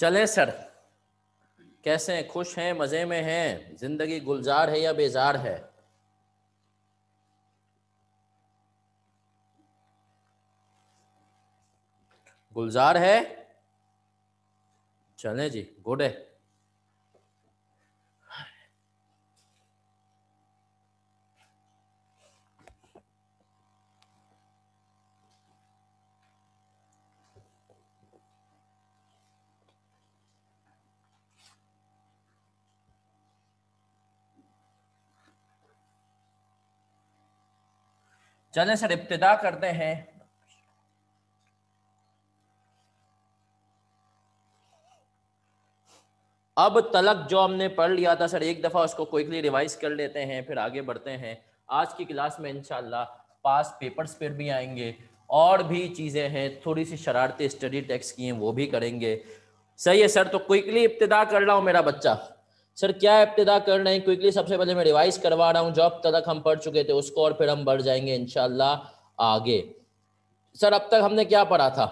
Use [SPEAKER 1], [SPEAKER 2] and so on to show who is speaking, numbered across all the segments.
[SPEAKER 1] चले सर कैसे हैं खुश हैं मजे में हैं जिंदगी गुलजार है या बेजार है गुलजार है चले जी गुड है चलें सर इब्तदा करते हैं अब तलक जो हमने पढ़ लिया था सर एक दफ़ा उसको क्विकली रिवाइज कर लेते हैं फिर आगे बढ़ते हैं आज की क्लास में इनशाला पास पेपर्स पर भी आएंगे और भी चीज़ें हैं थोड़ी सी शरारती स्टडी टेक्स्ट की हैं वो भी करेंगे सही है सर तो क्विकली इब्तदा कर रहा हूं मेरा बच्चा सर क्या इब्तदा रहे हैं क्विकली सबसे पहले मैं रिवाइज करवा रहा हूँ जो अब तक हम पढ़ चुके थे उसको और फिर हम बढ़ जाएंगे इनशाला आगे सर अब तक हमने क्या पढ़ा था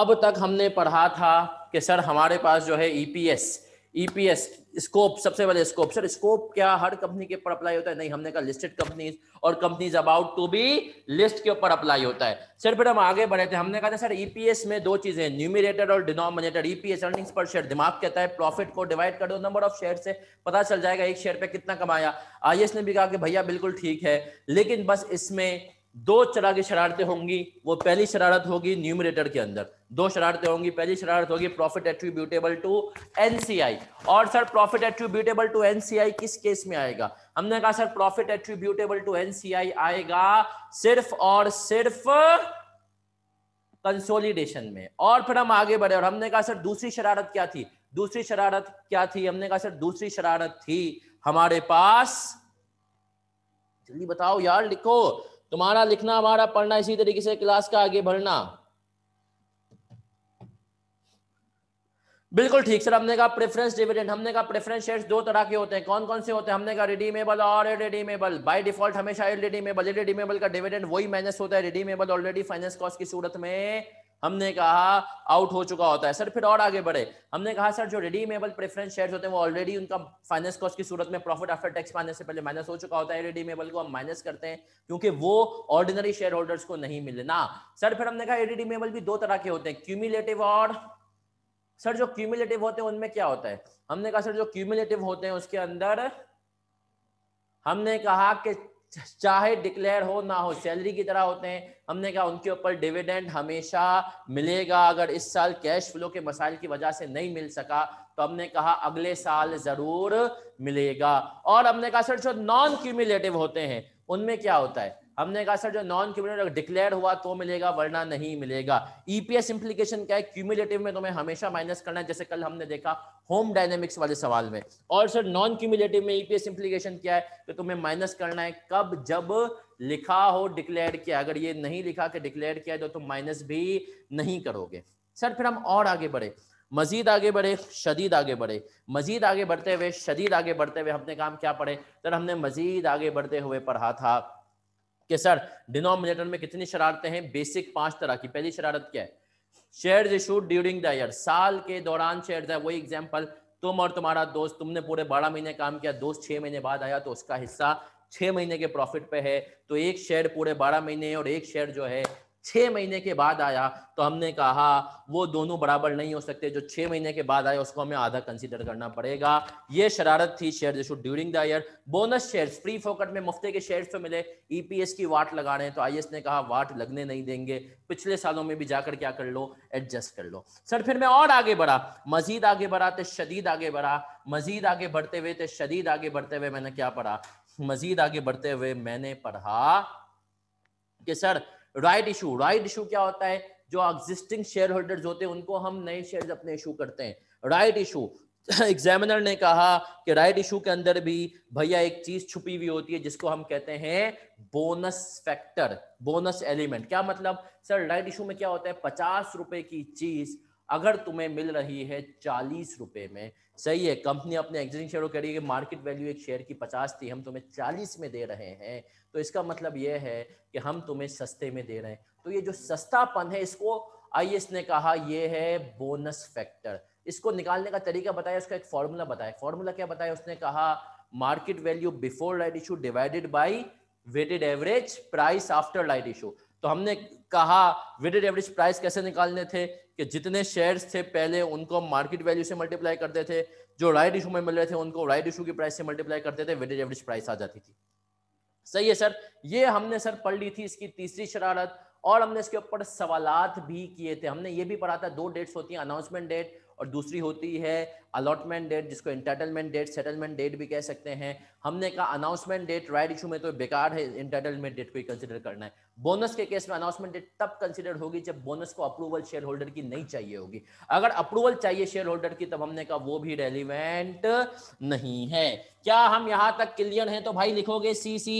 [SPEAKER 1] अब तक हमने पढ़ा था कि सर हमारे पास जो है EPS e EPS e scope सबसे पहले स्कोप सर स्कोप क्या हर कंपनी के ऊपर अप्लाई होता है नहीं हमने कहा लिस्टेड कंपनीज और companies about to be list के ऊपर अप्लाई होता है सर फिर हम आगे बढ़े थे हमने कहा था सर ईपीएस e में दो चीजें न्यूमिनेटर और denominator EPS earnings per share दिमाग कहता है प्रॉफिट को डिवाइड कर दो नंबर ऑफ शेयर से पता चल जाएगा एक शेयर पे कितना कमाया आई ने भी कहा कि भैया बिल्कुल ठीक है लेकिन बस इसमें दो तरह की शरारतें होंगी वो पहली शरारत होगी न्यूमिनेटर के अंदर दो शरारतें होंगी पहली शरारत होगी प्रॉफिट एट्रीब्यूटेबल टू एनसीआई और sir profit attributable to NCI किस केस में आएगा हमने कहा sir profit attributable to NCI आएगा सिर्फ और सिर्फ कंसोलिडेशन में और फिर हम आगे बढ़े और हमने कहा सर दूसरी शरारत क्या थी दूसरी शरारत क्या थी हमने कहा सर दूसरी शरारत थी हमारे पास जल्दी बताओ यार लिखो तुम्हारा लिखना हमारा पढ़ना इसी तरीके से क्लास का आगे बढ़ना बिल्कुल ठीक सर हमने कहा प्रेफरेंस डिविडेंड हमने कहा प्रेफरेंस शेयर्स दो तरह के होते हैं कौन कौन से होते हैं हमने कहा रिडीमेबल और रिडीमेबल बाय डिफॉल्ट हमेशा रिडीमेबल रिडीमेबल का डिविडेंड वही माइनस होता है रिडीमेबल ऑलरेडी फाइनेंस कॉस्ट की सूरत में हमने कहा आउट हो चुका होता है सर फिर और आगे बढ़े हमने कहा सर जो रिडीमेबल प्रेफरेंस शेयर होते हैं वो ऑलरेडी उनका फाइनेंस कॉस्ट की सूरत में प्रॉफिट आफ्टर टैक्स पाने से पहले माइनस हो चुका होता है रिडीमेबल को हम माइनस करते हैं क्योंकि वो ऑर्डिनरी शेयर होल्डर्स को नहीं मिलना सर फिर हमने कहा रिडीमेबल भी दो तरह के होते हैं क्यूमिलेटिव और सर जो क्यूमिलेटिव होते हैं उनमें क्या होता है हमने कहा सर जो क्यूमिलेटिव होते हैं उसके अंदर हमने कहा कि चाहे डिक्लेयर हो ना हो सैलरी की तरह होते हैं हमने कहा उनके ऊपर डिविडेंड हमेशा मिलेगा अगर इस साल कैश फ्लो के मसाइल की वजह से नहीं मिल सका तो हमने कहा अगले साल जरूर मिलेगा और हमने कहा सर जो नॉन क्यूमुलेटिव होते हैं उनमें क्या होता है हमने कहा सर जो नॉन क्यूमुलेटिव डिक्लेयर हुआ तो मिलेगा वरना नहीं मिलेगा ईपीएस e इंप्लीकेशन क्या है क्यूमुलेटिव में तुम्हें हमेशा माइनस करना है जैसे कल हमने देखा होम डायनेमिक्स वाले सवाल में और सर नॉन क्यूमुलेटिव में ईपीएस e इंप्लीकेशन क्या है कि तुम्हें माइनस करना है कब जब लिखा हो डिक्लेयर किया अगर ये नहीं लिखा कि डिक्लेयर किया है तो तुम माइनस भी नहीं करोगे सर फिर हम और आगे बढ़े मजीद आगे बढ़े शदीद आगे बढ़े मजीद आगे बढ़ते हुए शदीद आगे बढ़ते हुए हमने काम क्या पढ़े सर हमने मजीद आगे बढ़ते हुए पढ़ा था कि सर डिनोमिनेटर में कितनी शरारतें हैं बेसिक पांच तरह की पहली शरारत क्या है share issued during the year साल के दौरान शेयर है वही एग्जाम्पल तुम और तुम्हारा दोस्त तुमने पूरे बारह महीने काम किया दोस्त छह महीने बाद आया तो उसका हिस्सा छह महीने के प्रॉफिट पे है तो एक शेयर पूरे बारह महीने और एक शेयर जो है छः महीने के बाद आया तो हमने कहा वो दोनों बराबर नहीं हो सकते जो छः महीने के बाद आया उसको हमें आधा कंसीडर करना पड़ेगा ये शरारत थी share issue during the year bonus shares free फोकट में मुफ्ते के शेयर्स तो मिले ईपीएस e की वाट लगा रहे हैं तो आई ने कहा वाट लगने नहीं देंगे पिछले सालों में भी जाकर क्या कर लो एडजस्ट कर लो सर फिर मैं और आगे बढ़ा मजीद आगे बढ़ा तो शदीद आगे बढ़ा मजीद आगे बढ़ते हुए तो शदीद आगे बढ़ते हुए मैंने क्या पढ़ा मजीद आगे बढ़ते हुए मैंने पढ़ा कि sir right issue right issue क्या होता है जो एग्जिस्टिंग शेयर होल्डर्स होते हैं उनको हम नए शेयर अपने इशू करते हैं राइट इशू एग्जामिनर ने कहा कि राइट इशू के अंदर भी भैया एक चीज छुपी हुई होती है जिसको हम कहते हैं बोनस फैक्टर बोनस एलिमेंट क्या मतलब सर राइट इशू में क्या होता है पचास रुपए की चीज अगर तुम्हें मिल रही है चालीस रुपए में सही है कंपनी अपने एग्जिटिंग शेयर को कह रही है कि मार्केट वैल्यू एक शेयर की पचास थी हम तुम्हें चालीस में दे रहे हैं तो इसका मतलब यह है कि हम तुम्हें सस्ते में दे रहे हैं तो ये जो सस्तापन है इसको आई ने कहा यह है बोनस फैक्टर इसको निकालने का तरीका बताया उसका एक फॉर्मूला बताया फॉर्मूला क्या बताया उसने कहा market value before right issue divided by weighted average price after right issue तो हमने कहा वेटेड एवरेज प्राइस कैसे निकालने थे कि जितने शेयर्स थे पहले उनको मार्केट वैल्यू से मल्टीप्लाई करते थे जो राइट इशू में मिल रहे थे उनको राइट इशू की प्राइस से मल्टीप्लाई करते थे वेटेड एवरेज प्राइस आ जाती थी सही है सर ये हमने सर पढ़ ली थी इसकी तीसरी शरारत और हमने इसके ऊपर सवालात भी किए थे हमने ये भी पढ़ा था दो डेट्स होती हैं अनाउंसमेंट डेट और दूसरी होती है अलॉटमेंट डेट जिसको इंटरटलमेंट डेट सेटलमेंट डेट भी कह सकते हैं हमने कहा अनाउंसमेंट डेट राइट इशू में तो बेकार है इंटरटलमेंट डेट को ही कंसिडर करना है बोनस के केस में अनाउंसमेंट डेट तब कंसिडर होगी जब बोनस को अप्रूवल शेयर होल्डर की नहीं चाहिए होगी अगर अप्रूवल चाहिए शेयर होल्डर की तब हमने कहा वो भी रेलिवेंट नहीं है क्या हम यहां तक क्लियर हैं तो भाई लिखोगे सी सी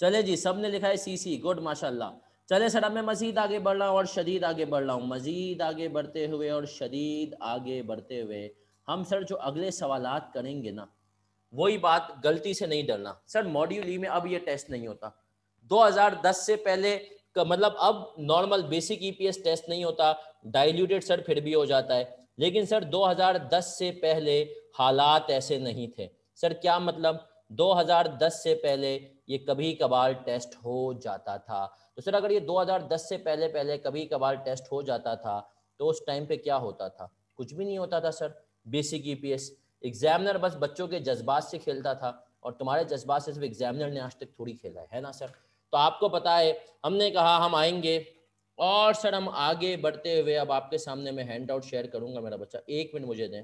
[SPEAKER 1] चले जी सब ने लिखा है सी सी गुड माशाल्लाह चले सर अब मैं मजीद आगे बढ़ रहा हूँ और शदीद आगे बढ़ रहा हूँ मजीद आगे बढ़ते हुए और शदीद आगे बढ़ते हुए हम सर जो अगले सवाल करेंगे ना वही बात गलती से नहीं डरना सर मॉड्यूल ई e में अब ये टेस्ट नहीं होता 2010 से पहले का मतलब अब नॉर्मल बेसिक ईपीएस टेस्ट नहीं होता डाइल्यूटेड सर फिर भी हो जाता है लेकिन सर 2010 से पहले हालात ऐसे नहीं थे सर क्या मतलब 2010 से पहले ये कभी कभार टेस्ट हो जाता था तो सर अगर ये 2010 से पहले पहले कभी कभार टेस्ट हो जाता था तो उस टाइम पे क्या होता था कुछ भी नहीं होता था sir basic E e examiner बस बच्चों के जज्बात से खेलता था और तुम्हारे जज्बात से सिर्फ एग्जामिनर ने आज तक थोड़ी खेला है ना सर तो आपको पता है हमने कहा हम आएंगे और सर हम आगे बढ़ते हुए अब आपके सामने मैं हैंड आउट शेयर करूंगा मेरा बच्चा एक मिनट मुझे दें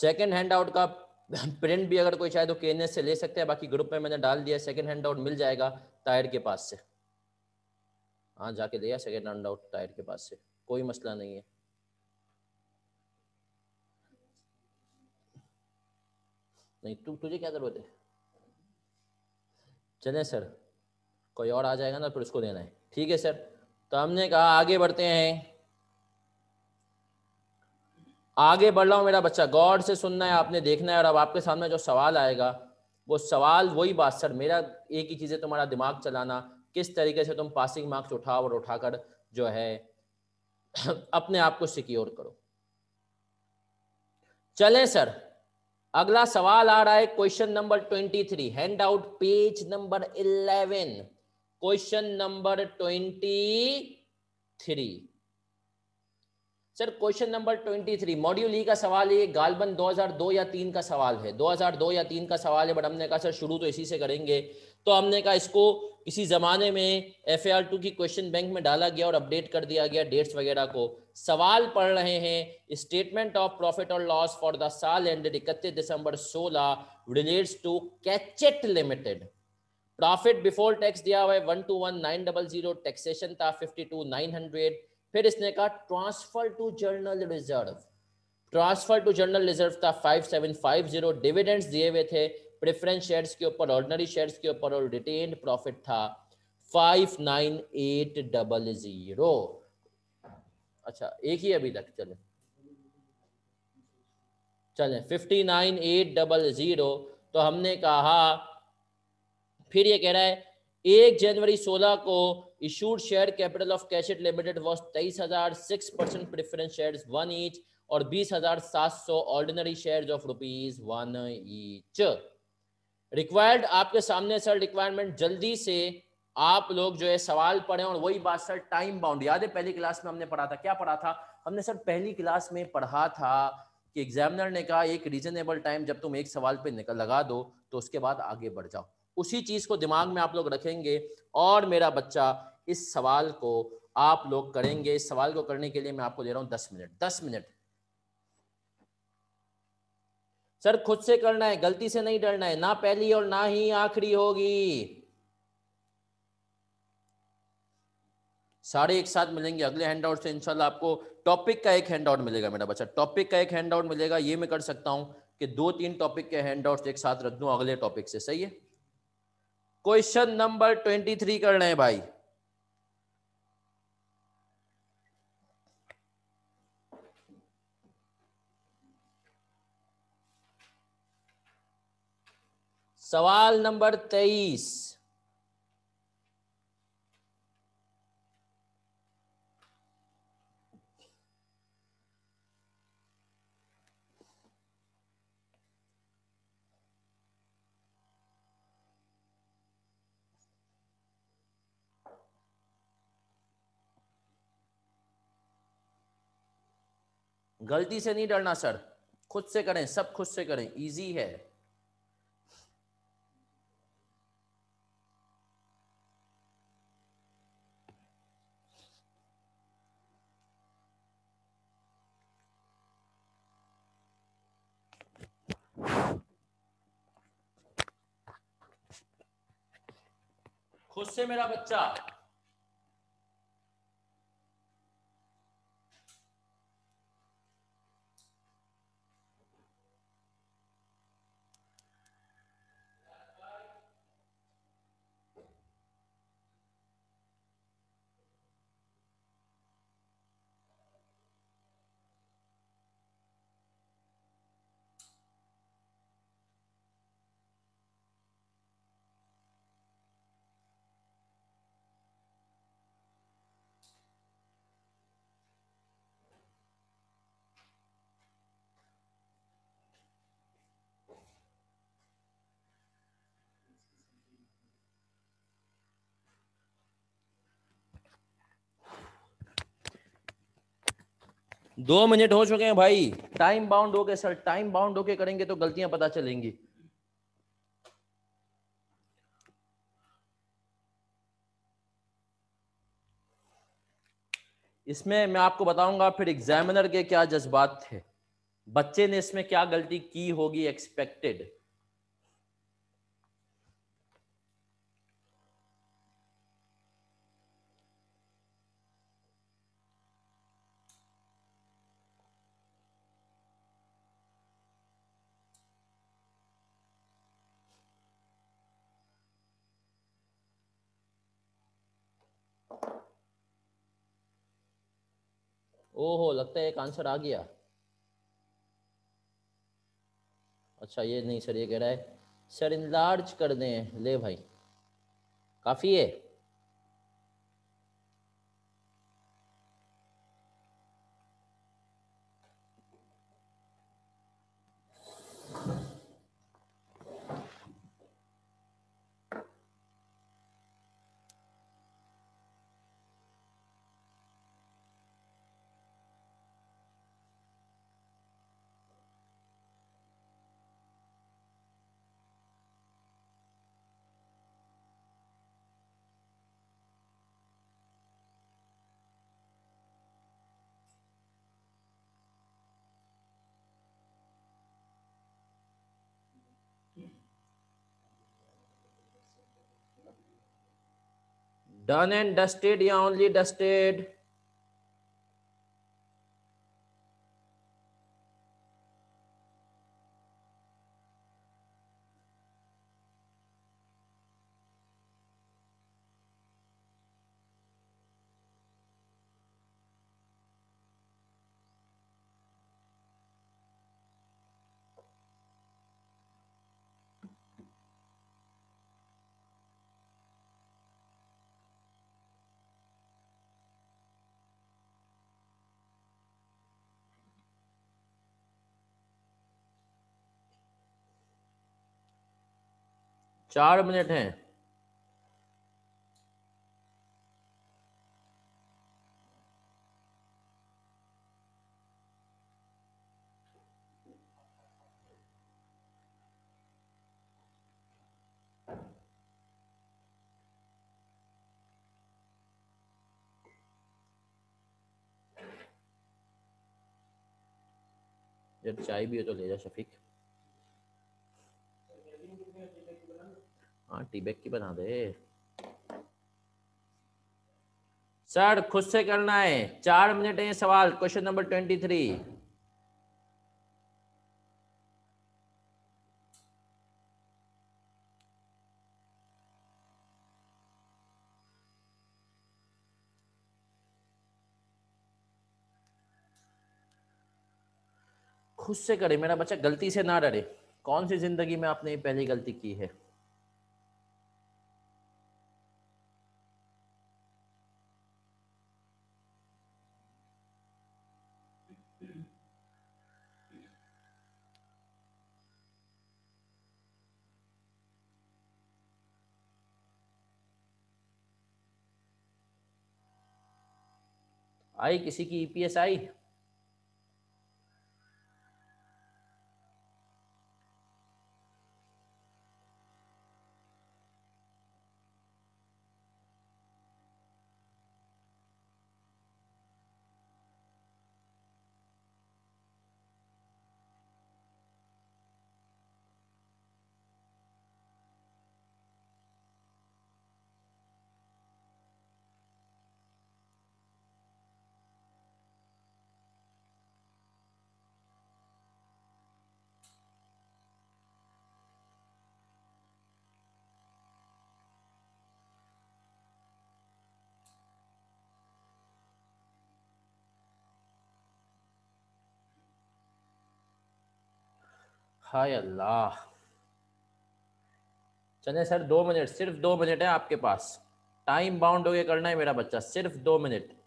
[SPEAKER 1] सेकेंड हैंड आउट का प्रिंट भी अगर कोई चाहे तो के से ले सकते हैं बाकी ग्रुप में मैंने डाल दिया सेकेंड हैंड आउट मिल जाएगा टायर के पास से हाँ जाके दिया सेकेंड हैंड आउट टायर के पास से कोई मसला नहीं है नहीं तू तुझे क्या जरूरत है चले सर कोई और आ जाएगा ना फिर तो उसको देना है ठीक है सर तो हमने कहा आगे बढ़ते हैं आगे बढ़ रहा हूँ मेरा बच्चा गौर से सुनना है आपने देखना है और अब आपके सामने जो सवाल आएगा वो सवाल वही बात सर मेरा एक ही चीज़ है तुम्हारा दिमाग चलाना किस तरीके से तुम पासिंग मार्क्स उठाओ और उठाकर जो है अपने आप को सिक्योर करो चले सर अगला सवाल आ रहा है question number twenty three handout page number eleven question number twenty three sir question number 23 module E का सवाल ये गालबन 2002 या 3 का सवाल है 2002 या 3 का सवाल है बट हमने कहा सर शुरू तो इसी से करेंगे तो हमने कहा इसको किसी ज़माने में एफ ए आर टू की क्वेश्चन बैंक में डाला गया और अपडेट कर दिया गया डेट्स वगैरह को सवाल पढ़ रहे हैं स्टेटमेंट ऑफ प्रॉफिट और लॉस फॉर द साल एंडेड इकतीस दिसंबर सोलह relates to Cachet limited profit before tax दिया हुआ है one two one nine double zero taxation था फिफ्टी टू नाइन हंड्रेड फिर इसने कहा transfer to general reserve transfer to general reserve था 5750 डिविडेंड्स दिए हुए थे प्रेफरेंस शेयर्स के ऊपर ऑर्डनरी शेयर्स के ऊपर और रिटेन प्रॉफिट था 59800 अच्छा एक ही अभी तक चले चले 59800 तो हमने कहा फिर ये कह रहा है एक जनवरी 16 को issued share issued share capital limited was तेईस हजार six percent preference share one each और बीस हजार सात सौ ordinary share of rupees one each required आपके सामने सर रिक्वायरमेंट जल्दी से आप लोग जो है सवाल पढ़े और वही बात सर टाइम बाउंड याद है पहली क्लास में हमने पढ़ा था क्या पढ़ा था हमने सर पहली क्लास में पढ़ा था कि एग्जामिनर ने कहा एक रीजनेबल टाइम जब तुम एक सवाल पे निकल लगा दो तो उसके बाद आगे बढ़ जाओ उसी चीज को दिमाग में आप लोग रखेंगे और मेरा बच्चा इस सवाल को आप लोग करेंगे इस सवाल को करने के लिए मैं आपको दे रहा हूं दस मिनट दस मिनट सर खुद से करना है गलती से नहीं डरना है ना पहली और ना ही आखिरी होगी सारे एक साथ मिलेंगे अगले हैंडआउट से इंशाल्लाह आपको टॉपिक का एक हैंडआउट मिलेगा मेरा बच्चा टॉपिक का एक हैंडआउट मिलेगा ये मैं कर सकता हूं कि दो तीन टॉपिक के हैंडआउट्स एक साथ रख दू अगले टॉपिक से सही है क्वेश्चन नंबर ट्वेंटी थ्री कर रहे हैं भाई सवाल नंबर तेईस गलती से नहीं डरना सर खुद से करें सब खुद से करें इजी है खुद से मेरा बच्चा दो मिनट हो चुके हैं भाई टाइम बाउंड हो गए सर टाइम बाउंड होके करेंगे तो गलतियां पता चलेंगी इसमें मैं आपको बताऊंगा फिर एग्जामिनर के क्या जज्बात थे बच्चे ने इसमें क्या गलती की होगी एक्सपेक्टेड ओहो लगता है एक आंसर आ गया अच्छा ये नहीं सर ये कह रहा है सर इन कर दें ले भाई काफ़ी है Done and dusted, yeah, only dusted. चार मिनट हैं जब चाय भी हो तो ले जा शफीक हाँ बैग की बना दे सर खुद से करना है चार मिनट है सवाल क्वेश्चन नंबर ट्वेंटी थ्री खुद से करे मेरा बच्चा गलती से ना डरे कौन सी जिंदगी में आपने पहली गलती की है आई किसी की ई पी एस आई हाय अल्लाह चले सर दो मिनट सिर्फ दो मिनट है आपके पास टाइम बाउंड हो गया करना है मेरा बच्चा सिर्फ दो मिनट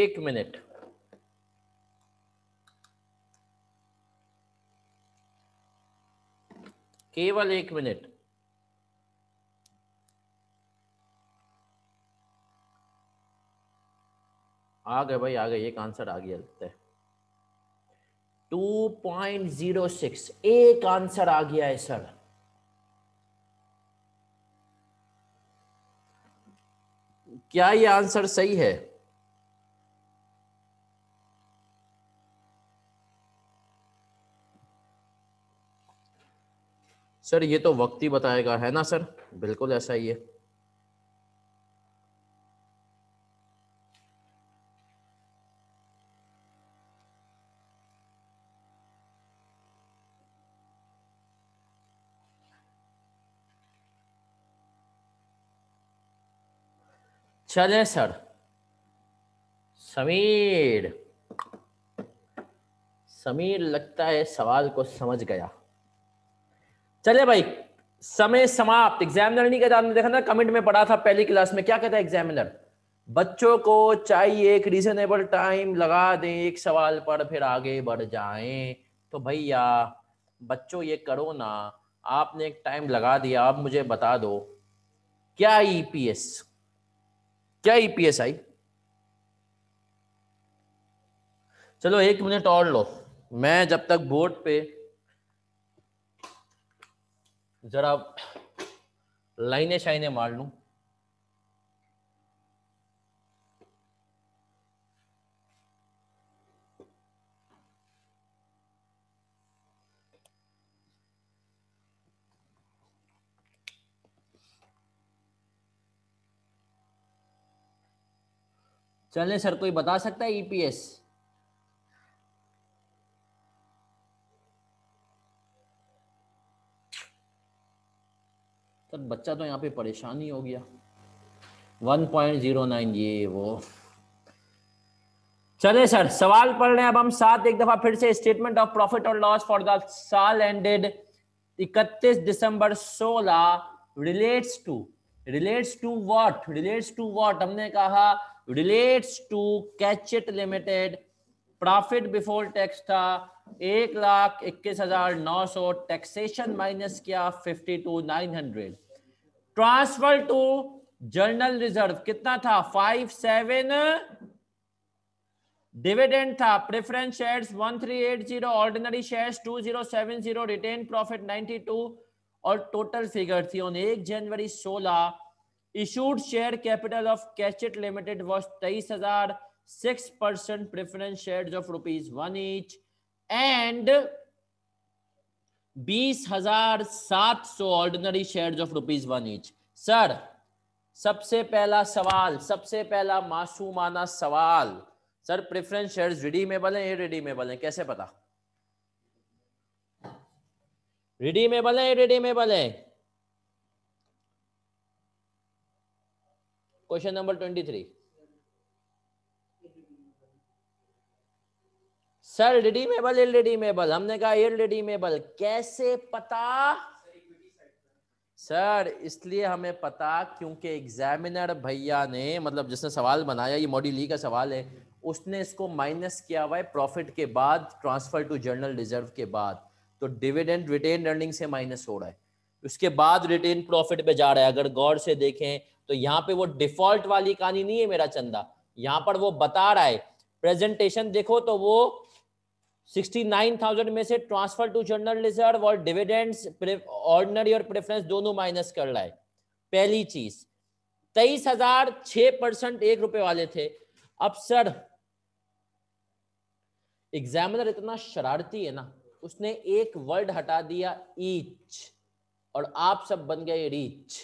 [SPEAKER 1] एक मिनट केवल एक मिनट आ गए भाई आ गए एक आंसर आ गया लगता है 2.06 एक आंसर आ गया है सर क्या ये आंसर सही है सर ये तो वक्त ही बताएगा है ना सर बिल्कुल ऐसा ही है चले सर समीर समीर लगता है सवाल को समझ गया चले भाई समय समाप्त एग्जामिनर नहीं कहता आपने देखा ना कमेंट में पढ़ा था पहली क्लास में क्या कहता है एग्जामिनर बच्चों को चाहिए एक रीजनेबल टाइम लगा दें एक सवाल पर फिर आगे बढ़ जाएं तो भैया बच्चों ये करो ना आपने एक टाइम लगा दिया आप मुझे बता दो क्या ईपीएस e क्या ईपीएस e आई चलो एक मिनट और लो मैं जब तक बोर्ड पे ज़रा लाइने शाइने मार लू चलें सर कोई बता सकता है ईपीएस e सर तो बच्चा तो यहाँ पे परेशान ही हो गया 1.09 ये वो चले सर सवाल पढ़ रहे हैं अब हम साथ एक दफा फिर से स्टेटमेंट ऑफ प्रॉफिट और लॉस फॉर द साल एंडेड 31 दिसंबर 16 relates to relates to what relates to what हमने कहा relates to Cachet limited profit before tax था एक लाख इक्कीस हजार नौ सौ टैक्सेशन माइनस किया fifty two nine hundred transfer to general reserve कितना था फाइव सेवन डिविडेंड था preference shares zero ordinary shares zero retained profit ninety two और टोटल फिगर थी ऑन एक जनवरी सोलह issued share capital of Cachet limited तेईस हजार six percent preference share of rupees one each and बीस हजार सात सौ ordinary share of rupees one each sir सबसे पहला सवाल सबसे पहला मासूमाना सवाल सर प्रेफरेंस शेयर्स रिडीमेबल है इरिडीमेबल है कैसे पता रिडीमेबल है इरिडीमेबल है question number twenty three sir redeemable redeemable हमने कहा रिडीमेबल कैसे पता सर इसलिए हमें पता क्योंकि एग्जामिनर भैया ने मतलब जिसने सवाल बनाया ये मॉड्यूल ई e का सवाल है उसने इसको माइनस किया हुआ है प्रॉफिट के बाद ट्रांसफर टू जर्नल रिजर्व के बाद तो डिविडेंड रिटेन अर्निंग से माइनस हो रहा है उसके बाद रिटेन प्रॉफिट पे जा रहा है अगर गौर से देखें तो यहाँ पे वो डिफॉल्ट वाली कहानी नहीं है मेरा चंदा यहाँ पर वो बता रहा है प्रेजेंटेशन देखो तो वो 69,000 में से ट्रांसफर टू जनरल रिजर्व और डिविडेंड्स ऑर्डनरी और प्रेफरेंस दोनों माइनस कर रहा है पहली चीज तेईस हजार छह परसेंट एक रुपए वाले थे अब सर एग्जामिनर इतना शरारती है ना उसने एक वर्ड हटा दिया ईच और आप सब बन गए रीच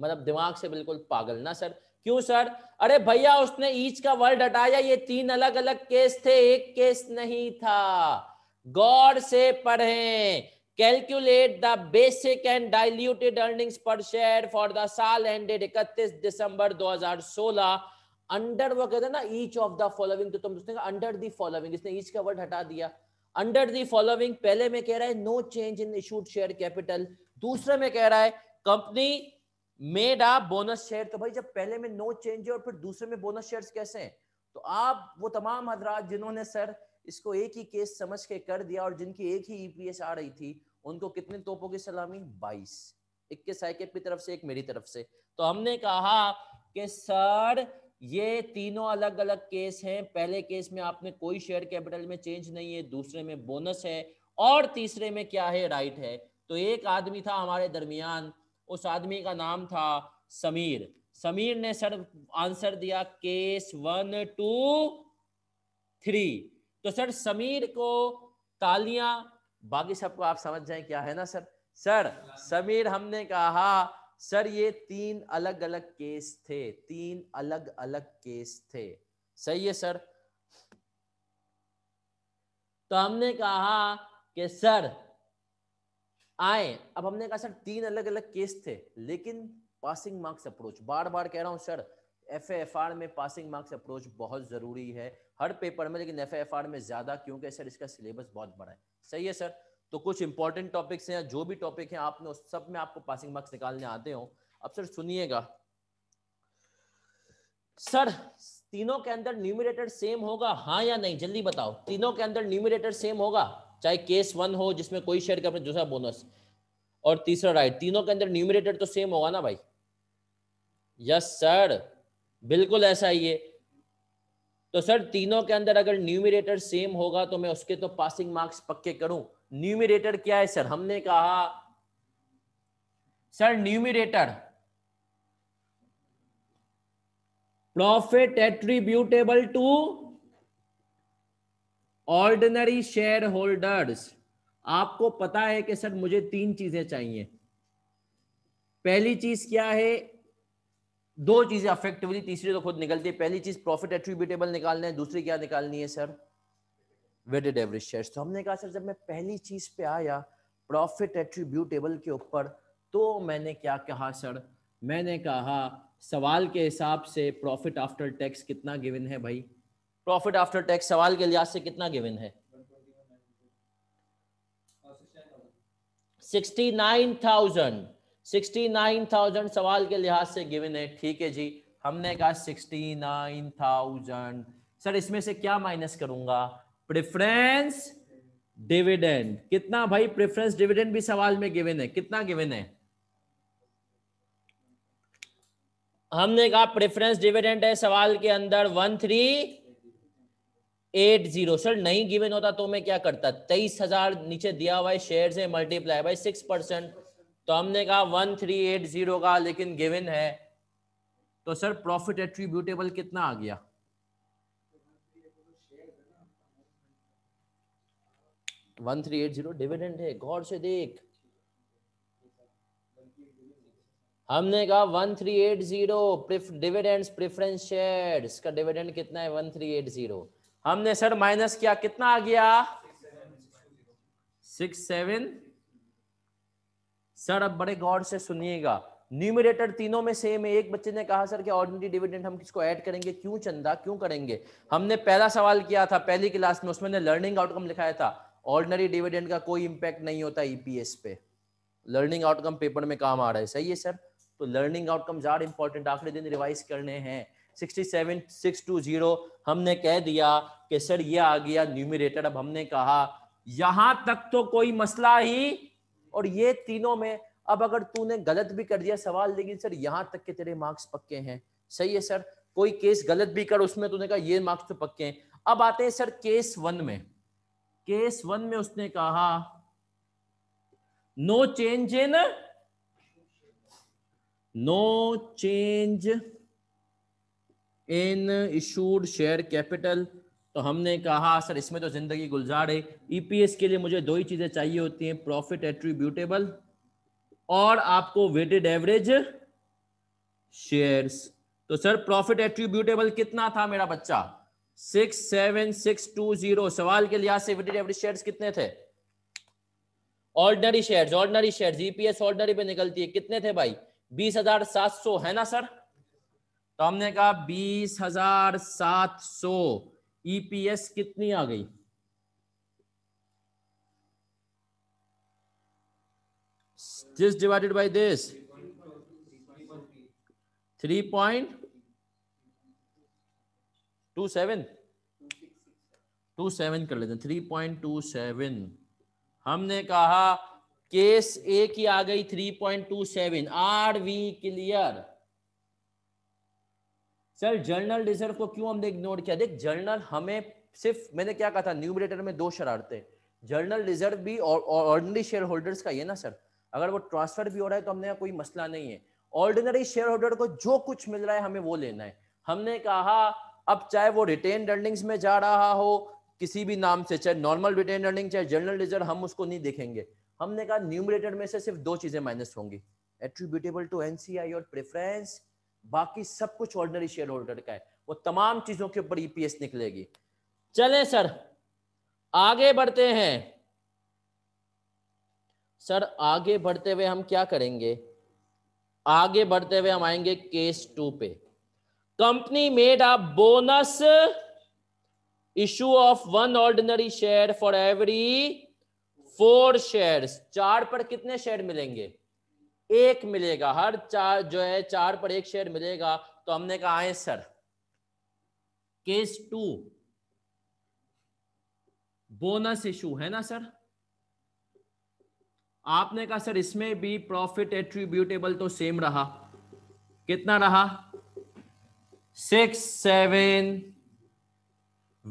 [SPEAKER 1] मतलब दिमाग से बिल्कुल पागल ना सर क्यों सर अरे भैया उसने ईच का वर्ड हटाया ये तीन अलग अलग केस थे एक केस नहीं था गौर से पढ़ें calculate the basic and diluted earnings per share for the साल एंडेड इकतीस दिसंबर 2016 अंडर वो कहते ना ईच ऑफ द फॉलोइंग तो तुम उसने अंडर दी फॉलोइंग इसने ईच का वर्ड हटा दिया अंडर दी फॉलोइंग पहले में कह रहा है no change in issued share capital दूसरे में कह रहा है कंपनी मेड आप बोनस शेयर तो भाई जब पहले में नो चेंज है और फिर दूसरे में बोनस शेयर कैसे हैं तो आप वो तमाम हजरात जिन्होंने सर इसको एक ही केस समझ के कर दिया और जिनकी एक ही ईपीएस e आ रही थी उनको कितने तोपों की सलामी बाईस इक्कीस की तरफ से एक मेरी तरफ से तो हमने कहा कि सर ये तीनों अलग अलग केस हैं पहले केस में आपने कोई शेयर कैपिटल में चेंज नहीं है दूसरे में बोनस है और तीसरे में क्या है राइट है तो एक आदमी था हमारे दरमियान उस आदमी का नाम था समीर समीर ने सर आंसर दिया केस वन टू थ्री तो सर समीर को तालियां बाकी सबको आप समझ जाए क्या है ना सर सर समीर हमने कहा सर ये तीन अलग अलग केस थे तीन अलग अलग केस थे सही है सर तो हमने कहा कि सर आए अब हमने कहा सर तीन अलग अलग केस थे लेकिन पासिंग मार्क्स अप्रोच बार बार कह रहा हूँ सर एफ एफ आर में पासिंग मार्क्स अप्रोच बहुत जरूरी है हर पेपर में लेकिन एफ एफ आर में ज्यादा क्योंकि सर इसका सिलेबस बहुत बड़ा है सही है सर तो कुछ इंपॉर्टेंट टॉपिक्स हैं जो भी टॉपिक हैं आपने उस सब में आपको पासिंग मार्क्स निकालने आते हो अब सर सुनिएगा सर तीनों के अंदर न्यूमिनेटर सेम होगा हाँ या नहीं जल्दी बताओ तीनों के अंदर न्यूमिनेटर सेम होगा चाहे केस वन हो जिसमें कोई शेयर का दूसरा बोनस और तीसरा राइट तीनों के अंदर न्यूमिनेटर तो सेम होगा ना भाई यस सर बिल्कुल ऐसा ही है तो सर तीनों के अंदर अगर न्यूमिनेटर सेम होगा तो मैं उसके तो पासिंग मार्क्स पक्के करूं न्यूमिनेटर क्या है सर हमने कहा sir numerator profit attributable to ordinary share shareholders आपको पता है कि सर मुझे तीन चीजें चाहिए पहली चीज क्या है दो चीजें अफेक्टिवली तीसरी तो खुद निकलती है पहली चीज प्रॉफिट एट्रीब्यूटेबल निकालना है दूसरी क्या निकालनी है सर वेटेड एवरेज शेयर तो हमने कहा सर जब मैं पहली चीज पे आया प्रॉफिट एट्रीब्यूटेबल के ऊपर तो मैंने क्या कहा सर मैंने कहा सवाल के हिसाब से प्रॉफिट आफ्टर टैक्स कितना गिवन है भाई प्रॉफिट आफ्टर टैक्स सवाल के लिहाज से कितना गिवन है sixty nine thousand sixty nine thousand सवाल के लिहाज से गिवन है ठीक है जी हमने कहा सिक्सटी नाइन थाउजेंड सर इसमें से क्या माइनस करूंगा प्रेफरेंस डिविडेंड कितना भाई प्रेफरेंस डिविडेंड भी सवाल में गिवन है कितना गिवन है हमने कहा प्रेफरेंस डिविडेंड है सवाल के अंदर one three eight zero sir नहीं गिवन होता तो मैं क्या करता तेईस हजार नीचे दिया हुआ शेयर है मल्टीप्लाई बाई सिक्स परसेंट तो हमने कहा वन थ्री एट जीरो का लेकिन गिवन है तो सर प्रॉफिट एट्रीब्यूटेबल कितना आ गया one three eight zero dividend है गौर से देख हमने कहा one three eight zero dividend preference share का डिविडेंड कितना है वन थ्री एट जीरो हमने सर माइनस किया कितना आ गया सिक्स सेवन सर अब बड़े गौर से सुनिएगा न्यूमिनेटर तीनों में सेम है एक बच्चे ने कहा सर कि ऑर्डिनरी डिविडेंड हम किसको ऐड करेंगे क्यों चंदा क्यों करेंगे हमने पहला सवाल किया था पहली क्लास में उसमें लर्निंग आउटकम लिखाया था ऑर्डिनरी डिविडेंड का कोई इंपैक्ट नहीं होता ईपीएस e पे लर्निंग आउटकम पेपर में काम आ रहा है सही है सर तो लर्निंग आउटकम ज्यादा इंपॉर्टेंट आखिरी दिन रिवाइज करने हैं 67620 हमने कह दिया कि सर ये आ गया न्यूमिरेटर अब हमने कहा यहां तक तो कोई मसला ही और ये तीनों में अब अगर तूने गलत भी कर दिया सवाल लेकिन सर यहां तक के तेरे मार्क्स पक्के हैं सही है सर कोई केस गलत भी कर उसमें तूने कहा ये मार्क्स तो पक्के हैं अब आते हैं सर केस वन में केस वन में उसने कहा no change in no change in issued share capital तो हमने कहा सर इसमें तो जिंदगी गुलजार है ईपीएस e के लिए मुझे दो ही चीजें चाहिए होती हैं प्रॉफिट एट्रीब्यूटेबल और आपको वेटेड एवरेज शेयर्स तो सर प्रॉफिट एट्रीब्यूटेबल कितना था मेरा बच्चा six seven six two zero सवाल के लिहाज से वेटेड एवरेज शेयर्स कितने थे ordinary shares ordinary shares EPS ordinary पे निकलती है कितने थे भाई बीस हजार सात सौ है ना सर तो हमने कहा बीस हजार सात सौ ईपीएस e कितनी आ गई this divided by this three point two seven two seven कर लेते थ्री पॉइंट टू सेवन हमने कहा केस ए की आ गई three point two seven are we clear sir general reserve को क्यों हमने इग्नोर किया देख जर्नल हमें सिर्फ मैंने क्या कहा था न्यूमरेटर में दो शरारतें जर्नल रिजर्व भी और शेयर होल्डर्स का ये ना सर अगर वो ट्रांसफर भी हो रहा है तो हमने कोई मसला नहीं है ऑर्डिनरी शेयर होल्डर को जो कुछ मिल रहा है हमें वो लेना है हमने कहा अब चाहे वो रिटेन अर्निंग्स में जा रहा हो किसी भी नाम से चाहे नॉर्मल रिटेन अर्निंग चाहे जर्नल रिजर्व हम उसको नहीं देखेंगे हमने कहा न्यूमरेटर में से सिर्फ दो चीजें माइनस होंगी एट्रीब्यूटेबल टू एनसीआई और प्रेफरेंस बाकी सब कुछ ऑर्डनरी शेयर होल्डर का है वो तमाम चीजों के ऊपर ईपीएस e निकलेगी चले सर आगे बढ़ते हैं सर आगे बढ़ते हुए हम क्या करेंगे आगे बढ़ते हुए हम आएंगे केस टू पे company made a bonus issue of one ordinary share for every four shares चार पर कितने शेयर मिलेंगे एक मिलेगा हर चार जो है चार पर एक शेयर मिलेगा तो हमने कहा है sir case two bonus issue है ना सर आपने कहा सर इसमें भी प्रॉफिट एट्रीब्यूटेबल तो सेम रहा कितना रहा six seven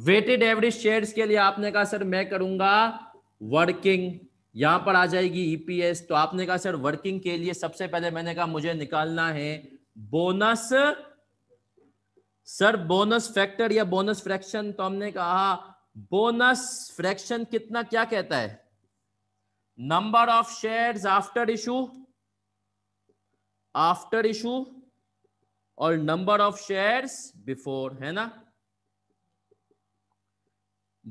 [SPEAKER 1] weighted average shares के लिए आपने कहा सर मैं करूंगा वर्किंग यहां पर आ जाएगी ईपीएस e तो आपने कहा सर वर्किंग के लिए सबसे पहले मैंने कहा मुझे निकालना है बोनस सर बोनस फैक्टर या बोनस फ्रैक्शन तो हमने कहा बोनस फ्रैक्शन कितना क्या कहता है number of shares after issue after issue और नंबर ऑफ शेयर्स बिफोर है ना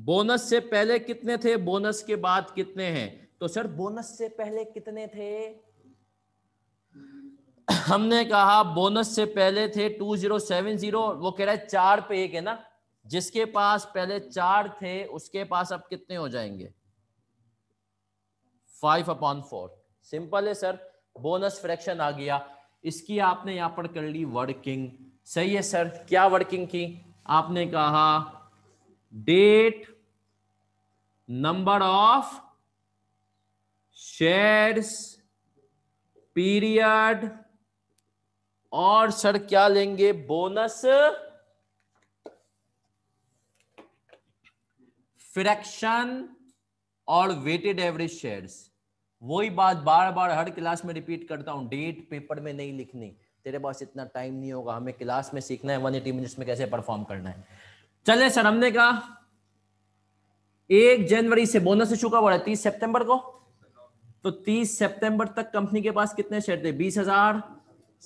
[SPEAKER 1] बोनस से पहले कितने थे बोनस के बाद कितने हैं तो सर बोनस से पहले कितने थे हमने कहा बोनस से पहले थे टू जीरो सेवन जीरो वो कह रहा है चार पे एक है ना जिसके पास पहले चार थे उसके पास अब कितने हो जाएंगे फाइव अपॉन फोर सिंपल है सर बोनस फ्रैक्शन आ गया इसकी आपने यहां पर कर ली वर्किंग सही है सर क्या वर्किंग की आपने कहा date number of shares period और सर क्या लेंगे बोनस फ्रैक्शन और वेटेड एवरेज शेयर्स वही बात बार बार हर क्लास में रिपीट करता हूं डेट पेपर में नहीं लिखनी तेरे पास इतना टाइम नहीं होगा हमें क्लास में सीखना है वन एटी मिनट्स में कैसे परफॉर्म करना है चले सर हमने कहा एक जनवरी से बोनस इशू कब हो रहा है तीस सितंबर को तो 30 सितंबर तक कंपनी के पास कितने शेयर थे बीस हजार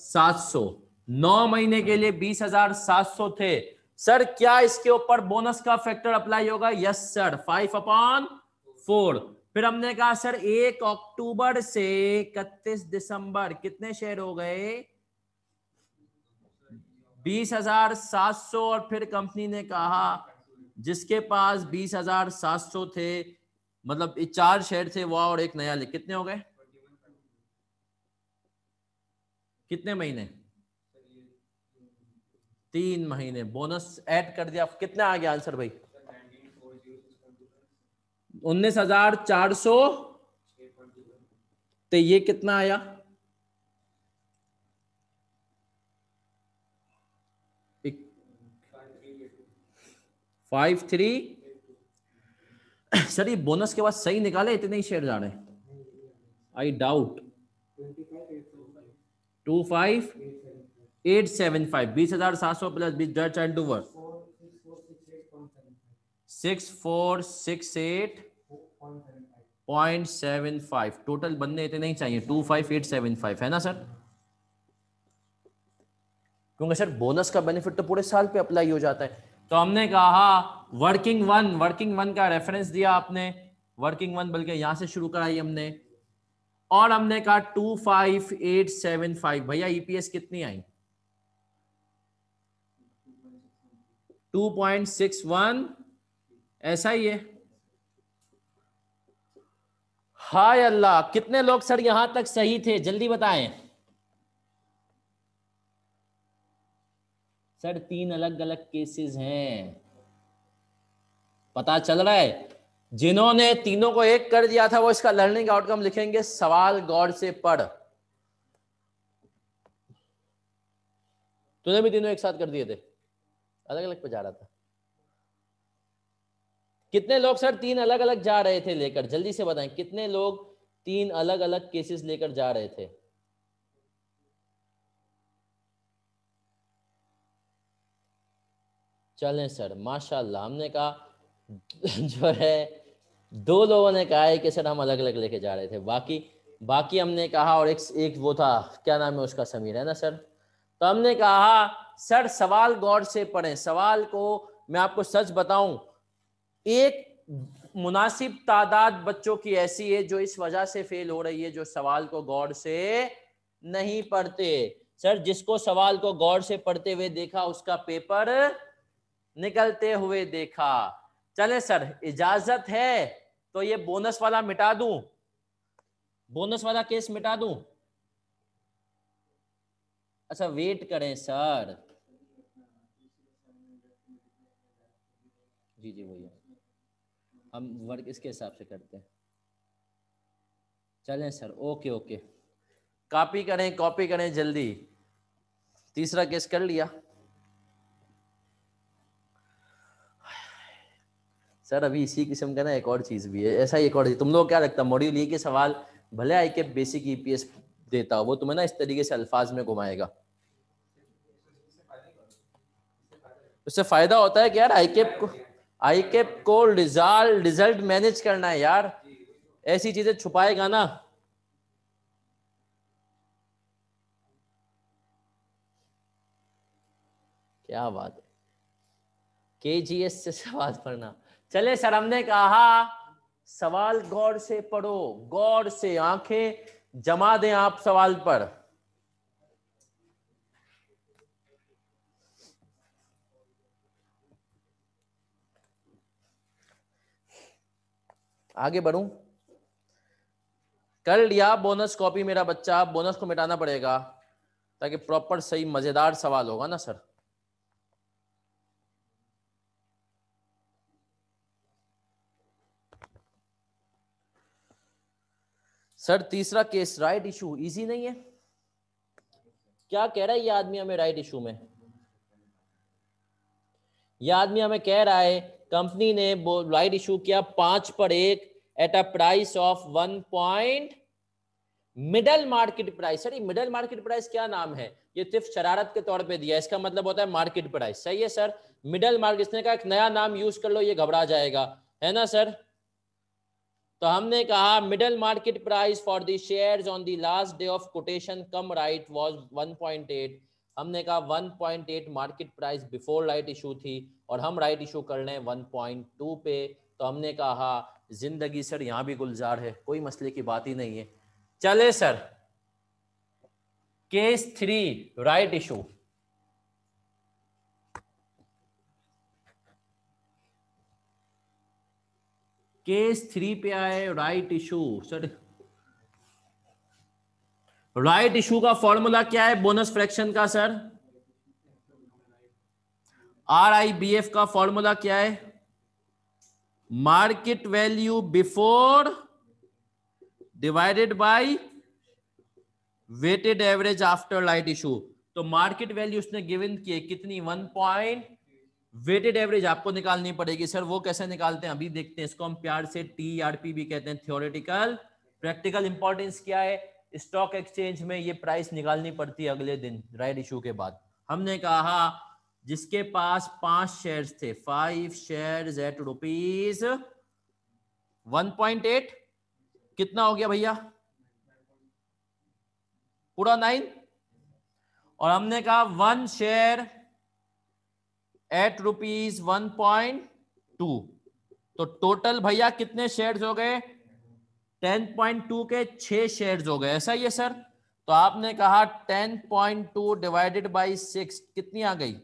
[SPEAKER 1] सात सौ नौ महीने के लिए बीस हजार सात सौ थे सर क्या इसके ऊपर बोनस का फैक्टर अप्लाई होगा yes sir five upon four फिर हमने कहा सर एक अक्टूबर से इकतीस दिसंबर कितने शेयर हो गए बीस हजार सात सौ और फिर कंपनी ने कहा जिसके पास बीस हजार सात सौ थे मतलब ये चार शेड थे वह और एक नया ले कितने हो गए कितने महीने तीन महीने बोनस ऐड कर दिया कितना आ गया आंसर भाई उन्नीस हजार चार सौ तो ये कितना आया फाइव थ्री सर ये बोनस के बाद सही निकाले इतने ही शेयर जा रहे I doubt two five eight seven five बीस हजार सात सौ प्लस बीस डर एंड डूवर six four six eight point seven five total बनने इतने ही चाहिए two five eight seven five है ना सर क्योंकि सर बोनस का बेनिफिट तो पूरे साल पे अप्लाई हो जाता है तो हमने कहा वर्किंग वन वर्किंग वन का रेफरेंस दिया आपने वर्किंग वन बल्कि यहां से शुरू कराई हमने और हमने कहा two five eight seven five भैया ईपीएस e कितनी आई टू पॉइंट सिक्स वन ऐसा ही है हाय अल्लाह कितने लोग सर यहां तक सही थे जल्दी बताएं सर तीन अलग अलग केसेस हैं पता चल रहा है जिन्होंने तीनों को एक कर दिया था वो इसका लर्निंग आउटकम लिखेंगे सवाल गौर से पढ़ तूने भी तीनों एक साथ कर दिए थे अलग अलग पे जा रहा था कितने लोग सर तीन अलग अलग जा रहे थे लेकर जल्दी से बताएं कितने लोग तीन अलग अलग केसेस लेकर जा रहे थे चलें सर माशाल्लाह हमने कहा जो है दो लोगों ने कहा है कि सर हम अलग अलग लेके जा रहे थे बाकी बाकी हमने कहा और एक एक वो था क्या नाम है उसका समीर है ना सर तो हमने कहा सर सवाल गौर से पढ़ें सवाल को मैं आपको सच बताऊं एक मुनासिब तादाद बच्चों की ऐसी है जो इस वजह से फेल हो रही है जो सवाल को गौर से नहीं पढ़ते सर जिसको सवाल को गौर से पढ़ते हुए देखा उसका पेपर निकलते हुए देखा चले सर इजाजत है तो ये बोनस वाला मिटा दू बोनस वाला केस मिटा दू अच्छा वेट करें सर जी जी वही हम वर्क इसके हिसाब से करते हैं चलें सर ओके ओके कॉपी करें कॉपी करें जल्दी तीसरा केस कर लिया सर अभी इसी किस्म का ना एक और चीज़ भी है ऐसा ही एक और तुम लोग क्या लगता है मॉड्यूल ये के सवाल भले आई के बेसिक ई देता हो वो तुम्हें ना इस तरीके से अल्फाज में घुमाएगा उससे फायदा होता है कि यार आई केप को आई केप को रिजल्ट रिजल्ट मैनेज करना है यार ऐसी चीजें छुपाएगा ना क्या बात है के जी एस से सवाल पढ़ना चले शर्म ने कहा सवाल गौर से पढ़ो गौर से आंखें जमा दें आप सवाल पर आगे बढ़ू कर लिया बोनस कॉपी मेरा बच्चा बोनस को मिटाना पड़ेगा ताकि प्रॉपर सही मजेदार सवाल होगा ना सर सर तीसरा केस राइट इशू इजी नहीं है क्या कह रहा है ये आदमी हमें राइट इशू में यह आदमी हमें कह रहा है कंपनी ने राइट इशू किया पांच पर एक at a price of one point middle market price sir middle market price क्या नाम है ये सिर्फ शरारत के तौर पे दिया इसका मतलब होता है मार्केट प्राइस सही है सर मिडल मार्केट इसने कहा एक नया नाम यूज कर लो ये घबरा जाएगा है ना सर तो हमने कहा middle market price for the shares on the last day of quotation cum right was 1.8 हमने कहा 1.8 market price before right issue थी और हम राइट इशू कर रहे हैं 1.2 पे तो हमने कहा जिंदगी सर यहां भी गुलजार है कोई मसले की बात ही नहीं है चले sir case three right issue case three पे आए right issue sir right issue का फॉर्मूला क्या है बोनस फ्रैक्शन का sir R I B F का फॉर्मूला क्या है market value before divided by weighted average after right issue तो मार्केट वैल्यू उसने गिवन किए कितनी वन पॉइंट वेटेड एवरेज आपको निकालनी पड़ेगी सर वो कैसे निकालते हैं अभी देखते हैं इसको हम प्यार से टी आर पी भी कहते हैं थियोरिटिकल प्रैक्टिकल इंपॉर्टेंस क्या है स्टॉक एक्सचेंज में ये प्राइस निकालनी पड़ती है अगले दिन राइट इशू के बाद हमने कहा जिसके पास पांच शेयर्स थे five shares at rupees one point eight कितना हो गया भैया पूरा नाइन और हमने कहा one share at rupees one point two तो टोटल भैया कितने शेयर्स हो गए टेन पॉइंट टू के छह शेयर्स हो गए ऐसा ही है सर तो आपने कहा ten point two divided by six कितनी आ गई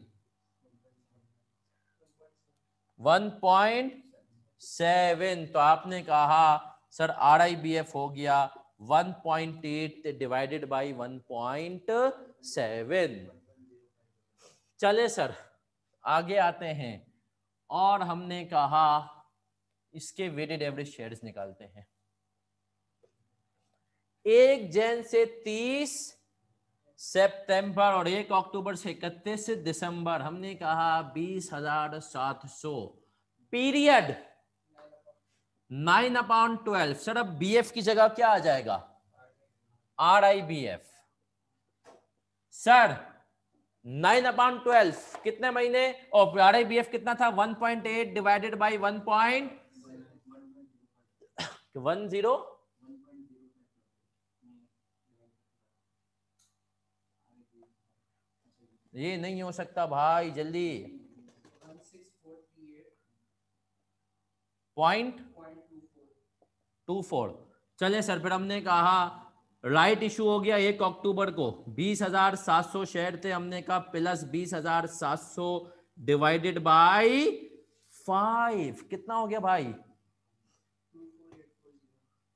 [SPEAKER 1] वन पॉइंट सेवन तो आपने कहा sir R I B F हो गया one point eight divided by one point seven चले सर आगे आते हैं और हमने कहा इसके वेटेड एवरेज शेयर निकालते हैं एक जैन से तीस सितंबर और एक अक्टूबर से इकतीस दिसंबर हमने कहा बीस हजार सात सौ period nine upon twelve sir अब बी एफ की जगह क्या आ जाएगा R I B F sir nine upon twelve कितने महीने और आर बी एफ कितना था one point eight divided by one point one zero ये नहीं हो सकता भाई जल्दी पॉइंट टू फोर चले सर फिर हमने कहा राइट इशू हो गया एक अक्टूबर को बीस हजार सात सौ शेयर थे हमने कहा प्लस बीस हजार सात सौ डिवाइडेड बाय फाइव कितना हो गया भाई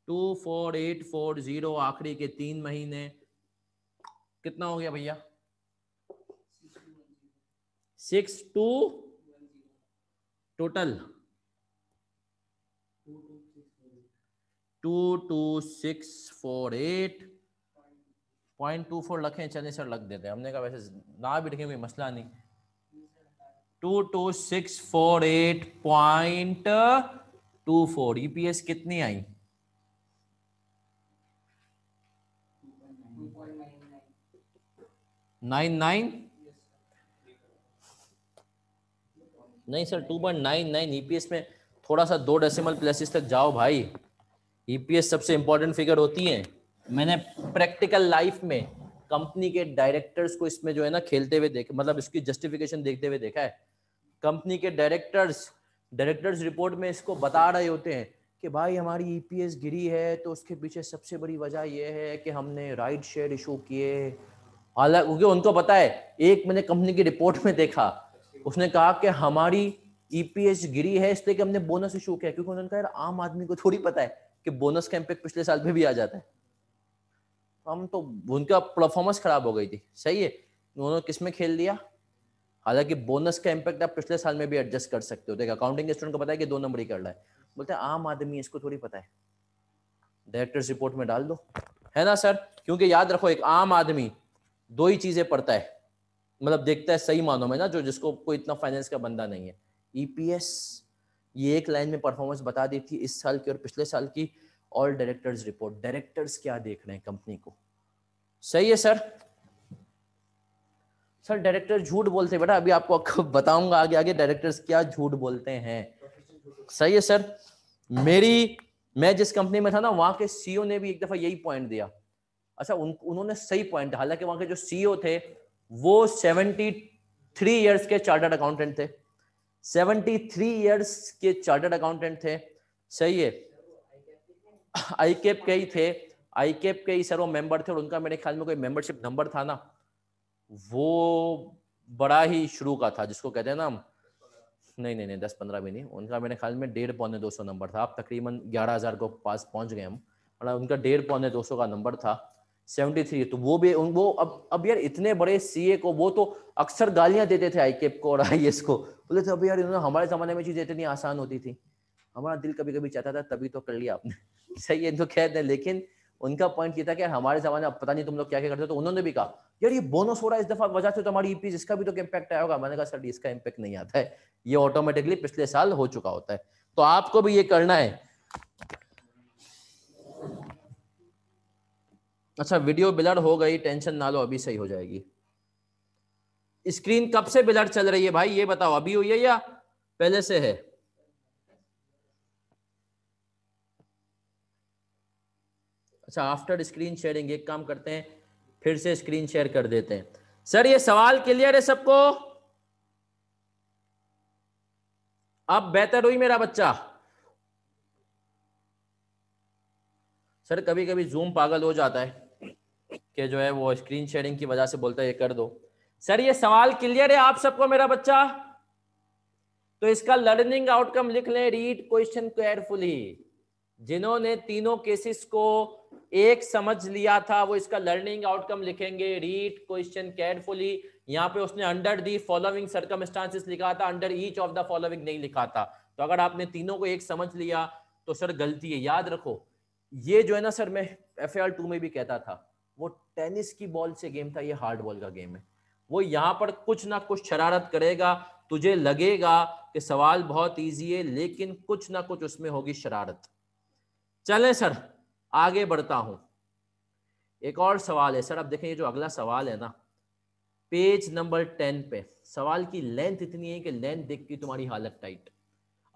[SPEAKER 1] two four eight four zero आखिरी के तीन महीने कितना हो गया भैया six two total two two six four eight point two four लखें चलिए सर लग देते हैं हमने कहा वैसे ना भी लिखें कोई मसला नहीं two two six four eight point two four EPS कितनी आई नाइन नाइन नहीं sir two point nine nine EPS में थोड़ा सा दो डेसिमल प्लेसेस तक जाओ भाई ईपीएस e सबसे इंपॉर्टेंट फिगर होती है मैंने प्रैक्टिकल लाइफ में कंपनी के डायरेक्टर्स को इसमें जो है ना खेलते हुए देख मतलब इसकी जस्टिफिकेशन देखते हुए देखा है कंपनी के डायरेक्टर्स डायरेक्टर्स रिपोर्ट में इसको बता रहे होते हैं कि भाई हमारी ईपीएस e गिरी है तो उसके पीछे सबसे बड़ी वजह यह है कि हमने राइट शेयर इशू किए हालांकि क्योंकि उनको पता है एक मैंने कंपनी की रिपोर्ट में देखा उसने कहा कि हमारी ईपीएस e गिरी है इसलिए कि हमने बोनस इशू किया क्योंकि उन्होंने कहा यार आम आदमी को थोड़ी पता है कि बोनस का कैंप पिछले साल में भी आ जाता है तो हम तो उनका परफॉर्मेंस खराब हो गई थी सही है उन्होंने किस में खेल दिया हालांकि बोनस का इम्पैक्ट आप पिछले साल में भी एडजस्ट कर सकते हो देख अकाउंटिंग स्टूडेंट को पता है कि दो नंबर ही कर रहा है बोलते हैं आम आदमी इसको थोड़ी पता है डायरेक्टर्स रिपोर्ट में डाल दो है ना सर क्योंकि याद रखो एक आम आदमी दो ही चीजें पढ़ता है मतलब देखता है सही मानो में ना जो जिसको कोई इतना फाइनेंस का बंदा नहीं है ईपीएस e ये एक लाइन में परफॉर्मेंस बता दी थी इस साल की और पिछले साल की और डायरेक्टर्स रिपोर्ट डायरेक्टर्स क्या देख रहे हैं कंपनी को सही है सर सर डायरेक्टर झूठ बोलते बेटा अभी आपको बताऊंगा आगे आगे डायरेक्टर्स क्या झूठ बोलते हैं सही है सर मेरी मैं जिस कंपनी में था ना वहां के सीईओ e ने भी एक दफा यही पॉइंट दिया अच्छा उन, उन्होंने सही पॉइंट हालांकि वहां के जो सीईओ e थे वो सेवेंटी थ्री ईयर्स के चार्टर्ड अकाउंटेंट थे सेवेंटी थ्री ईयर्स के चार्टर्ड अकाउंटेंट थे सही है आई केप के ही थे आई केप के ही सर वो मेंबर थे और उनका मेरे ख्याल में कोई मेंबरशिप नंबर था ना वो बड़ा ही शुरू का था जिसको कहते हैं ना हम नहीं नहीं नहीं दस पंद्रह भी नहीं उनका मेरे ख्याल में डेढ़ पौने दो सौ नंबर था आप तकरीबन ग्यारह हज़ार को पास पहुंच गए हम मतलब उनका डेढ़ पौने दो सौ का नंबर था सेवेंटी थ्री तो वो भी उन वो अब अब यार इतने बड़े सीए को वो तो अक्सर गालियां देते थे आई को और आई एस को बोले थे अभी यार इन्होंने हमारे जमाने में चीजें इतनी आसान होती थी हमारा दिल कभी कभी चाहता था तभी तो कर लिया आपने सही है तो कहते हैं लेकिन उनका पॉइंट ये था कि हमारे जमाने अब पता नहीं तुम लोग क्या क्या करते हो तो उन्होंने भी कहा यार ये बोनस हो रहा है इस दफा वजह से तो हमारी e इसका भी तो इम्पैक्ट आया होगा मैंने कहा सर इसका इम्पैक्ट नहीं आता है ये ऑटोमेटिकली पिछले साल हो चुका होता है तो आपको भी ये करना है अच्छा वीडियो बिलर हो गई टेंशन ना लो अभी सही हो जाएगी स्क्रीन कब से बिलर चल रही है भाई ये बताओ अभी हुई है या पहले से है अच्छा आफ्टर स्क्रीन शेयरिंग एक काम करते हैं फिर से स्क्रीन शेयर कर देते हैं सर ये सवाल क्लियर है सबको अब बेहतर हुई मेरा बच्चा सर कभी कभी जूम पागल हो जाता है के जो है वो स्क्रीन शेयरिंग की वजह से बोलता है ये कर दो सर ये सवाल क्लियर है आप सबको मेरा बच्चा तो इसका लर्निंग आउटकम लिख लें रीड क्वेश्चन केयरफुली जिन्होंने तीनों केसेस को एक समझ लिया था वो इसका लर्निंग आउटकम लिखेंगे रीड क्वेश्चन केयरफुली यहाँ पे उसने अंडर दी फॉलोइंग सर्कमस्टांसिस लिखा था under each of the following नहीं लिखा था तो अगर आपने तीनों को एक समझ लिया तो सर गलती है याद रखो ये जो है ना सर मैं एफ टू में भी कहता था वो टेनिस की बॉल से गेम था ये हार्ड बॉल का गेम है वो यहाँ पर कुछ ना कुछ शरारत करेगा तुझे लगेगा कि सवाल बहुत ईजी है लेकिन कुछ ना कुछ उसमें होगी शरारत चले सर आगे बढ़ता हूं एक और सवाल है सर आप देखें ये जो अगला सवाल है ना पेज नंबर टेन पे सवाल की लेंथ इतनी है कि लेंथ देख के तुम्हारी हालत टाइट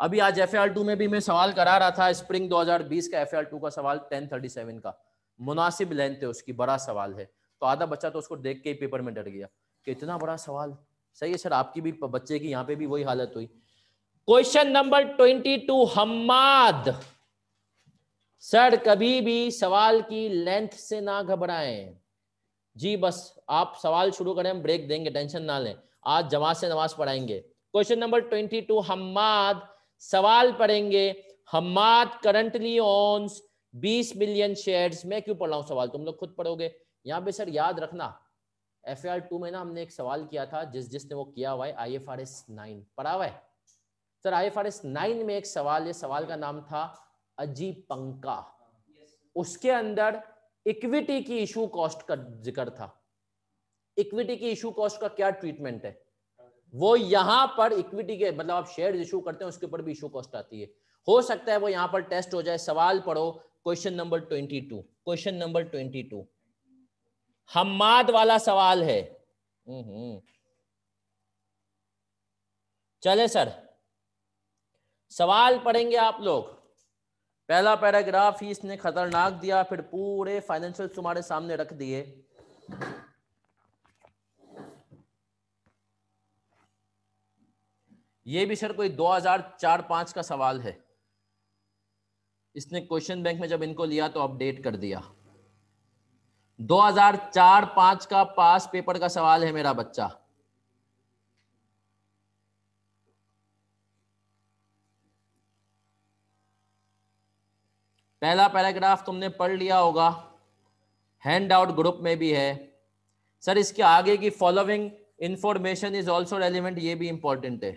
[SPEAKER 1] अभी आज एफ में भी मैं सवाल करा रहा था स्प्रिंग 2020 का एफ का सवाल टेन का मुनासिब लेंथ है उसकी बड़ा सवाल है तो आधा बच्चा तो उसको देख के ही पेपर में डर गया कि इतना बड़ा सवाल सही है सर आपकी भी बच्चे की यहाँ पे भी वही हालत हुई question number twenty two Hammad sir कभी भी सवाल की लेंथ से ना घबराएं जी बस आप सवाल शुरू करें हम ब्रेक देंगे टेंशन ना लें आज जमात से नमाज पढ़ाएंगे question number twenty two Hammad सवाल पढ़ेंगे हम्माद करंटली ऑन बीस मिलियन शेयर में क्यों पढ़ रहा हूँ सवाल तुम लोग खुद पढ़ोगे यहाँ पे सर याद रखना एफ आर टू में ना हमने एक सवाल किया था जिस जिसने वो किया हुआ है I F R S nine पढ़ा हुआ है sir I F R S nine में एक सवाल ये सवाल का नाम था अजी पंका उसके अंदर इक्विटी की इशू कॉस्ट का जिक्र था इक्विटी की इशू कॉस्ट का क्या ट्रीटमेंट है वो यहां पर इक्विटी के मतलब आप शेयर इशू करते हैं उसके ऊपर भी इशू कॉस्ट आती है हो सकता है वो यहां पर टेस्ट हो जाए सवाल पढ़ो question number twenty two question number twenty two Hammad वाला सवाल है चले सर सवाल पढ़ेंगे आप लोग पहला पैराग्राफ ही इसने खतरनाक दिया फिर पूरे फाइनेंशियल तुम्हारे सामने रख दिए ये भी सर कोई 2004-5 का सवाल है इसने क्वेश्चन बैंक में जब इनको लिया तो अपडेट कर दिया 2004-5 का पास पेपर का सवाल है मेरा बच्चा पहला पैराग्राफ तुमने पढ़ लिया होगा हैंड आउट ग्रुप में भी है सर इसके आगे की following information is also relevant ये भी इंपॉर्टेंट है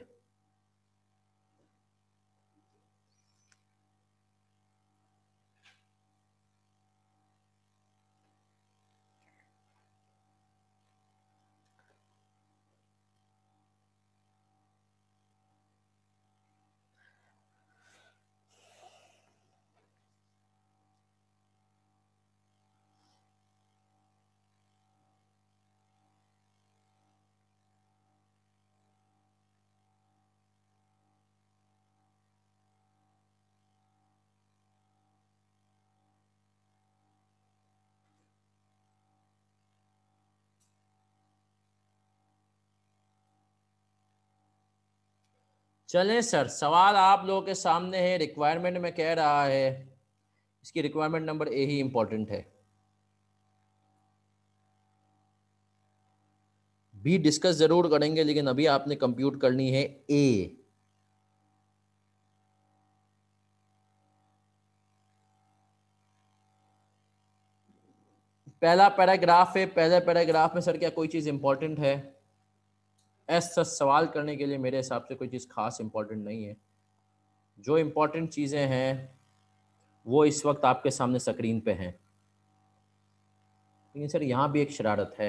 [SPEAKER 1] चलें सर सवाल आप लोगों के सामने है रिक्वायरमेंट में कह रहा है इसकी रिक्वायरमेंट नंबर ए ही इंपॉर्टेंट है बी डिस्कस जरूर करेंगे लेकिन अभी आपने कंप्यूट करनी है ए पहला पैराग्राफ है पहले पैराग्राफ में सर क्या कोई चीज इंपॉर्टेंट है ऐसा सवाल करने के लिए मेरे हिसाब से कोई चीज़ खास इम्पोर्टेंट नहीं है जो इम्पोर्टेंट चीज़ें हैं वो इस वक्त आपके सामने स्क्रीन पे हैं लेकिन सर यहाँ भी एक शरारत है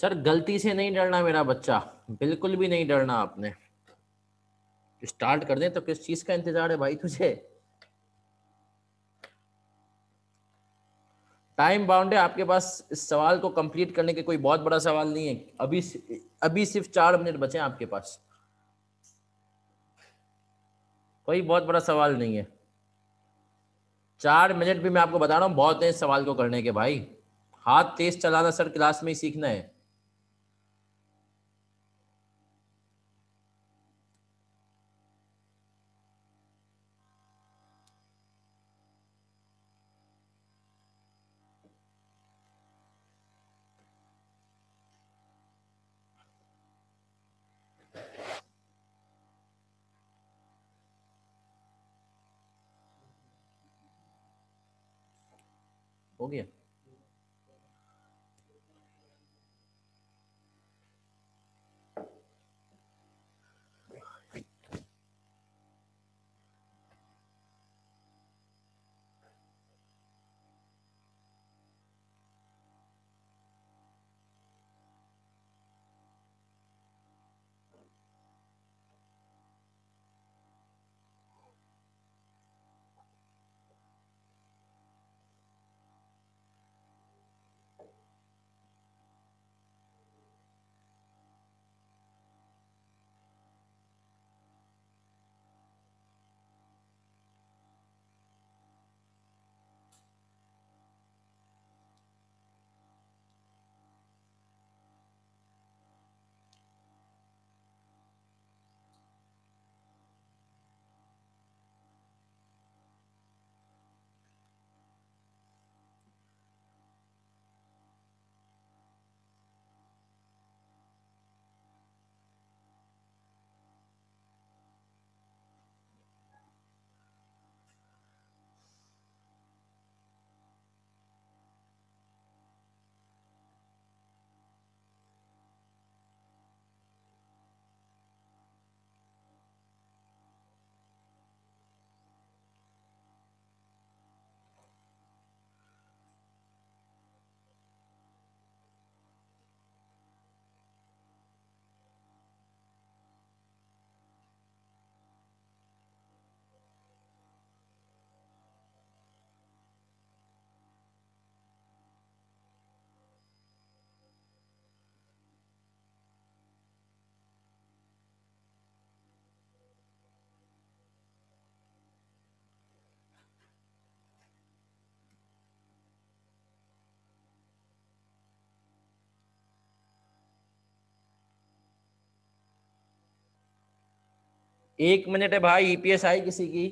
[SPEAKER 1] सर गलती से नहीं डरना मेरा बच्चा बिल्कुल भी नहीं डरना आपने स्टार्ट कर दें तो किस चीज का इंतजार है भाई तुझे टाइम बाउंड है आपके पास इस सवाल को कंप्लीट करने के कोई बहुत बड़ा सवाल नहीं है अभी अभी सिर्फ चार मिनट बचे हैं आपके पास कोई बहुत बड़ा सवाल नहीं है चार मिनट भी मैं आपको बता रहा हूँ बहुत है इस सवाल को करने के भाई हाथ तेज चलाना सर क्लास में ही सीखना है kìa एक मिनट है भाई ईपीएस e आई किसी की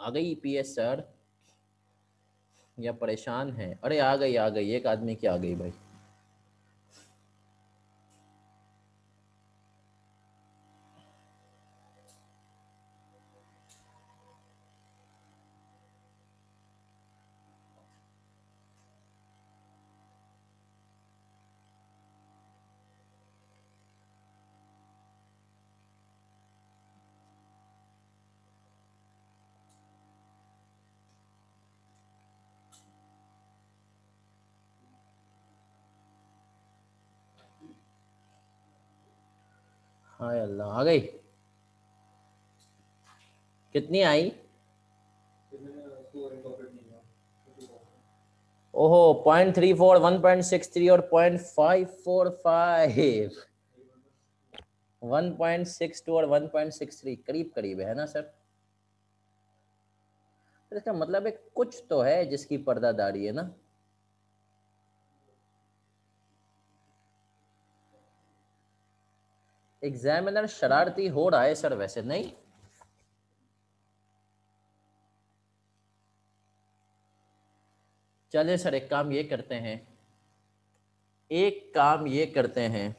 [SPEAKER 1] आ गई पीएस e सर या परेशान है अरे आ गई आ गई एक आदमी की आ गई भाई हाय अल्लाह आ गई कितनी आई ओहो point three four one point six three और point five four five one point six two और वन पॉइंट सिक्स थ्री करीब करीब है ना सर तो इसका मतलब है कुछ तो है जिसकी पर्दादारी है ना एग्जामिनर शरारती हो रहा है सर वैसे नहीं चलिए सर एक काम ये करते हैं एक काम ये करते हैं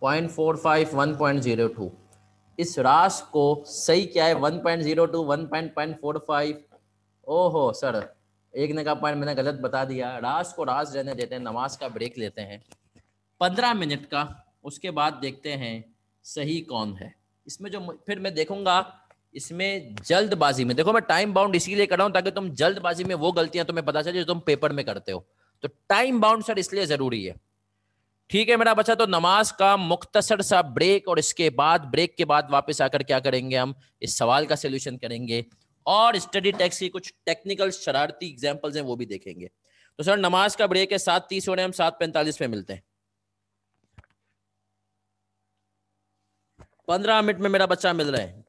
[SPEAKER 1] point four five one point zero two इस रास को सही क्या है one point zero two one point point four five ओहो सर एक ने का पॉइंट मैंने गलत बता दिया रास को रास रहने देते हैं नमाज का ब्रेक लेते हैं पंद्रह मिनट का उसके बाद देखते हैं सही कौन है इसमें जो फिर मैं देखूंगा इसमें जल्दबाजी में देखो मैं टाइम बाउंड इसीलिए कर रहा हूं ताकि तुम जल्दबाजी में वो गलतियां तुम्हें पता चले जो तुम पेपर में करते हो तो टाइम बाउंड सर इसलिए जरूरी है ठीक है मेरा बच्चा तो नमाज का मुख्तसर सा ब्रेक और इसके बाद ब्रेक के बाद वापस आकर क्या करेंगे हम इस सवाल का सोल्यूशन करेंगे और स्टडी टैक्स की कुछ टेक्निकल शरारती एग्जाम्पल्स हैं वो भी देखेंगे तो सर नमाज का ब्रेक है सात तीस हो रहे हैं हम सात पैंतालीस में मिलते हैं पंद्रह मिनट में मेरा बच्चा मिल रहा है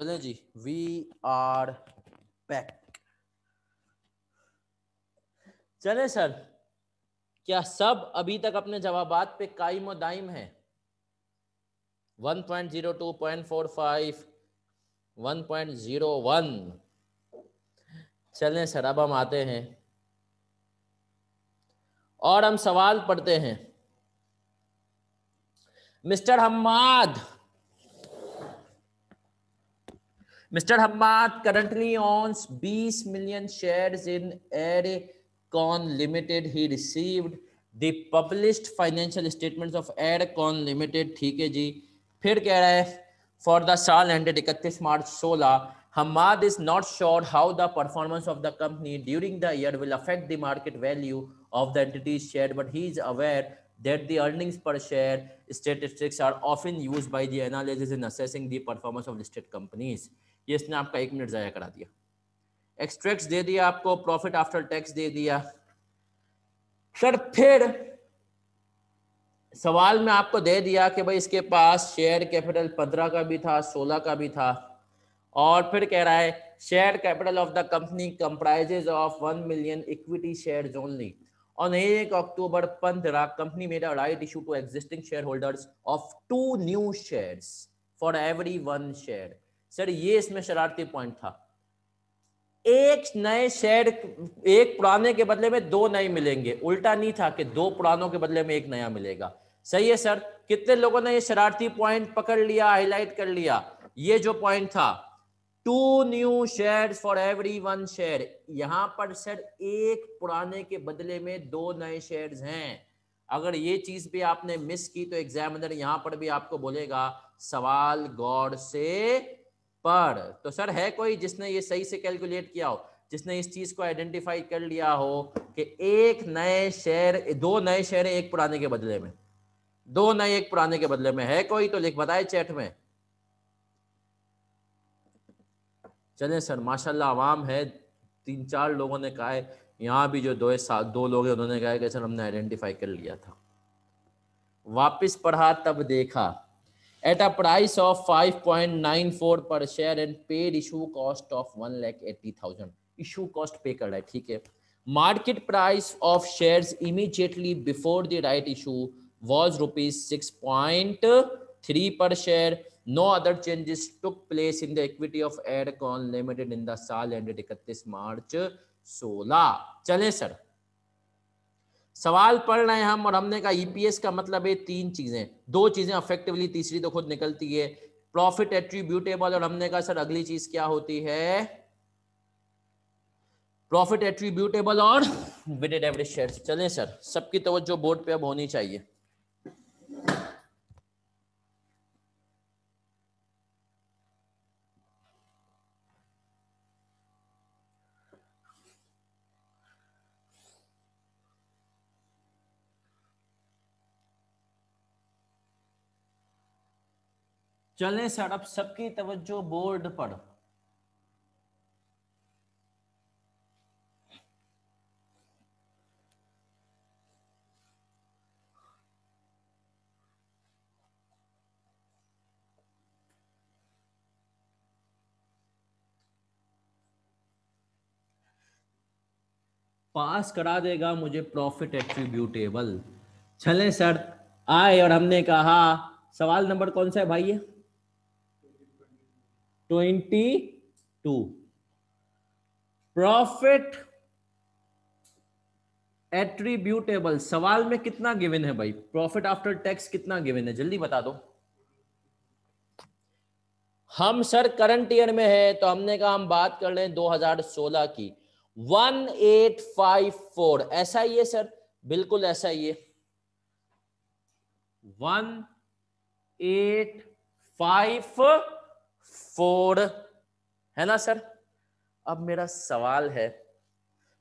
[SPEAKER 1] चले जी वी आर बैक चले सर क्या सब अभी तक अपने जवाब पे कायम और दाइम है 1.02.45 1.01 चलें सर अब हम आते हैं और हम सवाल पढ़ते हैं mister Hammad Mr. Hamad currently owns 20 million shares in Aircon Limited. He received the published financial statements of Aircon Limited. ठीक है जी फिर कह रहा है for the year ended 31 March 16 Hamad is not sure how the performance of the company during the year will affect the market value of the entity's share, but he is aware that the earnings per share statistics are often used by the analysts in assessing the performance of listed companies. ये इसने आपका एक minute ज़ाया करा दिया extract दे दिया आपको profit after tax दे दिया सर फिर सवाल में आपको दे दिया कि भाई इसके पास शेयर कैपिटल पंद्रह का भी था सोलह का भी था और फिर कह रहा है share capital of the company comprises of one million equity share only on एक अक्टूबर पंद्रह company made a right issue to existing share holders of two new shares for every one share sir ये इसमें शरारती point था एक नए shade एक पुराने के बदले में दो नए मिलेंगे उल्टा नहीं था कि दो पुरानों के बदले में एक नया मिलेगा सही है सर कितने लोगों ने ये शरारती पॉइंट पकड़ लिया हाईलाइट कर लिया ये जो पॉइंट था two new share for every one share यहां पर सर एक पुराने के बदले में दो नए शेयर हैं अगर ये चीज भी आपने मिस की तो एग्जामिनर यहां पर भी आपको बोलेगा सवाल गौर से पर तो सर है कोई जिसने ये सही से कैलकुलेट किया हो जिसने इस चीज को आइडेंटिफाई कर लिया हो कि एक नए शेयर दो नए शेयर एक पुराने के बदले में दो नए एक पुराने के बदले में है कोई तो लिख बताए चैट में चले सर माशाल्लाह आवाम है तीन चार लोगों ने कहा है यहां भी जो दो सात दो लोग उन्होंने कहा है कि सर हमने आइडेंटिफाई कर लिया था वापिस पढ़ा तब देखा at a price of 5.94 per share and paid issue cost of 1,80,000. Issue cost pay kar hai, hai. Market price of shares immediately before the right issue was rupees 6.3 per share. No other changes took place in the equity of Aircon Limited in the saal ended 31 March 16. Chale sir. सवाल पढ़ रहे हैं हम और हमने कहा EPS e का मतलब है तीन चीजें दो चीजें अफेक्टिवली तीसरी तो खुद निकलती है प्रॉफिट एट्रीब्यूटेबल और हमने कहा सर अगली चीज क्या होती है प्रॉफिट एट्रीब्यूटेबल और विडेड एवरेज शेयर चले सर सबकी तवज्जो तो बोर्ड पे अब होनी चाहिए चले सर अब सबकी तवज्जो बोर्ड पर पास करा देगा मुझे प्रॉफिट एट्रीब्यूटेबल चले सर आए और हमने कहा सवाल नंबर कौन सा है भाई ये ट्वेंटी टू प्रॉफिट एट्रीब्यूटेबल सवाल में कितना गिवन है भाई प्रॉफिट आफ्टर टैक्स कितना गिवन है जल्दी बता दो हम सर करंट ईयर में है तो हमने कहा हम बात कर लें 2016 की 1854 ऐसा ही है सर बिल्कुल ऐसा ही है 1854 फोर है ना सर अब मेरा सवाल है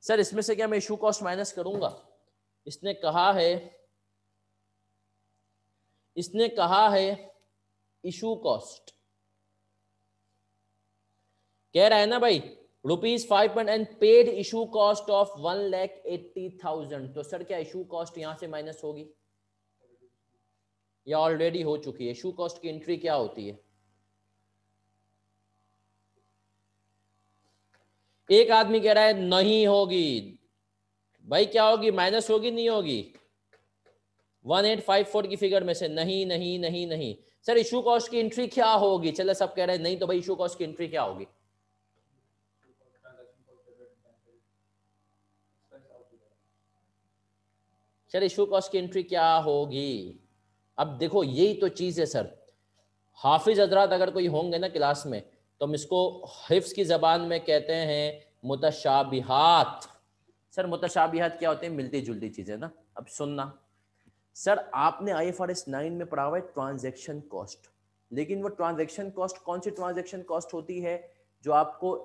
[SPEAKER 1] सर इसमें से क्या मैं इशू कॉस्ट माइनस करूंगा इसने कहा है इसने कहा है इशू कॉस्ट कह रहा है ना भाई rupees five point and paid issue cost of one lakh eighty thousand तो सर क्या इशू कॉस्ट यहां से माइनस होगी या ऑलरेडी हो चुकी है इशू कॉस्ट की एंट्री क्या होती है एक आदमी कह रहा है नहीं होगी भाई क्या होगी माइनस होगी नहीं होगी वन एट फाइव फोर की फिगर में से नहीं नहीं नहीं नहीं सर इशू कॉस्ट की एंट्री क्या होगी चलो सब कह रहे हैं नहीं तो भाई इशू कॉस्ट की एंट्री क्या होगी सर इशू कॉस्ट की एंट्री क्या होगी अब देखो यही तो चीज है सर हाफिज हजरात अगर कोई होंगे ना क्लास में तो हम इसको हिफ्स की ज़बान में कहते हैं मुतशाबिहात सर मुतशाबिहात क्या होते हैं मिलती जुलती चीज़ें ना अब सुनना सर आपने I F R S nine में पढ़ा हुआ है ट्रांजेक्शन कॉस्ट लेकिन वो ट्रांजेक्शन कॉस्ट कौन सी ट्रांजेक्शन कॉस्ट होती है जो आपको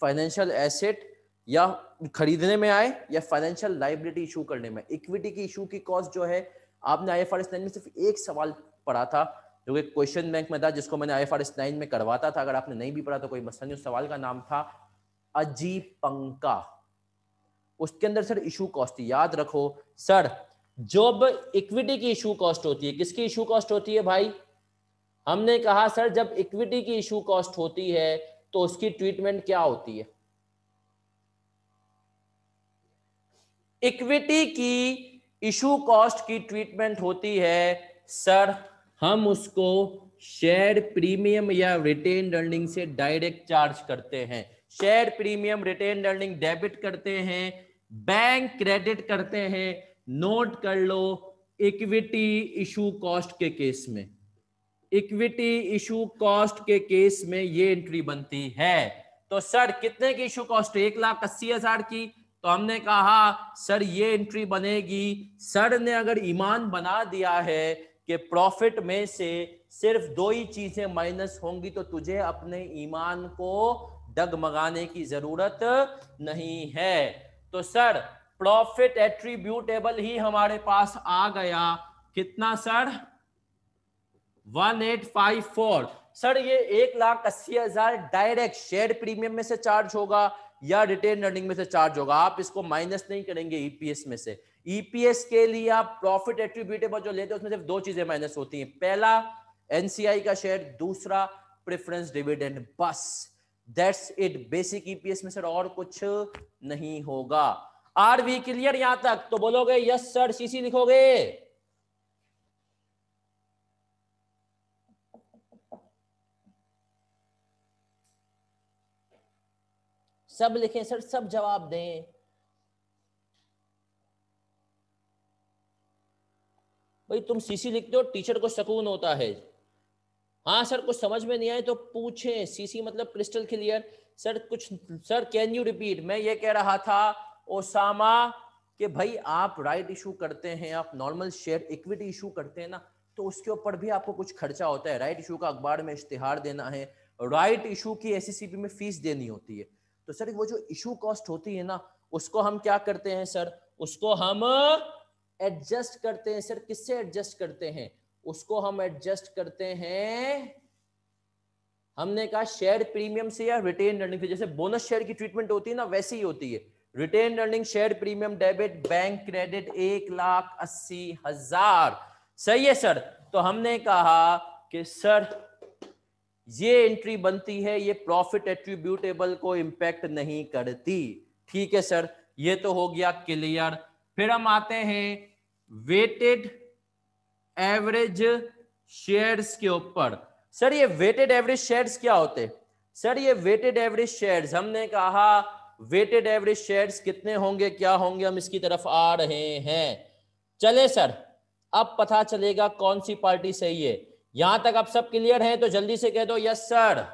[SPEAKER 1] फाइनेंशियल एसेट या खरीदने में आए या फाइनेंशियल लाइबिलिटी इशू करने में इक्विटी की इशू की कॉस्ट जो है आपने I F R S nine में सिर्फ एक सवाल पढ़ा था जो एक क्वेश्चन बैंक में था जिसको मैंने आई एफ आर नाइन में करवाता था अगर आपने नहीं भी पढ़ा तो कोई मसला नहीं उस सवाल का नाम था पंका उसके अंदर सर इशू कॉस्ट याद रखो सर जब इक्विटी की इशू कॉस्ट होती है किसकी इशू कॉस्ट होती है भाई हमने कहा सर जब इक्विटी की इशू कॉस्ट होती है तो उसकी ट्रीटमेंट क्या होती है इक्विटी की इशू कॉस्ट की ट्रीटमेंट होती है सर हम उसको शेयर प्रीमियम या रिटेन अर्निंग से डायरेक्ट चार्ज करते हैं share premium retain earning debit करते हैं बैंक क्रेडिट करते हैं नोट कर लो इक्विटी इशू कॉस्ट के केस में इक्विटी इशू कॉस्ट के केस में ये एंट्री बनती है तो सर कितने की इशू कॉस्ट एक लाख अस्सी हजार की तो हमने कहा सर ये एंट्री बनेगी सर ने अगर ईमान बना दिया है कि प्रॉफिट में से सिर्फ दो ही चीजें माइनस होंगी तो तुझे अपने ईमान को डगमगाने की जरूरत नहीं है तो सर प्रॉफिट एट्रीब्यूटेबल ही हमारे पास आ गया कितना सर 1854 सर ये एक लाख अस्सी हजार डायरेक्ट शेयर प्रीमियम में से चार्ज होगा या रिटेन अर्निंग में से चार्ज होगा आप इसको माइनस नहीं करेंगे ईपीएस e में से ईपीएस e के लिए आप प्रॉफिट एट्रीब्यूटेबल जो लेते हैं उसमें सिर्फ दो चीजें माइनस होती हैं पहला एनसीआई का शेयर दूसरा प्रेफरेंस डिविडेंड बस दैट्स इट बेसिक ईपीएस में सर और कुछ नहीं होगा आर वी क्लियर यहां तक तो बोलोगे यस सर सीसी लिखोगे सब लिखें सर सब जवाब दें भाई तुम सीसी लिखते हो टीचर को सुकून होता है हाँ सर कुछ समझ में नहीं आए तो पूछें सीसी मतलब क्रिस्टल क्लियर सर कुछ सर कैन यू रिपीट मैं ये कह रहा था ओसामा कि भाई आप राइट इशू करते हैं आप नॉर्मल शेयर इक्विटी इशू करते हैं ना तो उसके ऊपर भी आपको कुछ खर्चा होता है राइट इशू का अखबार में इश्तिहार देना है राइट इशू की एस में फीस देनी होती है तो सर वो जो इशू कॉस्ट होती है ना उसको हम क्या करते हैं सर उसको हम एडजस्ट करते हैं सर किससे एडजस्ट करते हैं उसको हम एडजस्ट करते हैं हमने कहा शेयर प्रीमियम से या रिटेन अर्निंग से जैसे बोनस शेयर की ट्रीटमेंट होती है ना वैसे ही होती है retain earning share premium debit bank credit एक लाख अस्सी हजार सही है सर तो हमने कहा कि सर ये एंट्री बनती है ये प्रॉफिट एट्रीब्यूटेबल को इम्पैक्ट नहीं करती ठीक है सर ये तो हो गया क्लियर फिर हम आते हैं वेटेड एवरेज शेयर्स के ऊपर सर ये वेटेड एवरेज शेयर्स क्या होते सर ये वेटेड एवरेज शेयर्स हमने कहा वेटेड एवरेज शेयर्स कितने होंगे क्या होंगे हम इसकी तरफ आ रहे हैं चले सर अब पता चलेगा कौन सी पार्टी सही है यहां तक आप सब क्लियर हैं तो जल्दी से कह दो यस सर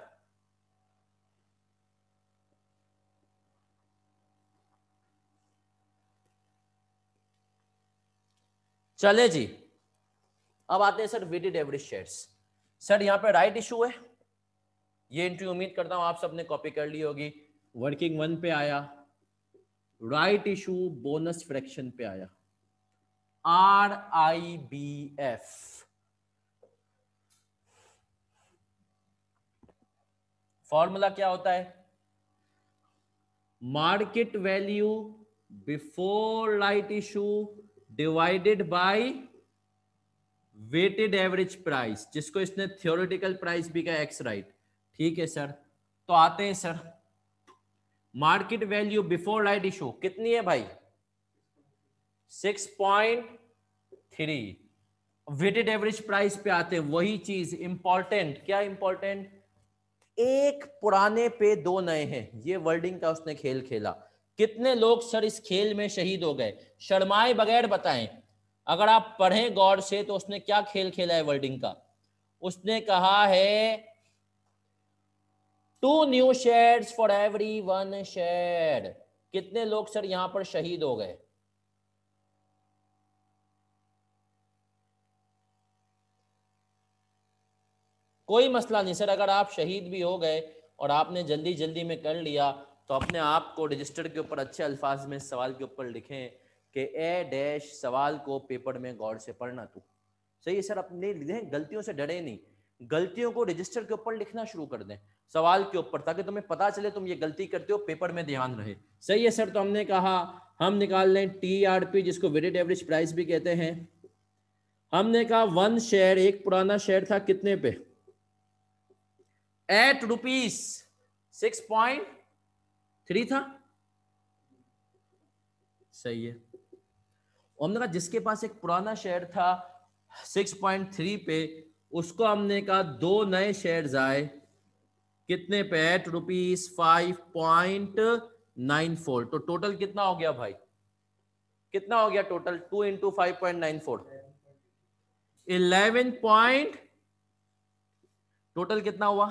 [SPEAKER 1] चले जी अब आते हैं sir weighted average shares sir यहाँ पे राइट इशू है ये एंट्री उम्मीद करता हूं आप सबने कॉपी कर ली होगी वर्किंग वन पे आया राइट इशू बोनस फ्रैक्शन पे आया R I B F formula क्या होता है market value before right issue divided by weighted average price जिसको इसने थियोरिटिकल प्राइस भी कहा एक्स राइट ठीक है सर तो आते हैं sir market value before right issue कितनी है भाई six point three weighted average price पे आते हैं वही चीज इंपॉर्टेंट क्या इंपॉर्टेंट एक पुराने पे दो नए हैं ये वर्डिंग का उसने खेल खेला कितने लोग सर इस खेल में शहीद हो गए शर्माए बगैर बताएं अगर आप पढ़ें गौर से तो उसने क्या खेल खेला है वर्डिंग का उसने कहा है two new share for every one share कितने लोग सर यहां पर शहीद हो गए कोई मसला नहीं सर अगर आप शहीद भी हो गए और आपने जल्दी जल्दी में कर लिया तो अपने आप को रजिस्टर के ऊपर अच्छे अल्फाज में सवाल के ऊपर लिखें कि ए डैश सवाल को पेपर में गौर से पढ़ना तू सही है सर अपने लिखें गलतियों से डरे नहीं गलतियों को रजिस्टर के ऊपर लिखना शुरू कर दें सवाल के ऊपर ताकि तुम्हें पता चले तुम ये गलती करते हो पेपर में ध्यान रहे सही है सर तो हमने कहा हम निकाल लें टी आर पी जिसको वेटेड एवरेज प्राइस भी कहते हैं हमने कहा वन शेयर एक पुराना शेयर था कितने पे at rupees six point three था सही है हमने कहा जिसके पास एक पुराना शेयर था 6.3 पे उसको हमने कहा दो नए शेयर आए कितने पे at rupees five point nine four तो टोटल कितना हो गया भाई कितना हो गया total two into five point nine four eleven point total कितना हुआ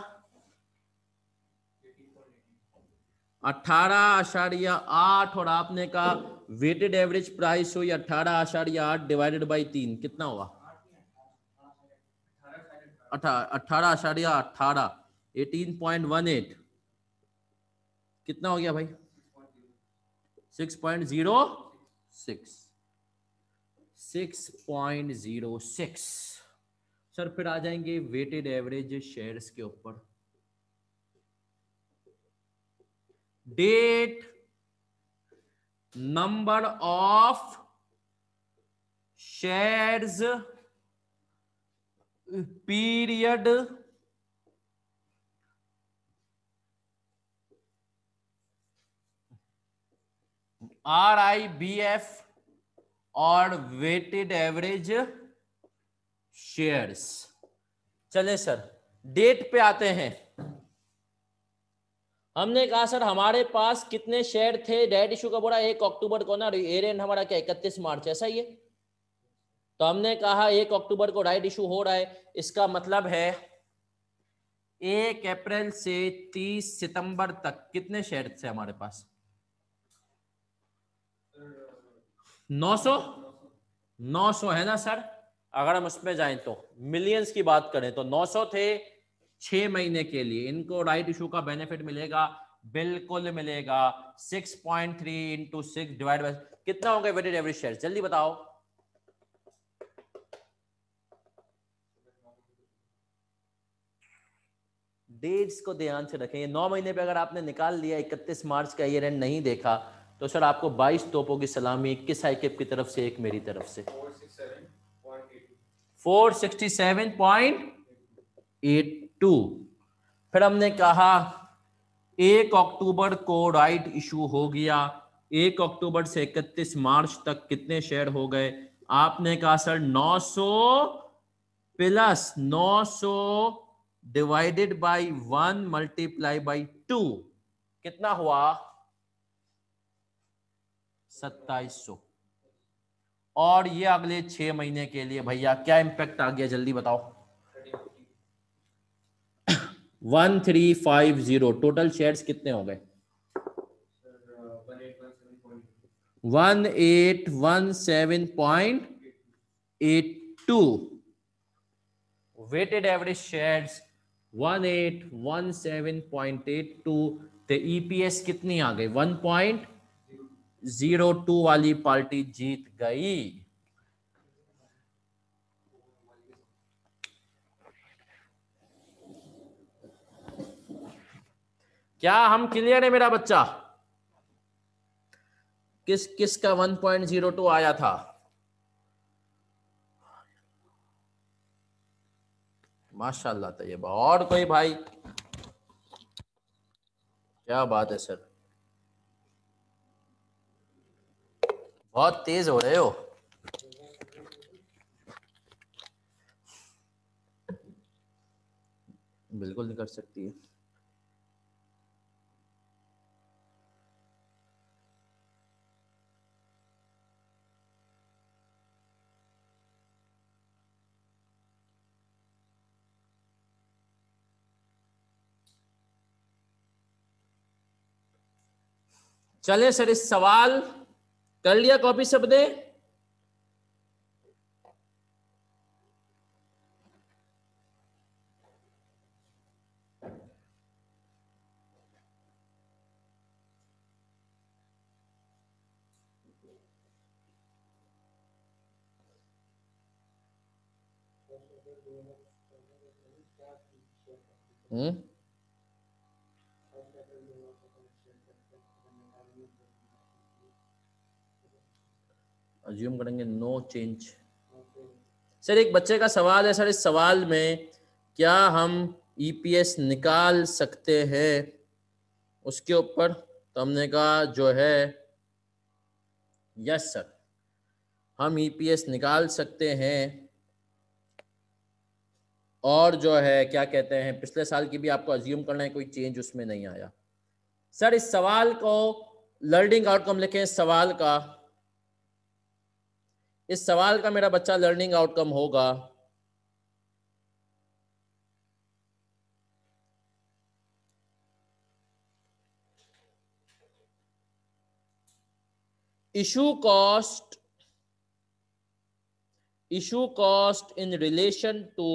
[SPEAKER 1] अठारह आशारिया आठ और आपने कहा वेटेड एवरेज प्राइस हुई अठारह आशारिया आठ डिवाइडेड बाई तीन कितना हुआ अठारह आशारिया अठारह एटीन पॉइंट वन एट कितना हो गया भाई six point zero six six point zero six sir फिर आ जाएंगे वेटेड एवरेज शेयर्स के ऊपर date number of shares period R I B F और वेटेड एवरेज शेयर्स चले सर डेट पे आते हैं हमने कहा सर हमारे पास कितने शेयर थे डेट इशू का बोला एक अक्टूबर को ना एरेंट हमारा क्या इकतीस मार्च ऐसा ही है तो हमने कहा एक अक्टूबर को राइट इशू हो रहा है इसका मतलब है एक अप्रैल से तीस सितंबर तक कितने शेयर थे हमारे पास नौ सौ नौ सौ है ना सर अगर हम उसमें जाएं तो मिलियंस की बात करें तो नौ सौ थे छह महीने के लिए इनको राइट इशू का बेनिफिट मिलेगा बिल्कुल मिलेगा six point three into six divide by कितना होगा वेटेड एवरेज शेयर जल्दी बताओ डेट्स को ध्यान से रखें ये नौ महीने पे अगर आपने निकाल लिया इकतीस मार्च का ईयर एंड नहीं देखा तो सर आपको बाईस तोपों की सलामी इक्कीस आईकेप की तरफ से एक मेरी तरफ से four sixty seven point eight two फिर हमने कहा एक अक्टूबर को राइट इशू हो गया एक अक्टूबर से इकतीस मार्च तक कितने शेयर हो गए आपने कहा sir 900 plus 900 divided by one multiply by two कितना हुआ सत्ताईस सौ और ये अगले छह महीने के लिए भैया क्या इंपैक्ट आ गया जल्दी बताओ one three five zero total share कितने हो गए one eight one seven point eight two weighted average shares one eight one seven point eight two तो ईपीएस कितनी आ गई वन पॉइंट जीरो टू वाली पार्टी जीत गई क्या हम क्लियर है मेरा बच्चा किस किस का 1.02 आया था माशाल्लाह ये और कोई भाई क्या बात है सर बहुत तेज हो रहे हो बिल्कुल नहीं कर सकती है चले सर इस सवाल कर लिया कॉपी सब ने हम्म अज्यूम करेंगे नो चेंज सर एक बच्चे का सवाल है सर इस सवाल में क्या हम ईपीएस e निकाल सकते हैं उसके ऊपर तो हमने कहा जो है यस सर हम ईपीएस e निकाल सकते हैं और जो है क्या कहते हैं पिछले साल की भी आपको अज्यूम करना है कोई चेंज उसमें नहीं आया सर इस सवाल को लर्निंग आउटकम लिखें सवाल का इस सवाल का मेरा बच्चा लर्निंग आउटकम होगा issue cost issue cost in relation to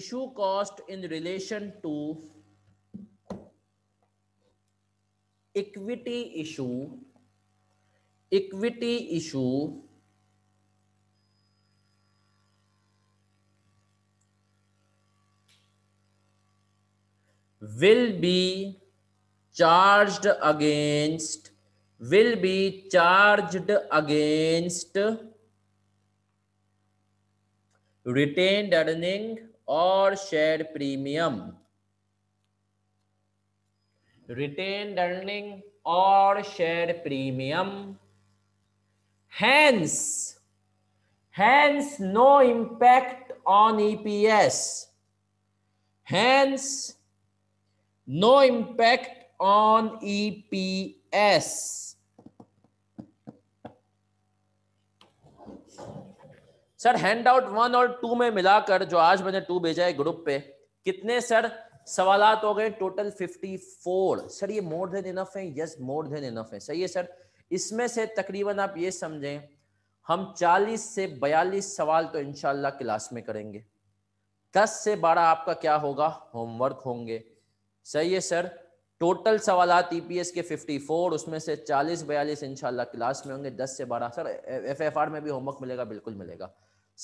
[SPEAKER 1] issue cost in relation to equity issue equity issue will be charged against will be charged against retained earning or share premium retained earning or shared premium. Hence, hence no impact on EPS. Hence, no impact on EPS. Sir hand out one और two में मिलाकर जो आज मैंने to भेजा है group पे कितने सर सवाल हो गए टोटल 54 सर ये मोर देन इनफ है यस मोर देन इनफ है सही है सर इसमें से तकरीबन आप ये समझें हम 40 से 42 सवाल तो इनशाला क्लास में करेंगे 10 से 12 आपका क्या होगा होमवर्क होंगे सही है सर टोटल सवाल ईपीएस के 54 उसमें से 40 बयालीस इनशाला क्लास में होंगे 10 से 12 सर एफएफआर में भी होमवर्क मिलेगा बिल्कुल मिलेगा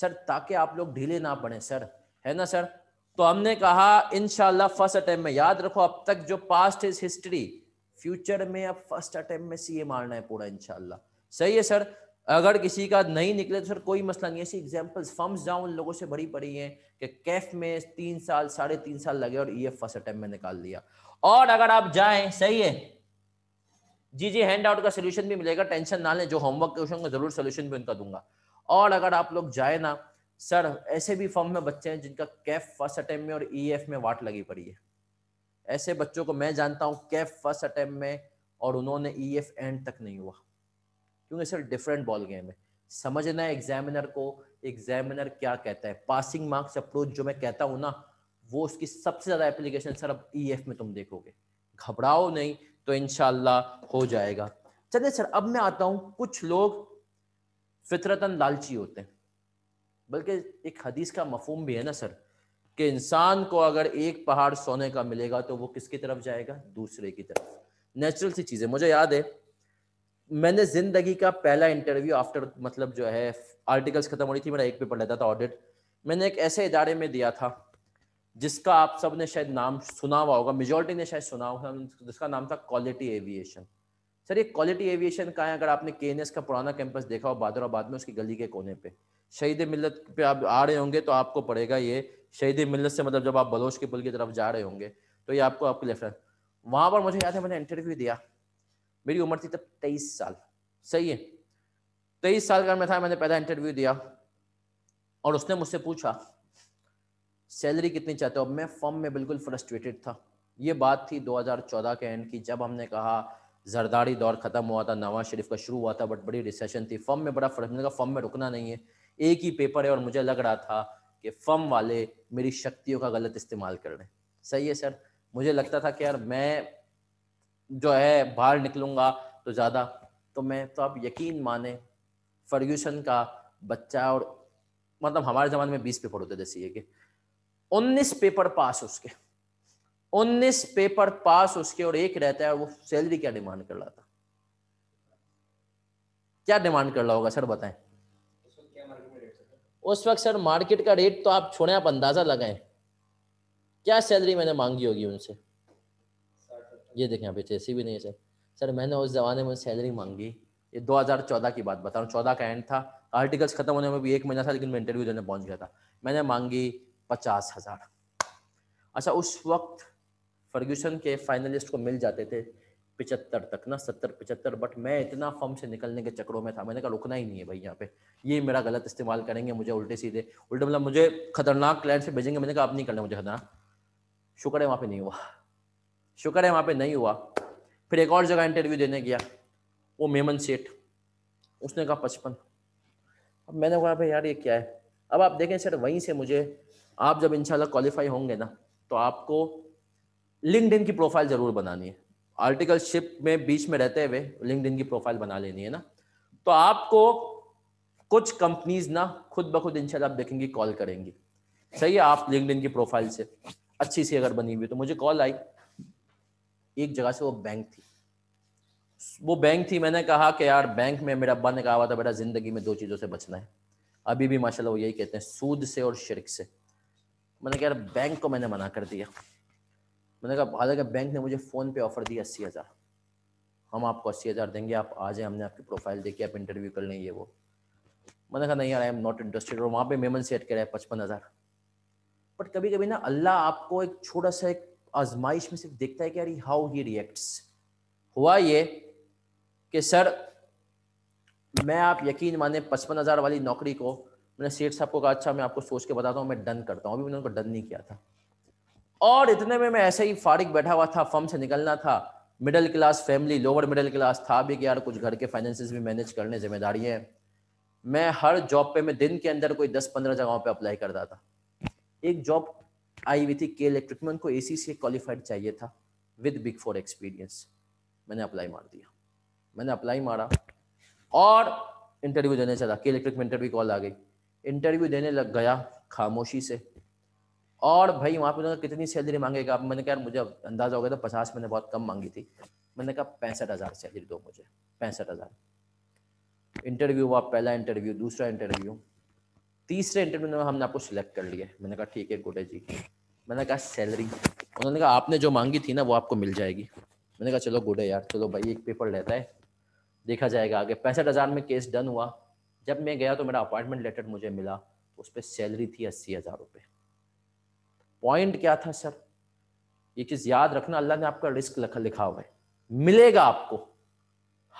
[SPEAKER 1] सर ताकि आप लोग ढीले ना पड़े सर है ना सर तो हमने कहा इनशाला फर्स्ट अटैम्प्ट में याद रखो अब तक जो पास्ट इज हिस्ट्री फ्यूचर में अब फर्स्ट अटैम्प में सीए मारना है पूरा इनशाला सही है सर अगर किसी का नहीं निकले तो सर कोई मसला नहीं ऐसी एग्जाम्पल्स फर्म्स जहाँ उन लोगों से बड़ी पड़ी हैं कि कैफ में तीन साल साढ़े तीन साल लगे और ये फर्स्ट अटैम्प में निकाल लिया और अगर आप जाए सही है जी जी हैंड आउट का सोल्यूशन भी मिलेगा टेंशन ना लें जो होमवर्क क्वेश्चन का जरूर सोल्यूशन भी उनका दूंगा और अगर आप लोग जाए ना सर ऐसे भी फॉर्म में बच्चे हैं जिनका कैफ फर्स्ट अटेम्प्ट में और एफ e में वाट लगी पड़ी है ऐसे बच्चों को मैं जानता हूँ कैफ फर्स्ट अटेम्प्ट में और उन्होंने एफ e एंड तक नहीं हुआ क्योंकि सर डिफरेंट बॉल गेम है समझना है एग्जामिनर को एग्जामिनर क्या कहता है पासिंग मार्क्स अप्रोच जो मैं कहता हूँ ना वो उसकी सबसे ज्यादा एप्लीकेशन सर अब ई e में तुम देखोगे घबराओ नहीं तो इनशाला हो जाएगा चलिए सर अब मैं आता हूँ कुछ लोग फितरतन लालची होते हैं बल्कि एक हदीस का मफहम भी है ना सर कि इंसान को अगर एक पहाड़ सोने का मिलेगा तो वो किसकी तरफ जाएगा दूसरे की तरफ नेचुरल सी चीज़ें मुझे याद है मैंने जिंदगी का पहला इंटरव्यू आफ्टर मतलब जो है आर्टिकल्स खत्म हो रही थी मेरा एक पेपर लेता था ऑडिट मैंने एक ऐसे इदारे में दिया था जिसका आप सब ने शायद नाम सुना हुआ होगा मेजोरिटी ने शायद सुना होगा जिसका नाम था क्वालिटी एविएशन सर ये क्वालिटी एविएशन का है अगर आपने के का पुराना कैंपस देखा हो बादराबाद में उसकी गली के कोने पे शहीद मिलत पे आप आ रहे होंगे तो आपको पड़ेगा ये शहीद मिलत से मतलब जब आप बलोच के पुल की तरफ जा रहे होंगे तो ये आपको आपके लेफ्ट वहाँ पर मुझे याद है मैंने इंटरव्यू दिया मेरी उम्र थी तब तेईस साल सही है तेईस साल का मैं था मैंने पहला इंटरव्यू दिया और उसने मुझसे पूछा सैलरी कितनी चाहते हो अब मैं फॉर्म में बिल्कुल फ्रस्ट्रेटेड था ये बात थी 2014 के एंड की जब हमने कहा जरदारी दौर ख़त्म हुआ था नवाज शरीफ का शुरू हुआ था बट बड़ी रिसेशन थी फम में बड़ा फर्क का फम में रुकना नहीं है एक ही पेपर है और मुझे लग रहा था कि फम वाले मेरी शक्तियों का गलत इस्तेमाल कर रहे हैं सही है सर मुझे लगता था कि यार मैं जो है बाहर निकलूंगा तो ज़्यादा तो मैं तो आप यकीन माने फर्ग्यूसन का बच्चा और मतलब हमारे ज़माने में बीस पेपर होते थे सी के उन्नीस पेपर पास उसके उन्नीस पेपर पास उसके और एक रहता है वो सैलरी क्या डिमांड कर रहा था क्या डिमांड कर रहा होगा सर बताएं उस वक्त सर मार्केट का रेट तो आप छोड़े आप अंदाजा लगाएं क्या सैलरी मैंने मांगी होगी उनसे ये देखें आप ऐसी भी नहीं है सर सर मैंने उस जमाने में सैलरी मांगी ये 2014 की बात बता रहा हूँ चौदह का एंड था आर्टिकल्स खत्म होने में भी एक महीना था लेकिन मैं इंटरव्यू देने पहुंच गया था मैंने मांगी पचास हजार अच्छा उस वक्त फर्ग्यूसन के फाइनलिस्ट को मिल जाते थे पिचहत्तर तक ना सत्तर पिचहत्तर बट मैं इतना फॉर्म से निकलने के चक्रों में था मैंने कहा रुकना ही नहीं है भाई यहाँ पे ये मेरा गलत इस्तेमाल करेंगे मुझे उल्टे सीधे उल्टे मतलब मुझे खतरनाक क्लाइंट से भेजेंगे मैंने कहा आप नहीं करना मुझे खतरनाक शुक्र है वहाँ पे नहीं हुआ शुक्र है वहाँ पे नहीं हुआ फिर एक और जगह इंटरव्यू देने गया वो मेमन सेठ उसने कहा पचपन अब मैंने कहा भाई यार ये क्या है अब आप देखें सर वहीं से मुझे आप जब इंशाल्लाह क्वालिफाई होंगे ना तो आपको लिंकड की प्रोफाइल जरूर बनानी है आर्टिकलशिप में बीच में रहते हुए लिंकड की प्रोफाइल बना लेनी है ना तो आपको कुछ कंपनीज ना खुद ब खुद इनशाला आप देखेंगी कॉल करेंगी सही है आप लिंकड की प्रोफाइल से अच्छी सी अगर बनी हुई तो मुझे कॉल आई एक जगह से वो बैंक थी वो बैंक थी मैंने कहा कि यार बैंक में मेरे अब्बा ने कहा हुआ था बेटा जिंदगी में दो चीज़ों से बचना है अभी भी माशाल्लाह वो यही कहते हैं सूद से और शिरक से मैंने कहा यार बैंक को मैंने मना कर दिया मैंने कहा हालांकि बैंक ने मुझे फ़ोन पे ऑफ़र दिया अस्सी हज़ार हम आपको अस्सी हज़ार देंगे आप आ जाए हमने आपकी प्रोफाइल देखी आप इंटरव्यू कर लें ये वो मैंने कहा नहीं यार आई एम नॉट इंटरेस्टेड और वहाँ पे मेमन सेट कराया पचपन हज़ार बट कभी कभी ना अल्लाह आपको एक छोटा सा एक आजमाइश में सिर्फ देखता है कि यार हाउ ही रिएक्ट्स हुआ ये कि सर मैं आप यकीन माने पचपन हज़ार वाली नौकरी को मैंने सेठ साहब को कहा अच्छा मैं आपको सोच के बताता हूँ मैं डन करता हूँ अभी मैंने उनको डन नहीं किया था और इतने में मैं ऐसे ही फारिक बैठा हुआ था फर्म से निकलना था middle class family lower middle class था भी कि यार कुछ घर के फाइनेंसिस भी मैनेज करने जिम्मेदारी है मैं हर जॉब पे मैं दिन के अंदर कोई दस पंद्रह जगहों पे अप्लाई करता था एक जॉब आई हुई थी के इलेक्ट्रिक में उनको ए सी क्वालिफाइड चाहिए था विद बिग फोर एक्सपीरियंस मैंने अप्लाई मार दिया मैंने अप्लाई मारा और इंटरव्यू देने चला के इलेक्ट्रिक में इंटरव्यू कॉल आ गई इंटरव्यू देने लग गया खामोशी से और भाई वहाँ पे उन्होंने कितनी सैलरी मांगेगा मैंने कहा यार मुझे अंदाजा हो गया था पचास मैंने बहुत कम मांगी थी मैंने कहा पैंसठ हज़ार सैलरी दो मुझे पैंसठ हज़ार इंटरव्यू हुआ पहला इंटरव्यू दूसरा इंटरव्यू तीसरे इंटरव्यू में हमने आपको सिलेक्ट कर लिया मैंने कहा ठीक है गुडे जी मैंने कहा सैलरी उन्होंने कहा आपने जो मांगी थी ना वो आपको मिल जाएगी मैंने कहा चलो गुड है यार चलो भाई एक पेपर लेता है देखा जाएगा आगे पैंसठ हज़ार में केस डन हुआ जब मैं गया तो मेरा अपॉइंटमेंट लेटर मुझे मिला उस पर सैलरी थी अस्सी हज़ार रुपये पॉइंट क्या था सर ये चीज याद रखना अल्लाह ने आपका रिस्क लिखा हुआ है मिलेगा आपको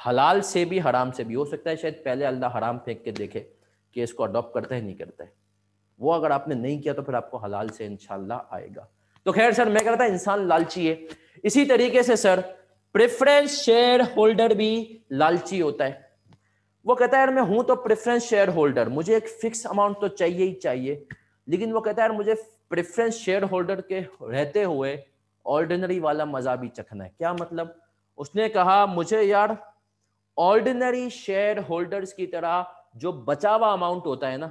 [SPEAKER 1] हलाल से भी हराम से भी हो सकता है शायद पहले अल्लाह हराम फेंक के देखे कि इसको अडॉप्ट करता है नहीं करता है वो अगर आपने नहीं किया तो फिर आपको हलाल से इनशाला आएगा तो खैर सर मैं कहता इंसान लालची है इसी तरीके से सर प्रेफरेंस शेयर होल्डर भी लालची होता है वो कहता है यार मैं हूं तो प्रेफरेंस शेयर होल्डर मुझे एक फिक्स अमाउंट तो चाहिए ही चाहिए लेकिन वो कहता है यार मुझे प्रेफरेंस शेयर होल्डर के रहते हुए ऑर्डिनरी वाला मजा भी चखना है क्या मतलब उसने कहा मुझे यार ऑर्डिनरी शेयर होल्डर्स की तरह जो बचा हुआ अमाउंट होता है ना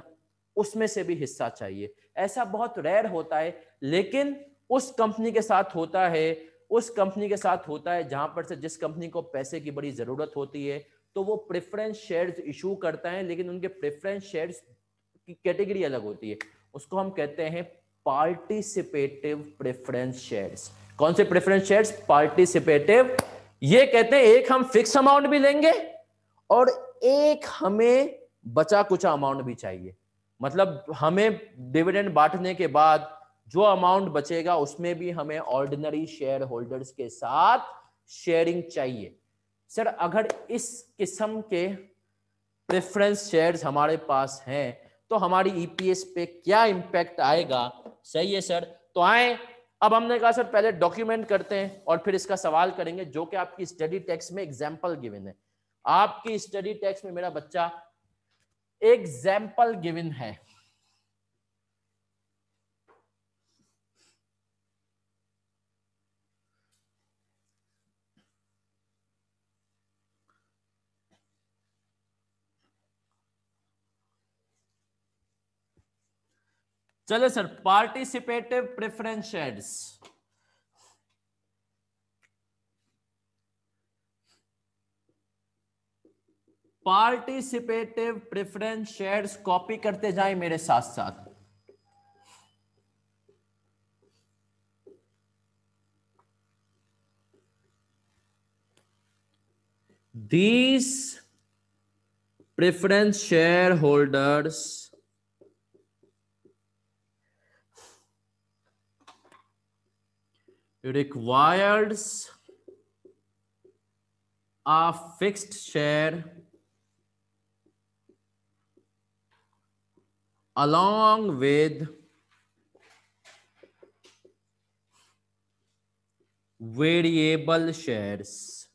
[SPEAKER 1] उसमें से भी हिस्सा चाहिए ऐसा बहुत रेयर होता है लेकिन उस कंपनी के साथ होता है उस कंपनी के साथ होता है जहां पर से जिस कंपनी को पैसे की बड़ी जरूरत होती है तो वो प्रेफरेंस शेयर्स इशू करता है लेकिन उनके प्रेफरेंस शेयर्स की कैटेगरी अलग होती है उसको हम कहते हैं पार्टिसिपेटिव प्रेफरेंस शेयर्स कौन से प्रेफरेंस शेयर्स पार्टिसिपेटिव ये कहते हैं एक हम फिक्स अमाउंट भी लेंगे और एक हमें बचा कुछ अमाउंट भी चाहिए मतलब हमें डिविडेंड बांटने के बाद जो अमाउंट बचेगा उसमें भी हमें ऑर्डिनरी शेयर होल्डर्स के साथ शेयरिंग चाहिए सर अगर इस किस्म के प्रेफरेंस शेयर्स हमारे पास हैं तो हमारी ईपीएस e पे क्या इंपैक्ट आएगा सही है सर तो आए अब हमने कहा सर पहले डॉक्यूमेंट करते हैं और फिर इसका सवाल करेंगे जो कि आपकी स्टडी टेक्स में एग्जाम्पल गिविन है आपकी स्टडी टेक्स में मेरा बच्चा एग्जाम्पल गिविन है चलो sir participative preference shares participative preference shares copy करते जाएं मेरे साथ साथ these preference shareholders requires a fixed share along with variable shares.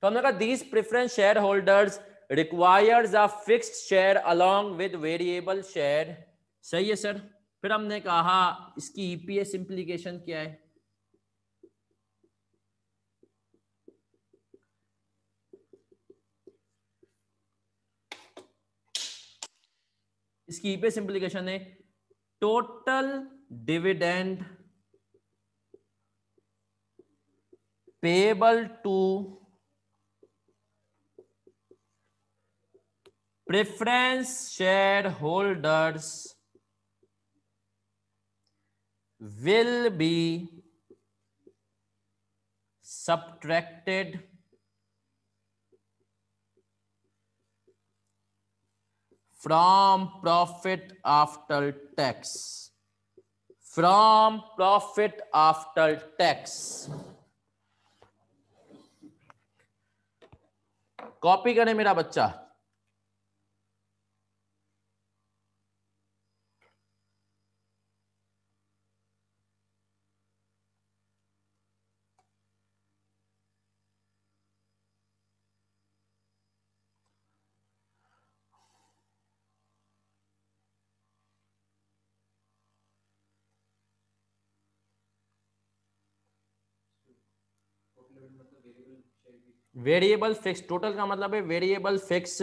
[SPEAKER 1] So, these preference shareholders requires a fixed share along with variable share. Say yes, sir. फिर हमने कहा इसकी EPS e implication क्या है इसकी ईपीएस e इंप्लीकेशन है total dividend payable to preference share holders will be subtracted from profit after tax from profit after tax copy करें मेरा बच्चा वेरिएबल फिक्स टोटल का मतलब है वेरिएबल फिक्स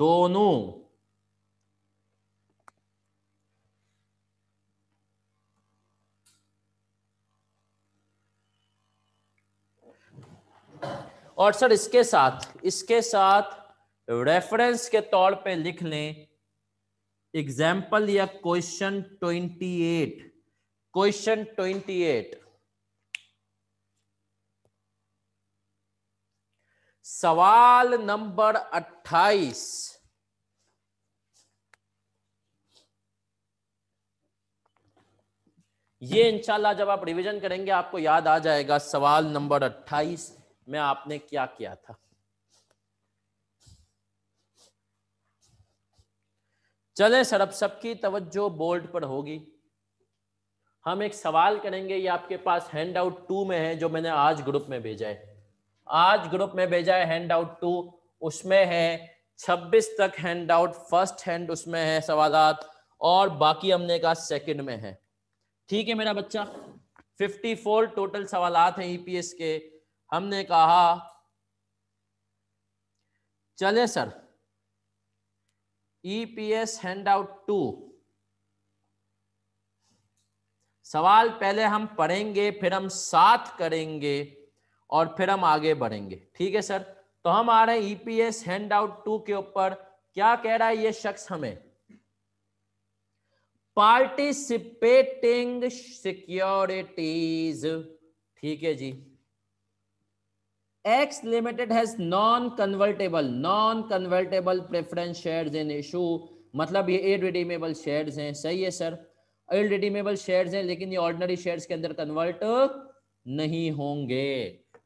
[SPEAKER 1] दोनों और सर इसके साथ इसके साथ रेफरेंस के तौर पे लिख लें एग्जाम्पल या question twenty eight question twenty eight सवाल नंबर 28 ये इंशाल्लाह जब आप रिवीजन करेंगे आपको याद आ जाएगा सवाल नंबर 28 में आपने क्या किया था चले सर अब सबकी तवज्जो बोर्ड पर होगी हम एक सवाल करेंगे ये आपके पास हैंड आउट टू में है जो मैंने आज ग्रुप में भेजा है आज ग्रुप में भेजा है हैंड आउट टू उसमें है 26 तक हैंड आउट फर्स्ट हैंड उसमें है सवाल और बाकी हमने कहा सेकंड में है ठीक है मेरा बच्चा 54 टोटल सवाल हैं ईपीएस e के हमने कहा चले sir EPS hand out two सवाल पहले हम पढ़ेंगे फिर हम साथ करेंगे और फिर हम आगे बढ़ेंगे ठीक है सर तो हम आ रहे हैं ईपीएस हैंड आउट टू के ऊपर क्या कह रहा है ये शख्स हमें पार्टिसिपेटिंग सिक्योरिटीज ठीक है जी X limited has non convertible non convertible preference share in issue मतलब ये इनरिडीमेबल शेयर है सही है सर इनरिडीमेबल शेयर हैं लेकिन ये ऑर्डनरी शेयर के अंदर कन्वर्ट नहीं होंगे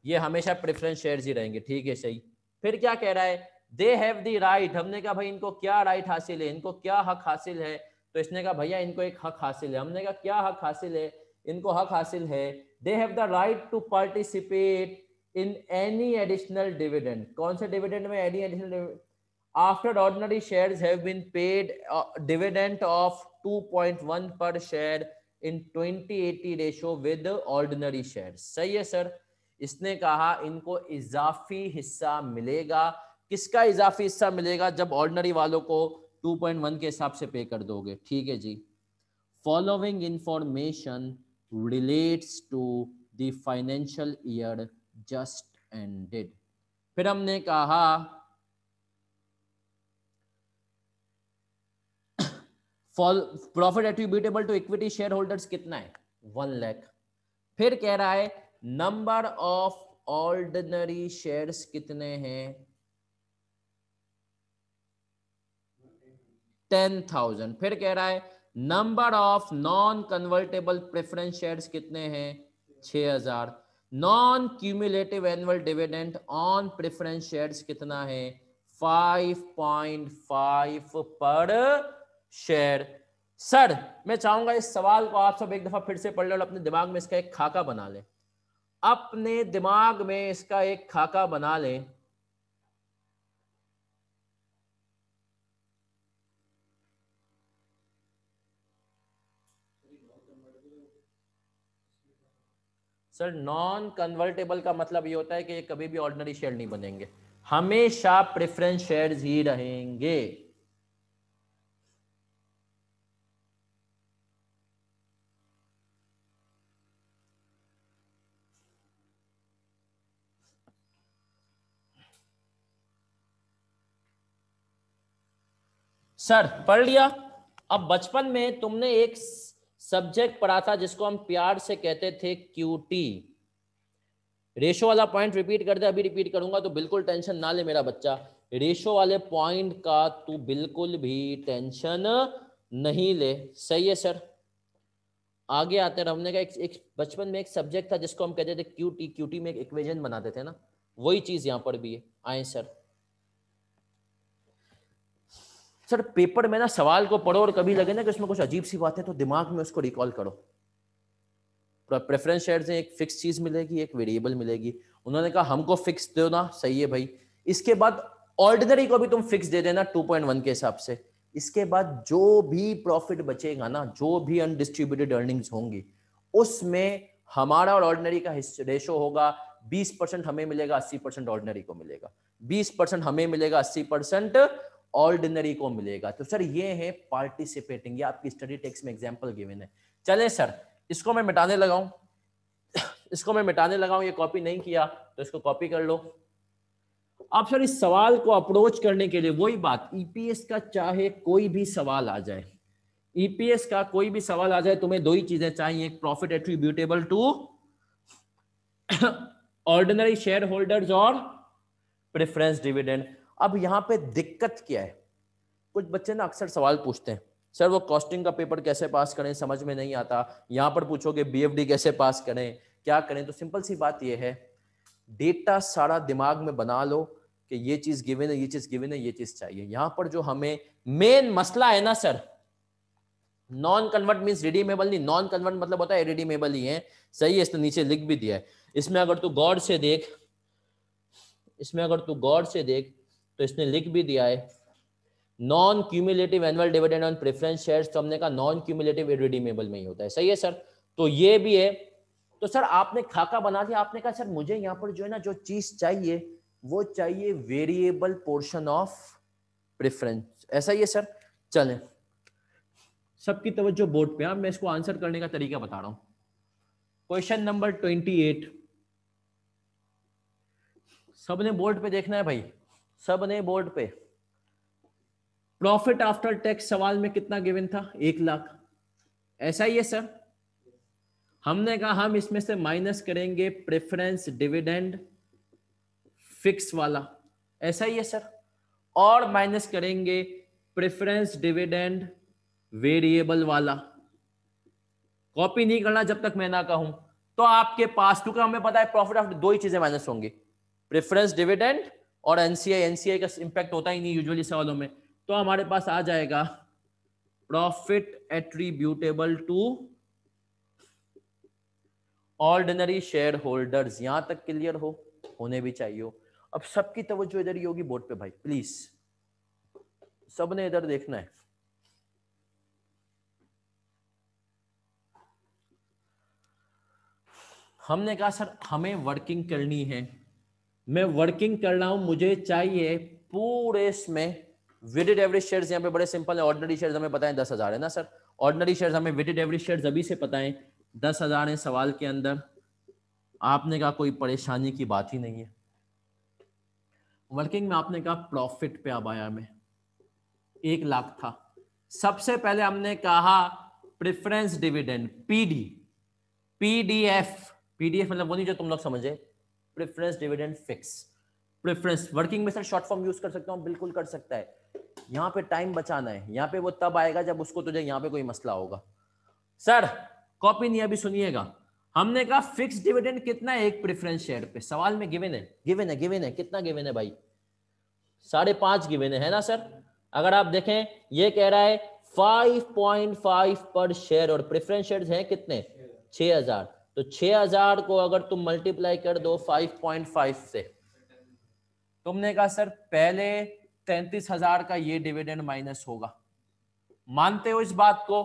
[SPEAKER 1] ये हमेशा प्रेफरेंस शेयर ही रहेंगे ठीक है सही फिर क्या कह रहा है दे हैव दी राइट हमने कहा भाई इनको क्या राइट right हासिल है इनको क्या हक हासिल है तो इसने कहा भैया इनको एक हक हासिल है हमने कहा क्या हक हासिल है इनको हक हासिल है they have the right to participate in any additional dividend कौन से डिविडेंड में any additional after ordinary share have been paid dividend of 2.1 per share in 2080 ratio with ordinary share सही है सर इसने कहा इनको इजाफी हिस्सा मिलेगा किसका इजाफी हिस्सा मिलेगा जब ऑर्डनरी वालों को 2.1 के हिसाब से पे कर दोगे ठीक है जी following information relates to the financial year just ended फिर हमने कहा profit attributable to equity share holders कितना है वन लैख फिर कह रहा है नंबर ऑफ ऑर्डिनरी शेयर्स कितने हैं टेन थाउजेंड फिर कह रहा है number of non convertible preference shares कितने हैं छह हजार non cumulative annual dividend on preference shares कितना है five point five per share sir मैं चाहूंगा इस सवाल को आप सब एक दफा फिर से पढ़ लें और अपने दिमाग में इसका एक खाका बना लें अपने दिमाग में इसका एक खाका बना लें सर नॉन कन्वर्टेबल का मतलब ये होता है कि ये कभी भी ऑर्डिनरी शेयर नहीं बनेंगे हमेशा प्रेफरेंस शेयर ही रहेंगे सर पढ़ लिया अब बचपन में तुमने एक सब्जेक्ट पढ़ा था जिसको हम प्यार से कहते थे क्यूटी रेशो वाला पॉइंट रिपीट कर दे अभी रिपीट करूंगा तो बिल्कुल टेंशन ना ले मेरा बच्चा रेशो वाले पॉइंट का तू बिल्कुल भी टेंशन नहीं ले सही है सर आगे आते रहा हमने कहा एक, एक बचपन में एक सब्जेक्ट था जिसको हम कहते थे क्यूटी क्यूटी में एक इक्वेजन बनाते थे ना वही चीज यहाँ पर भी है आए सर सर पेपर में ना सवाल को पढ़ो और कभी लगे ना कि उसमें कुछ अजीब सी बात है तो दिमाग में उसको रिकॉल करो प्रेफरेंस शेयर से एक फिक्स चीज मिलेगी एक वेरिएबल मिलेगी उन्होंने कहा हमको फिक्स दो ना सही है भाई इसके बाद ऑर्डिनरी को भी तुम फिक्स दे देना टू के हिसाब से इसके बाद जो भी प्रॉफिट बचेगा ना जो भी अनडिस्ट्रीब्यूटेड अर्निंग्स होंगी उसमें हमारा और ऑर्डिनरी का रेशो होगा 20 परसेंट हमें मिलेगा 80 परसेंट ऑर्डिनरी को मिलेगा 20 परसेंट हमें मिलेगा 80 परसेंट ऑर्डिनरी को मिलेगा तो सर ये है पार्टिसिपेटिंग ये आपकी स्टडी टेक्स में एग्जाम्पल गिवेन है चले सर इसको मैं मिटाने लगाऊ इसको मैं मिटाने लगाऊ ये कॉपी नहीं किया तो इसको कॉपी कर लो आप सर इस सवाल को अप्रोच करने के लिए वही बात ईपीएस e का चाहे कोई भी सवाल आ जाए ईपीएस e का कोई भी सवाल आ जाए तुम्हें दो ही चीजें चाहिए एक profit attributable to ordinary share holders और प्रेफरेंस डिविडेंड अब यहाँ पे दिक्कत क्या है कुछ बच्चे ना अक्सर सवाल पूछते हैं सर वो कॉस्टिंग का पेपर कैसे पास करें समझ में नहीं आता यहाँ पर पूछोगे बीएफडी कैसे पास करें क्या करें तो सिंपल सी बात यह है डेटा सारा दिमाग में बना लो कि ये चीज गिवेन है ये चीज गिवन है ये चीज चाहिए यहाँ पर जो हमें मेन मसला है ना sir non convert mean redeemable नहीं नॉन कन्वर्ट मतलब होता है रिडीमेबल ही है सही है इसने नीचे लिख भी दिया है इसमें अगर तू गौर से देख इसमें अगर तू गौर से देख तो इसने लिख भी दिया है non cumulative annual dividend on preference share तो हमने कहा नॉन क्यूमुलेटिव रिडीमेबल में ही होता है सही है सर तो ये भी है तो सर आपने खाका बना दिया आपने कहा सर मुझे यहाँ पर जो है ना जो चीज चाहिए वो चाहिए वेरिएबल पोर्शन ऑफ प्रेफरेंस ऐसा ही है सर चले सबकी तवज्जो बोर्ड पे हाँ, मैं इसको आंसर करने का तरीका बता रहा हूं क्वेश्चन नंबर ट्वेंटी एट सबने बोर्ड पे देखना है भाई सब ने बोर्ड पे प्रॉफिट आफ्टर टैक्स सवाल में कितना गिवन था एक लाख ऐसा ही है सर हमने कहा हम इसमें से माइनस करेंगे प्रेफरेंस डिविडेंड फिक्स वाला ऐसा ही है सर और माइनस करेंगे प्रेफरेंस डिविडेंड वेरिएबल वाला कॉपी नहीं करना जब तक मैं ना कहूं तो आपके पास क्योंकि हमें पता है प्रॉफिट आफ्टर दो ही चीजें माइनस होंगी प्रेफरेंस डिविडेंड और एनसीआई एनसीआई का इम्पैक्ट होता ही नहीं यूजुअली सवालों में तो हमारे पास आ जाएगा profit attributable to ordinary share holders यहां तक क्लियर हो होने भी चाहिए हो अब सबकी तवज्जो इधर ही होगी बोर्ड पे भाई प्लीज सबने इधर देखना है हमने कहा सर हमें वर्किंग करनी है मैं वर्किंग कर रहा हूं मुझे चाहिए पूरे इसमें वेटेड एवरेज शेयर यहाँ पे बड़े सिंपल है ऑर्डनरी शेयर हमें पता है दस हजार है ना सर ऑर्डनरी शेयर हमें वेटेड एवरेज शेयर अभी से पता है दस हजार है सवाल के अंदर आपने कहा कोई परेशानी की बात ही नहीं है वर्किंग में आपने कहा प्रॉफिट पे अब आया मैं एक लाख था सबसे पहले हमने कहा preference dividend PD PDF PDF मतलब वो नहीं जो तुम लोग समझे preference dividend fix preference working में सर शॉर्ट फॉर्म यूज कर सकता हूँ बिल्कुल कर सकता है यहाँ पे टाइम बचाना है यहाँ पे वो तब आएगा जब उसको तुझे यहाँ पे कोई मसला होगा सर कॉपी नहीं अभी सुनिएगा हमने कहा फिक्स डिविडेंड कितना है एक प्रेफरेंस शेयर पे सवाल में गिवन है गिवन है गिवन है कितना गिवन है भाई साढ़े पांच गिवेन है, ना सर अगर आप देखें ये कह रहा है five point five per share और प्रेफरेंस शेयर हैं कितने छह हजार तो 6000 को अगर तुम मल्टीप्लाई कर दो 5.5 से तुमने कहा सर पहले 33000 का ये डिविडेंड माइनस होगा मानते हो इस बात को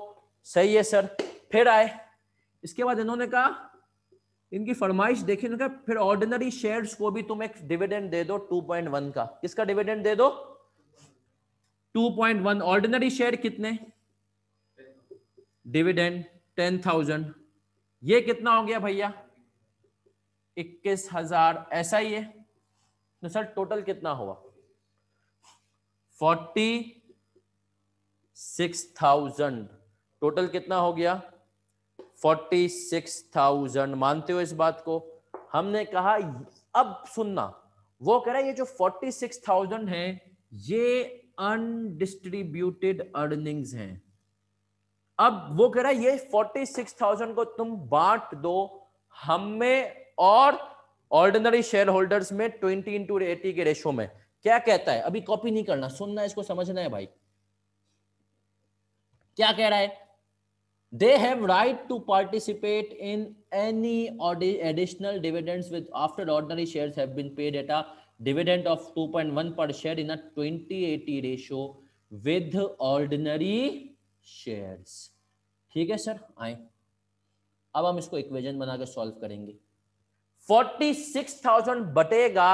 [SPEAKER 1] सही है सर फिर आए इसके बाद इन्होंने कहा इनकी फरमाइश देखी इन्होंने कहा फिर ऑर्डिनरी शेयर्स को भी तुम एक डिविडेंड दे दो 2.1 का किसका डिविडेंड दे दो 2.1 ऑर्डिनरी शेयर कितने डिविडेंड थाउजेंड ये कितना हो गया भैया इक्कीस हजार ऐसा ही है तो सर टोटल कितना हुआ फोर्टी सिक्स थाउजेंड टोटल कितना हो गया फोर्टी सिक्स थाउजेंड मानते हो इस बात को हमने कहा अब सुनना वो कह रहा है ये जो फोर्टी सिक्स थाउजेंड है ये अनडिस्ट्रीब्यूटेड अर्निंग्स हैं अब वो कह रहा है ये फोर्टी सिक्स थाउजेंड को तुम बांट दो हम में और ऑर्डिनरी शेयर होल्डर्स में ट्वेंटी इंटू एटी के रेशो में क्या कहता है अभी कॉपी नहीं करना सुनना है इसको समझना है भाई क्या कह रहा है they have right to participate in any additional dividends with after ordinary share paid at a dividend of 2.1 per share in twenty eighty ratio with ordinary shares ठीक है सर आए अब हम इसको इक्वेजन बना के सॉल्व करेंगे 46,000 बटेगा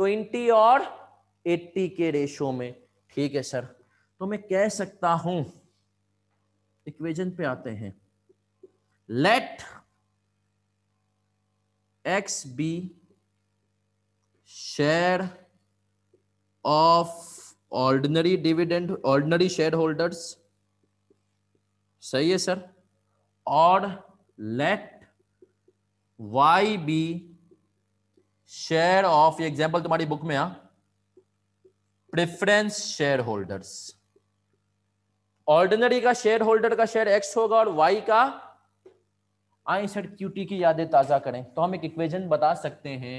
[SPEAKER 1] 20 और 80 के रेशो में ठीक है सर तो मैं कह सकता हूं इक्वेजन पे आते हैं let X be share of ordinary dividend ordinary share holders सही है सर और let Y be share of example तुम्हारी बुक में आ प्रेफरेंस शेयर होल्डर्स ऑर्डिनरी का शेयर होल्डर का शेयर एक्स होगा और वाई का आई सर क्यूटी की यादें ताजा करें तो हम एक इक्वेशन बता सकते हैं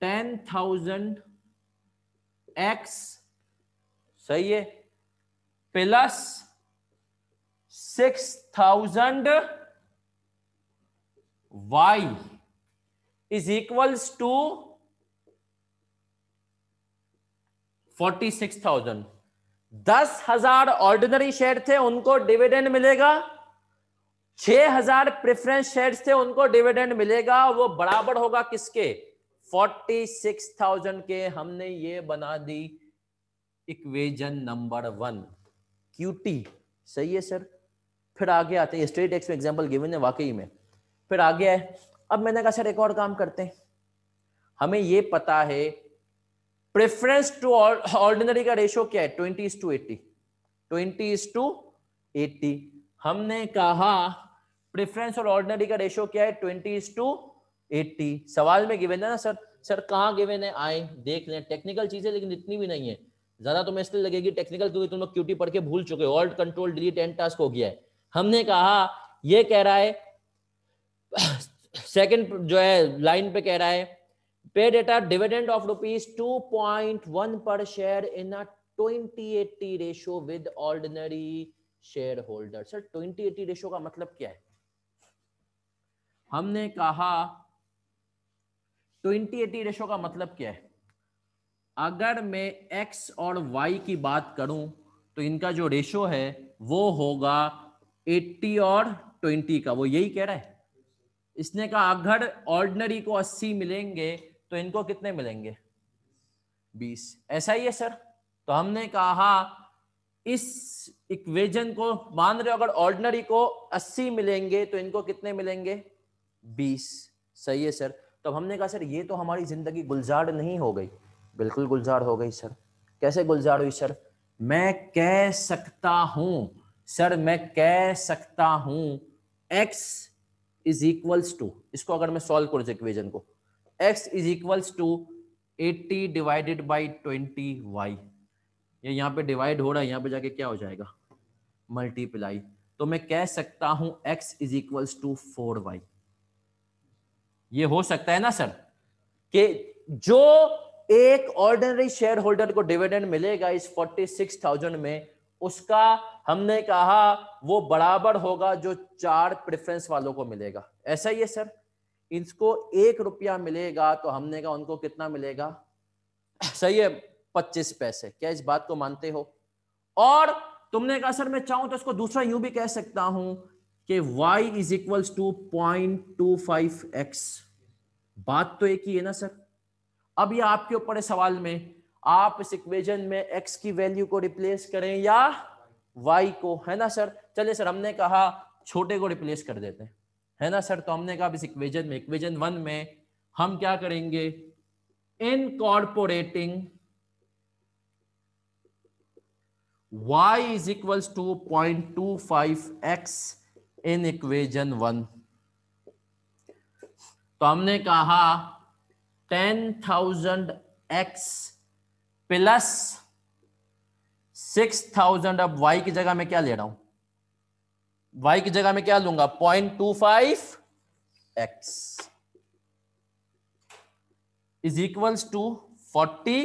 [SPEAKER 1] टेन थाउजेंड एक्स सही है plus six thousand Y is equals to forty six thousand दस हजार ऑर्डिनरी शेयर थे उनको डिविडेंड मिलेगा छह हजार प्रेफरेंस शेयर थे उनको डिविडेंड मिलेगा वो बराबर होगा किसके फोर्टी सिक्स थाउजेंड के हमने ये बना दी इक्वेजन नंबर वन क्यूटी सही है सर फिर आगे आते हैं स्ट्रेट एक्स में एग्जाम्पल गिवन है वाकई में फिर आगे है अब मैंने कहा सर एक और काम करते हैं हमें ये पता है प्रेफरेंस टू ऑर्डिनरी का रेशियो क्या है twenty is to eighty twenty is to eighty हमने कहा प्रेफरेंस और ऑर्डिनरी का रेशियो क्या है ट्वेंटी इज टू एट्टी सवाल में गिवन है ना सर सर कहाँ गिवन है आए देख लें टेक्निकल चीजें लेकिन इतनी भी नहीं है ज्यादा तुम्हें तो इसलिए लगेगी टेक्निकल क्योंकि तुम लोग क्यूटी पढ़ के भूल चुके हो alt control delete end task हो गया है हमने कहा ये कह रहा है सेकंड जो है लाइन पे कह रहा है pay data dividend of rupees two point one per share in a twenty eighty ratio with ordinary share holder sir twenty eighty ratio का मतलब क्या है हमने कहा ट्वेंटी एटी रेशो का मतलब क्या है अगर मैं एक्स और वाई की बात करूं तो इनका जो रेशो है वो होगा 80 और 20 का वो यही कह रहा है इसने कहा अगर ऑर्डनरी को 80 मिलेंगे तो इनको कितने मिलेंगे 20 ऐसा ही है सर तो हमने कहा इस इक्वेजन को मान रहे हो अगर ऑर्डनरी को 80 मिलेंगे तो इनको कितने मिलेंगे 20 सही है सर तो हमने कहा सर ये तो हमारी जिंदगी गुलजार नहीं हो गई बिल्कुल गुलजार हो गई सर कैसे गुलजार हुई सर मैं कह सकता हूं सर मैं कह सकता हूं x इज इक्वल्स टू इसको अगर मैं सॉल्व करूँ इक्वेजन को x is equals to eighty divided by twenty Y ये यहाँ पे डिवाइड हो रहा है यहाँ पे जाके क्या हो जाएगा मल्टीप्लाई तो मैं कह सकता हूं x is equals to four Y ये हो सकता है ना सर कि जो एक ऑर्डिनरी शेयर होल्डर को डिविडेंड मिलेगा इस फोर्टी सिक्स थाउजेंड में उसका हमने कहा वो बराबर होगा जो चार प्रेफरेंस वालों को मिलेगा ऐसा ही है सर इसको एक रुपया मिलेगा तो हमने कहा उनको कितना मिलेगा सही है पच्चीस पैसे क्या इस बात को मानते हो और तुमने कहा सर मैं चाहूं तो इसको दूसरा यू भी कह सकता हूं कि y is equal to point two five X बात तो एक ही है ना सर अब ये आपके ऊपर है सवाल में आप इस इक्वेशन में x की वैल्यू को रिप्लेस करें या वाई को है ना सर चलिए सर हमने कहा छोटे को रिप्लेस कर देते हैं है ना सर तो हमने कहा इस इक्वेजन में इक्वेजन वन में हम क्या करेंगे incorporating y is equal to point two five X in equation one तो हमने कहा ten thousand X plus six thousand अब वाई की जगह में क्या ले रहा हूं वाई की जगह में क्या लूंगा point two five X is equals to forty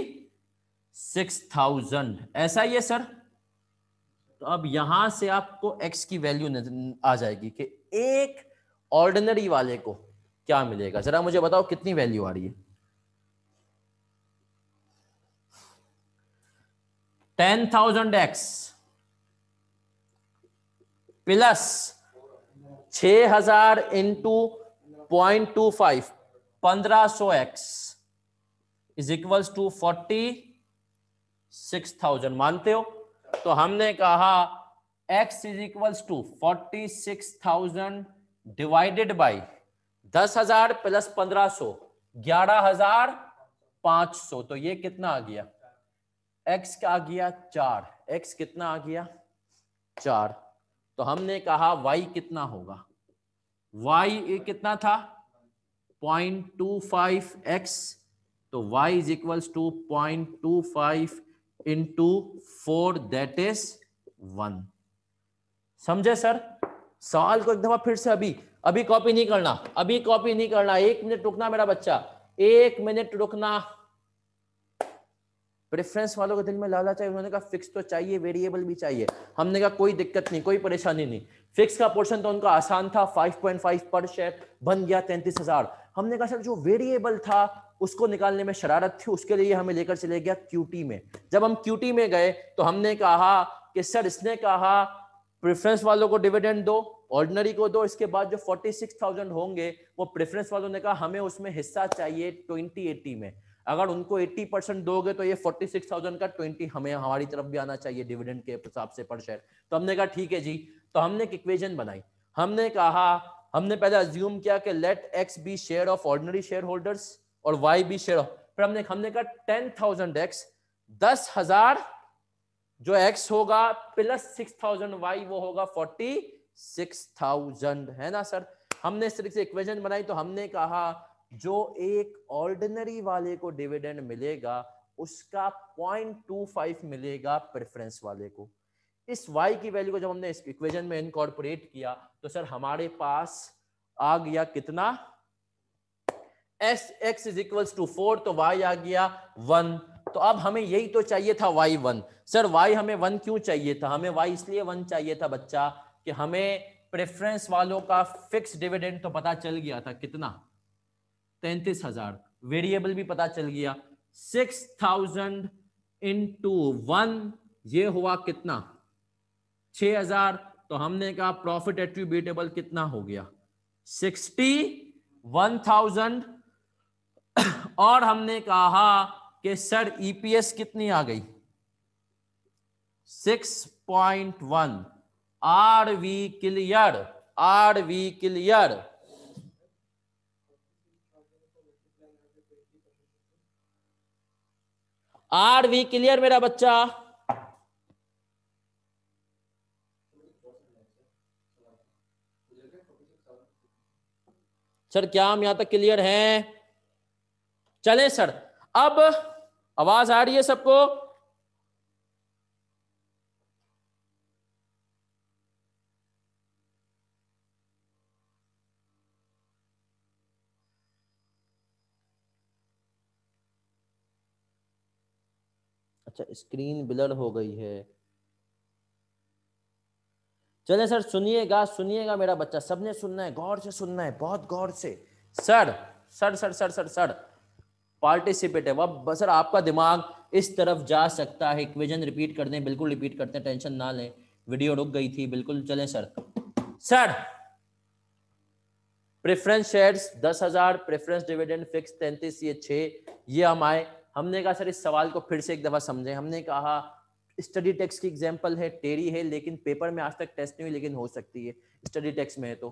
[SPEAKER 1] six thousand ऐसा ही है सर तो अब यहां से आपको एक्स की वैल्यू आ जाएगी कि एक ऑर्डिनरी वाले को क्या मिलेगा जरा मुझे बताओ कितनी वैल्यू आ रही है टेन थाउजेंड एक्स प्लस छ हजार इंटू पॉइंट टू फाइव पंद्रह so X is equals to forty six thousand मानते हो तो हमने कहा x is equals to forty six thousand divided by दस हजार प्लस पंद्रह सो ग्यारह हजार पांच सौ तो ये कितना आ गया एक्स का आ गया चार एक्स कितना आ गया चार तो हमने कहा वाई कितना होगा वाई कितना था पॉइंट टू फाइव एक्स तो Y is equal to point two five to four that is one समझे सर सवाल को एक दफा फिर से अभी अभी कॉपी नहीं करना अभी कॉपी नहीं करना एक मिनट रुकना मेरा बच्चा एक मिनट रुकना प्रेफरेंस वालों के दिल में लालच है उन्होंने कहा फिक्स तो चाहिए वेरिएबल भी चाहिए हमने कहा कोई दिक्कत नहीं कोई परेशानी नहीं फिक्स का पोर्शन तो उनका आसान था 5.5 पर शेयर बन गया तैंतीस हजार हमने कहा सर जो वेरिएबल था उसको निकालने में शरारत थी उसके लिए हमें लेकर चले गया क्यूटी में जब हम क्यूटी में गए तो हमने कहा कि सर इसने कहा प्रेफरेंस वालों को डिविडेंड दो ऑर्डनरी को दो इसके बाद जो 46,000 होंगे वो प्रेफरेंस वालों ने कहा हमें उसमें हिस्सा चाहिए 2080 में अगर उनको 80 परसेंट दोगे तो ये 46,000 का 20 हमें हमारी तरफ भी आना चाहिए डिविडेंड के हिसाब से पर शेयर तो हमने कहा ठीक है जी तो हमने एक इक्वेजन बनाई हमने कहा हमने पहले अज्यूम किया कि let X be share of ordinary share holders और वाई बी शेयर ऑफ फिर हमने हमने कहा टेन थाउजेंड एक्स दस हजार जो एक्स होगा प्लस सिक्स थाउजेंड वाई वो होगा फोर्टी सिक्स थाउजेंड है ना सर हमने इस तरीके से इक्वेशन बनाई तो हमने कहा जो एक ऑर्डिनरी वाले को डिविडेंड मिलेगा उसका 0.25 मिलेगा प्रेफरेंस वाले को इस y की वैल्यू को जब हमने इस इक्वेशन में इनकॉर्पोरेट किया तो सर हमारे पास आ गया कितना as X is equal to four तो y आ गया वन तो अब हमें यही तो चाहिए था y वन सर y हमें वन क्यों चाहिए था हमें y इसलिए वन चाहिए था बच्चा कि हमें प्रेफरेंस वालों का फिक्स डिविडेंड तो पता चल गया था कितना तैतीस हजार वेरिएबल भी पता चल गया सिक्स थाउजेंड इंटू वन ये हुआ कितना छ हजार तो हमने कहा प्रॉफिट एट्रीब्यूटेबल कितना हो गया सिक्सटी वन थाउजेंड और हमने कहा कि सर ईपीएस e कितनी आ गई six point one are we clear are we clear are we clear मेरा बच्चा सर क्या हम यहां तक क्लियर हैं चले सर अब आवाज आ रही है सबको अच्छा स्क्रीन ब्लर हो गई है चले सर सुनिएगा सुनिएगा मेरा बच्चा सबने सुनना है गौर से सुनना है बहुत गौर से sir sir sir sir sir sir participate है वह सर आपका दिमाग इस तरफ जा सकता है इक्वेजन रिपीट कर दें बिल्कुल रिपीट करते हैं टेंशन ना लें वीडियो रुक गई थी बिल्कुल चले सर सर प्रेफरेंस शेयर्स दस हजार प्रेफरेंस डिविडेंड फिक्स तैंतीस ये छे ये हम आए हमने कहा सर इस सवाल को फिर से एक दफ़ा समझें हमने कहा स्टडी टेक्स की एग्जाम्पल है टेरी है लेकिन पेपर में आज तक टेस्ट नहीं हुई लेकिन हो सकती है स्टडी टेक्स में है तो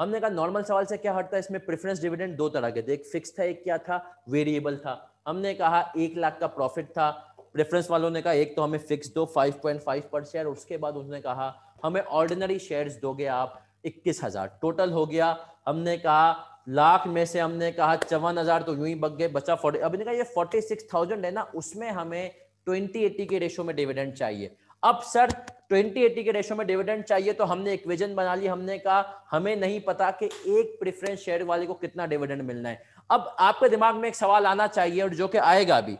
[SPEAKER 1] हमने कहा नॉर्मल सवाल से क्या हटता है इसमें प्रेफरेंस डिविडेंड दो तरह के थे एक फिक्स था एक क्या था वेरिएबल था हमने कहा एक लाख का प्रॉफिट था प्रेफरेंस वालों ने कहा एक तो हमें फिक्स दो 5.5 पर शेयर उसके बाद उसने कहा हमें ऑर्डिनरी शेयर्स दोगे आप इक्कीस हजार टोटल हो गया हमने कहा लाख में से हमने कहा चौवन हजार तो यूं ही बग गए बचा फोर्टी अभी कहा ये फोर्टी सिक्स थाउजेंड है ना उसमें हमें ट्वेंटी एटी के रेशो में डिविडेंड चाहिए अब सर ट्वेंटी एटी के रेशो में डिविडेंड चाहिए तो हमने इक्वेजन बना ली हमने कहा हमें नहीं पता कि एक प्रिफरेंस शेयर वाले को कितना डिविडेंड मिलना है अब आपके दिमाग में एक सवाल आना चाहिए और जो कि आएगा भी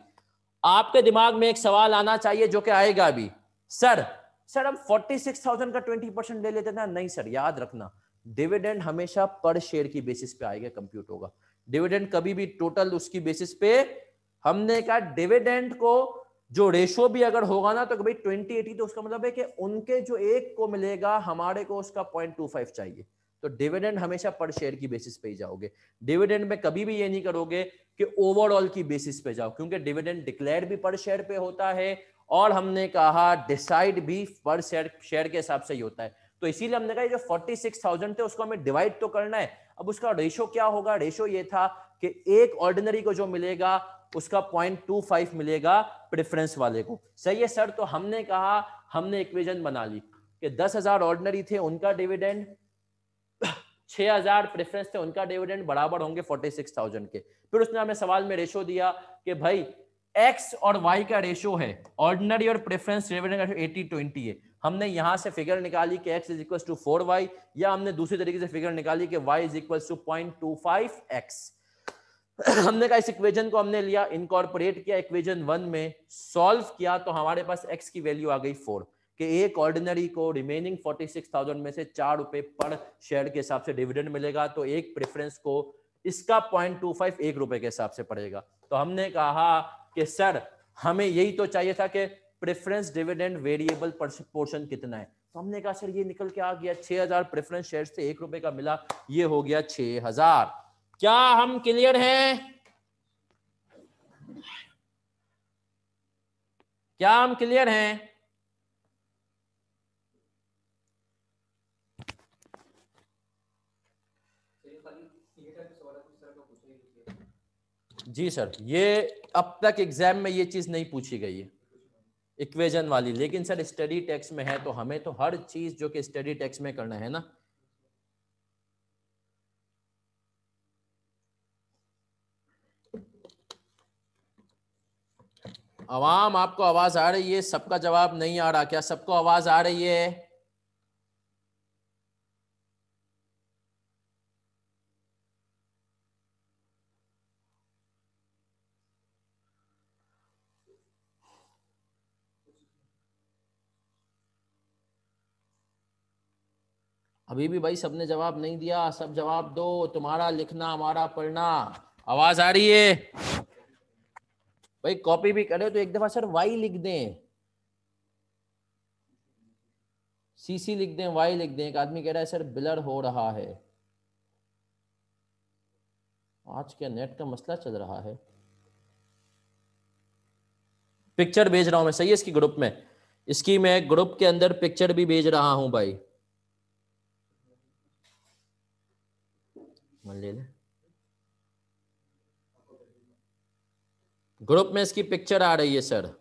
[SPEAKER 1] आपके दिमाग में एक सवाल आना चाहिए जो कि आएगा भी सर सर हम फोर्टी सिक्स थाउजेंड का ट्वेंटी परसेंट ले लेते ना नहीं सर याद रखना डिविडेंड हमेशा पर शेयर की बेसिस पे आएगा कंप्यूट होगा डिविडेंड कभी भी टोटल उसकी बेसिस पे हमने कहा डिविडेंड को जो रेशो भी अगर होगा ना तो भाई ट्वेंटी एटी तो उसका मतलब है कि उनके जो एक को मिलेगा हमारे को उसका पॉइंट टू फाइव चाहिए तो डिविडेंड हमेशा पर शेयर की बेसिस पे ही जाओगे डिविडेंड में कभी भी ये नहीं करोगे कि ओवरऑल की बेसिस पे जाओ क्योंकि डिविडेंड डिक्लेयर भी पर शेयर पे होता है और हमने कहा डिसाइड भी पर शेयर शेयर के हिसाब से ही होता है तो इसीलिए हमने कहा जो 46,000 थे उसको हमें डिवाइड तो करना है अब उसका रेशो क्या होगा रेशो ये था कि एक ऑर्डिनरी को जो मिलेगा उसका 0.25 मिलेगा प्रेफरेंस वाले को सही है सर तो हमने कहा हमने इक्वेजन बना ली कि 10,000 ऑर्डिनरी थे उनका डिविडेंड 6000 प्रेफरेंस थे उनका डिविडेंड बराबर होंगे 46,000 के फिर उसने हमें सवाल में रेशो दिया कि भाई एक्स और वाई का रेशो है ऑर्डिनरी और प्रेफरेंस डिविडेंड एटी ट्वेंटी है हमने यहां से फिगर निकाली कि x is equal to four Y या हमने दूसरी तरीके से फिगर निकाली कि y is equal to point two five X हमने कहा इस इक्वेशन को हमने लिया इनकॉर्पोरेट किया इक्वेशन वन में सॉल्व किया तो हमारे पास x की वैल्यू आ गई फोर कि एक ऑर्डिनरी को रिमेनिंग 46,000 में से चार रुपए पर शेयर के हिसाब से डिविडेंड मिलेगा तो एक प्रेफरेंस को इसका पॉइंट टू फाइव एक रुपए के हिसाब से पड़ेगा तो हमने कहा कि सर हमें यही तो चाहिए था कि प्रेफरेंस डिविडेंड वेरिएबल पोर्शन कितना है तो हमने कहा सर ये निकल के आ गया छह हजार प्रेफरेंस शेयर से एक रुपए का मिला ये हो गया छह हजार क्या हम क्लियर हैं क्या हम क्लियर हैं जी सर ये अब तक एग्जाम में ये चीज नहीं पूछी गई है इक्वेजन वाली लेकिन सर स्टडी टेक्स में है तो हमें तो हर चीज जो कि स्टडी टेक्स में करना है ना आवाम आपको आवाज आ रही है सबका जवाब नहीं आ रहा क्या सबको आवाज आ रही है अभी भी भाई सबने जवाब नहीं दिया सब जवाब दो तुम्हारा लिखना हमारा पढ़ना आवाज आ रही है भाई कॉपी भी करे तो एक दफा सर वाई लिख दें सीसी लिख दें वाई लिख दें एक आदमी कह रहा है सर बिलर हो रहा है आज क्या नेट का मसला चल रहा है पिक्चर भेज रहा हूं मैं सही है इसकी ग्रुप में इसकी मैं ग्रुप के अंदर पिक्चर भी भेज रहा हूं भाई मान ले लें ग्रुप में इसकी पिक्चर आ रही है सर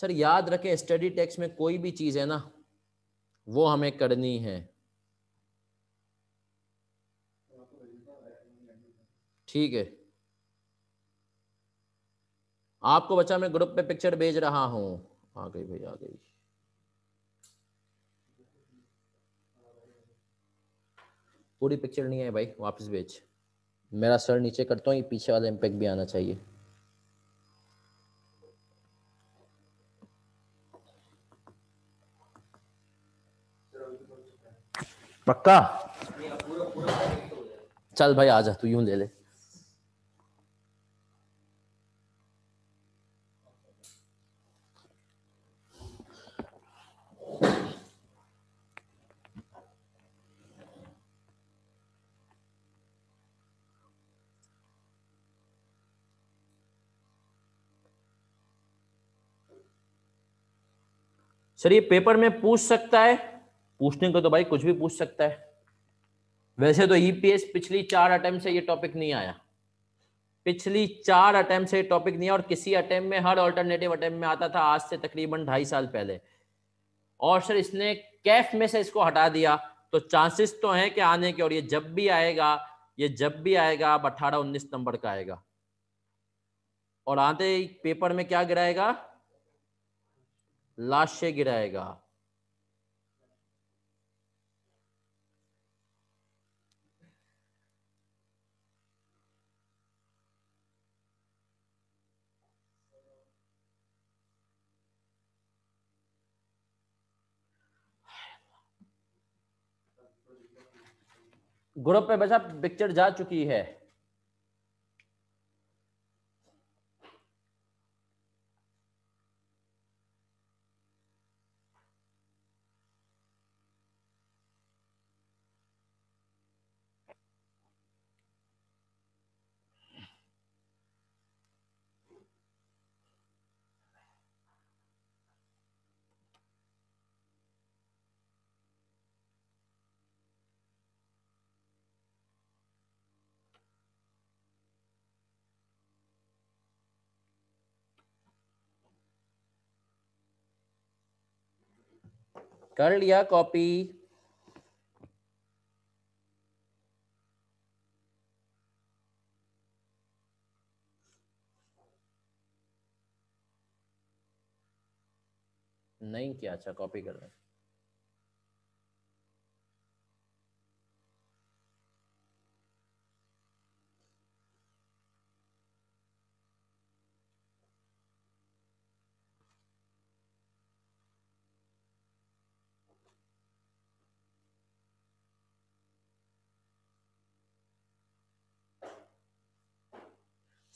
[SPEAKER 1] सर याद रखें स्टडी टेक्स्ट में कोई भी चीज़ है ना वो हमें करनी है ठीक है आपको बच्चा मैं ग्रुप पे पिक्चर भेज रहा हूं आ गई भाई आ गई पूरी पिक्चर नहीं है भाई वापस भेज मेरा सर नीचे करता हूँ ये पीछे वाला इम्पैक्ट भी आना चाहिए पक्का चल भाई आजा तू यूं ले ले सर ये पेपर में पूछ सकता है पूछने को तो भाई कुछ भी पूछ सकता है वैसे तो ईपीएस e पिछली चार अटेम्प से ये टॉपिक नहीं आया पिछली चार अटेम्प से टॉपिक नहीं आया और किसी अटेम्प में हर ऑल्टरनेटिव अटेम्प में आता था आज से तकरीबन ढाई साल पहले और सर इसने कैफ में से इसको हटा दिया तो चांसेस तो हैं कि आने के और ये जब भी आएगा ये जब भी आएगा अब अट्ठारह उन्नीस नंबर का आएगा और आते पेपर में क्या गिराएगा लाशें गिराएगा ग्रुप में बचा पिक्चर जा चुकी है कर लिया कॉपी नहीं किया अच्छा कॉपी कर रहे हैं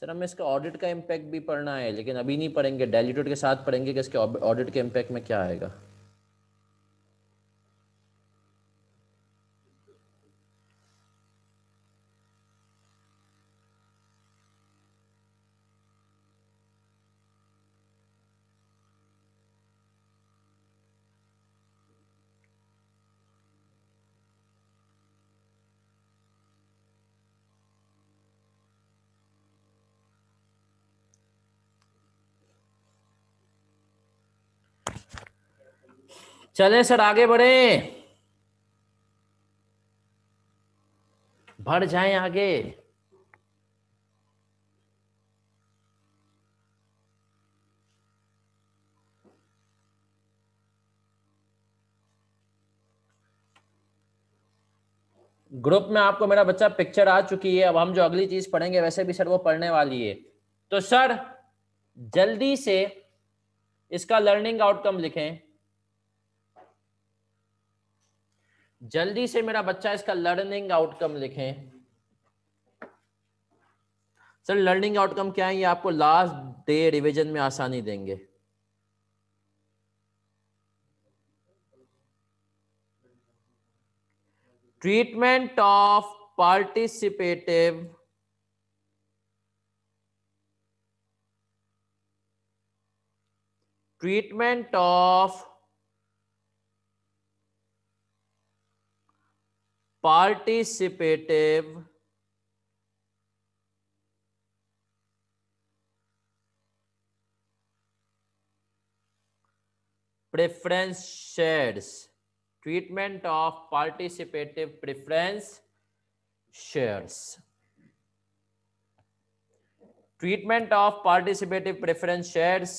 [SPEAKER 1] सर हमें इसका ऑडिट का इम्पैक्ट भी पढ़ना है लेकिन अभी नहीं पढ़ेंगे डेलीटेड के साथ पढ़ेंगे कि इसके ऑडिट के इम्पैक्ट में क्या आएगा चले सर आगे बढ़े बढ़ जाएं आगे ग्रुप में आपको मेरा बच्चा पिक्चर आ चुकी है अब हम जो अगली चीज पढ़ेंगे वैसे भी सर वो पढ़ने वाली है तो सर जल्दी से इसका लर्निंग आउटकम लिखें जल्दी से मेरा बच्चा इसका लर्निंग आउटकम लिखें सर लर्निंग आउटकम क्या है ये आपको लास्ट डे रिवीजन में आसानी देंगे treatment of participative treatment of participative preference shares treatment of participative preference shares treatment of participative preference shares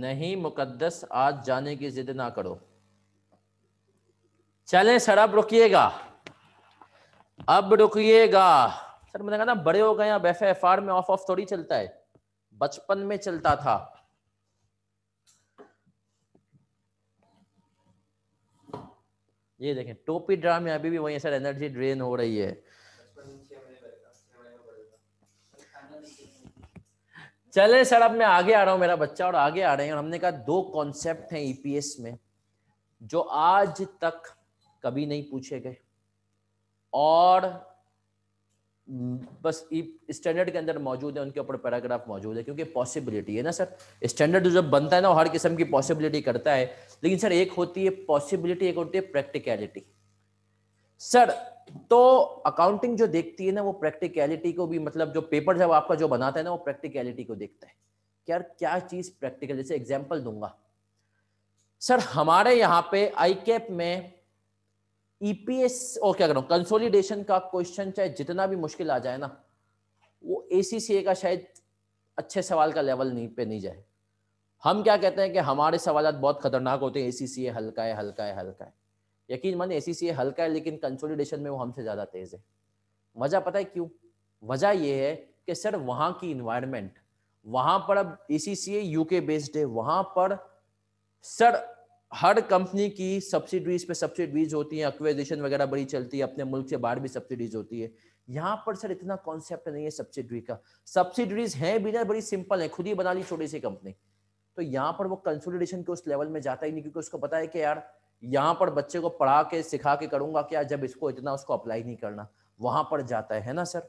[SPEAKER 1] नहीं मुकद्दस आज जाने की जिद ना करो चले सर अब रुकिएगा अब रुकिएगा सर मैंने कहा ना बड़े हो गए एफ एफ आर में ऑफ ऑफ थोड़ी चलता है बचपन में चलता था ये देखें टोपी ड्रामे अभी भी वहीं सर एनर्जी ड्रेन हो रही है चले सर अब मैं आगे आ रहा हूँ मेरा बच्चा और आगे आ रहे हैं और हमने कहा दो कॉन्सेप्ट हैं ईपीएस e में जो आज तक कभी नहीं पूछे गए और बस स्टैंडर्ड e, के अंदर मौजूद है उनके ऊपर पैराग्राफ मौजूद है क्योंकि पॉसिबिलिटी है ना सर स्टैंडर्ड जब बनता है ना हर किस्म की पॉसिबिलिटी करता है लेकिन सर एक होती है पॉसिबिलिटी एक होती है प्रैक्टिकलिटी सर तो अकाउंटिंग जो देखती है ना वो प्रैक्टिकलिटी को भी मतलब जो पेपर जब आपका जो बनाता है ना वो प्रैक्टिकलिटी को देखता है कि यार क्या चीज प्रैक्टिकल जैसे एग्जाम्पल दूंगा सर हमारे यहाँ पे आई कैप में ईपीएस e और क्या करूँ कंसोलिडेशन का क्वेश्चन चाहे जितना भी मुश्किल आ जाए ना वो ए का शायद अच्छे सवाल का लेवल नहीं पे नहीं जाए हम क्या कहते हैं कि हमारे सवाल बहुत खतरनाक होते हैं ए हल्का है हल्का है हल्का है यकीन माने ए सी हल्का है लेकिन कंसोलिडेशन में वो हमसे ज़्यादा तेज़ है वजह पता है क्यों वजह यह है कि सर वहां की इन्वायरमेंट वहां पर अब ए यूके बेस्ड है वहां पर सर हर कंपनी की सब्सिडीज पे सब्सिडीज होती है अक्वेजेशन वगैरह बड़ी चलती है अपने मुल्क से बाहर भी सब्सिडीज होती है यहाँ पर सर इतना कॉन्सेप्ट नहीं है सब्सिडी का सब्सिडीज है भी ना बड़ी सिंपल है खुद ही बना ली छोटी सी कंपनी तो यहाँ पर वो कंसोलिडेशन के उस लेवल में जाता ही नहीं क्योंकि उसको पता है कि यार यहाँ पर बच्चे को पढ़ा के सिखा के करूंगा क्या जब इसको इतना उसको अप्लाई नहीं करना वहां पर जाता है, है ना सर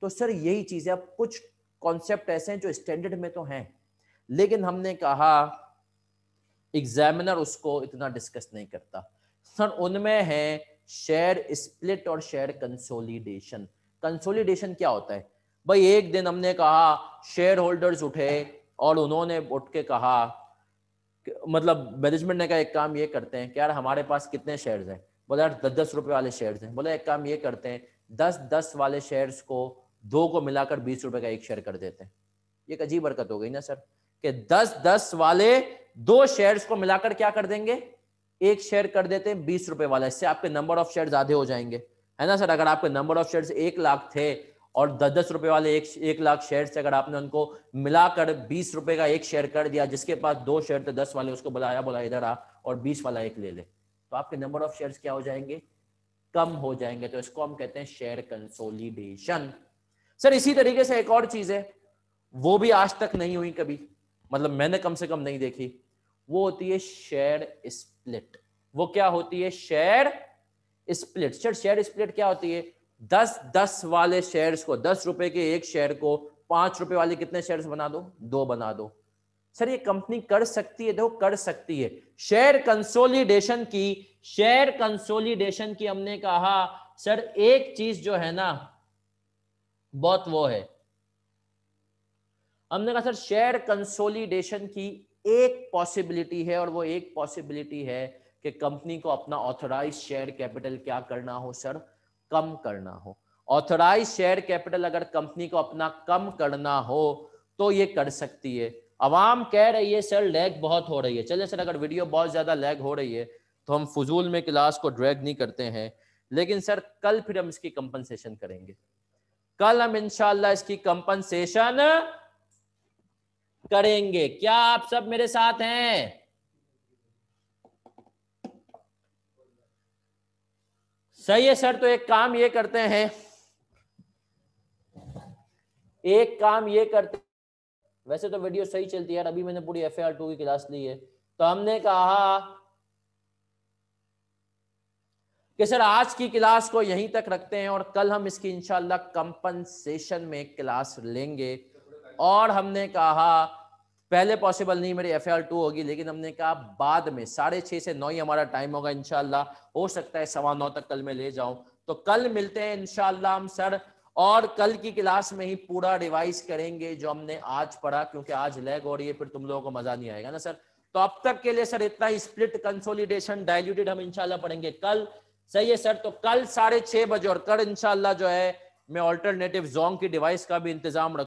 [SPEAKER 1] तो सर यही चीज है कुछ कॉन्सेप्ट ऐसे हैं जो स्टैंडर्ड में तो हैं लेकिन हमने कहा एग्जामिनर उसको इतना डिस्कस नहीं करता सर उनमें है शेयर स्प्लिट और शेयर कंसोलिडेशन कंसोलिडेशन क्या होता है भाई एक दिन हमने कहा शेयर होल्डर्स उठे और उन्होंने उठ के कहा मतलब मैनेजमेंट ने कहा एक काम ये करते हैं कि यार हमारे पास कितने शेयर्स हैं बोला यार दस दस रुपए वाले शेयर्स हैं बोला एक काम ये करते हैं दस दस वाले शेयर्स को दो को मिलाकर बीस रुपए का एक शेयर कर देते हैं ये एक अजीब बरकत हो गई ना सर कि दस दस वाले दो शेयर्स को मिलाकर क्या कर देंगे एक शेयर कर देते हैं बीस रुपए वाला इससे आपके नंबर ऑफ शेयर आधे हो जाएंगे है ना सर अगर आपके नंबर ऑफ शेयर्स एक लाख थे और दस दस रुपए वाले एक एक लाख शेयर से अगर आपने उनको मिलाकर बीस रुपए का एक शेयर कर दिया जिसके पास दो शेयर थे दस वाले उसको बुलाया बोला इधर आ और बीस वाला एक ले ले तो आपके नंबर ऑफ शेयर क्या हो जाएंगे कम हो जाएंगे तो इसको हम कहते हैं शेयर कंसोलिडेशन सर इसी तरीके से एक और चीज है वो भी आज तक नहीं हुई कभी मतलब मैंने कम से कम नहीं देखी वो होती है शेयर स्प्लिट वो क्या होती है share split sir share split क्या होती है दस दस वाले शेयर्स को दस रुपए के एक शेयर को पांच रुपए वाले कितने शेयर्स बना दो दो बना दो सर ये कंपनी कर सकती है देखो कर सकती है शेयर कंसोलिडेशन की शेयर कंसोलिडेशन की हमने कहा सर एक चीज जो है ना बहुत वो है हमने कहा सर शेयर कंसोलिडेशन की एक पॉसिबिलिटी है और वो एक पॉसिबिलिटी है कि कंपनी को अपना ऑथोराइज शेयर कैपिटल क्या करना हो सर कम करना हो ऑथोराइज शेयर कैपिटल अगर कंपनी को अपना कम करना हो तो ये कर सकती है अवाम कह रही है सर लैग बहुत हो रही है चले सर अगर वीडियो बहुत ज़्यादा लैग हो रही है तो हम फजूल में क्लास को ड्रैग नहीं करते हैं लेकिन सर कल फिर हम इसकी कंपनसेशन करेंगे कल हम इनशाला इसकी कंपनसेशन करेंगे क्या आप सब मेरे साथ हैं सही है सर तो एक काम ये करते हैं एक काम ये करते वैसे तो वीडियो सही चलती है अभी मैंने पूरी एफ टू की क्लास ली है तो हमने कहा कि सर आज की क्लास को यहीं तक रखते हैं और कल हम इसकी इंशाल्लाह कंपनसेशन में क्लास लेंगे और हमने कहा पहले पॉसिबल नहीं मेरी एफ टू होगी लेकिन हमने कहा बाद में साढ़े छह से नौ ही हमारा टाइम होगा इनशाला हो सकता है सवा नौ तक कल मैं ले जाऊं तो कल मिलते हैं इनशाला हम सर और कल की क्लास में ही पूरा रिवाइज करेंगे जो हमने आज पढ़ा क्योंकि आज लैग हो रही है फिर तुम लोगों को मजा नहीं आएगा ना सर तो अब तक के लिए सर इतना ही स्प्लिट कंसोलिडेशन डायल्यूटेड हम इनशाला पढ़ेंगे कल सही है सर तो कल साढ़े छह बजे और कल इनशाला जो है मैं ऑल्टरनेटिव जोंग की डिवाइस का भी इंतजाम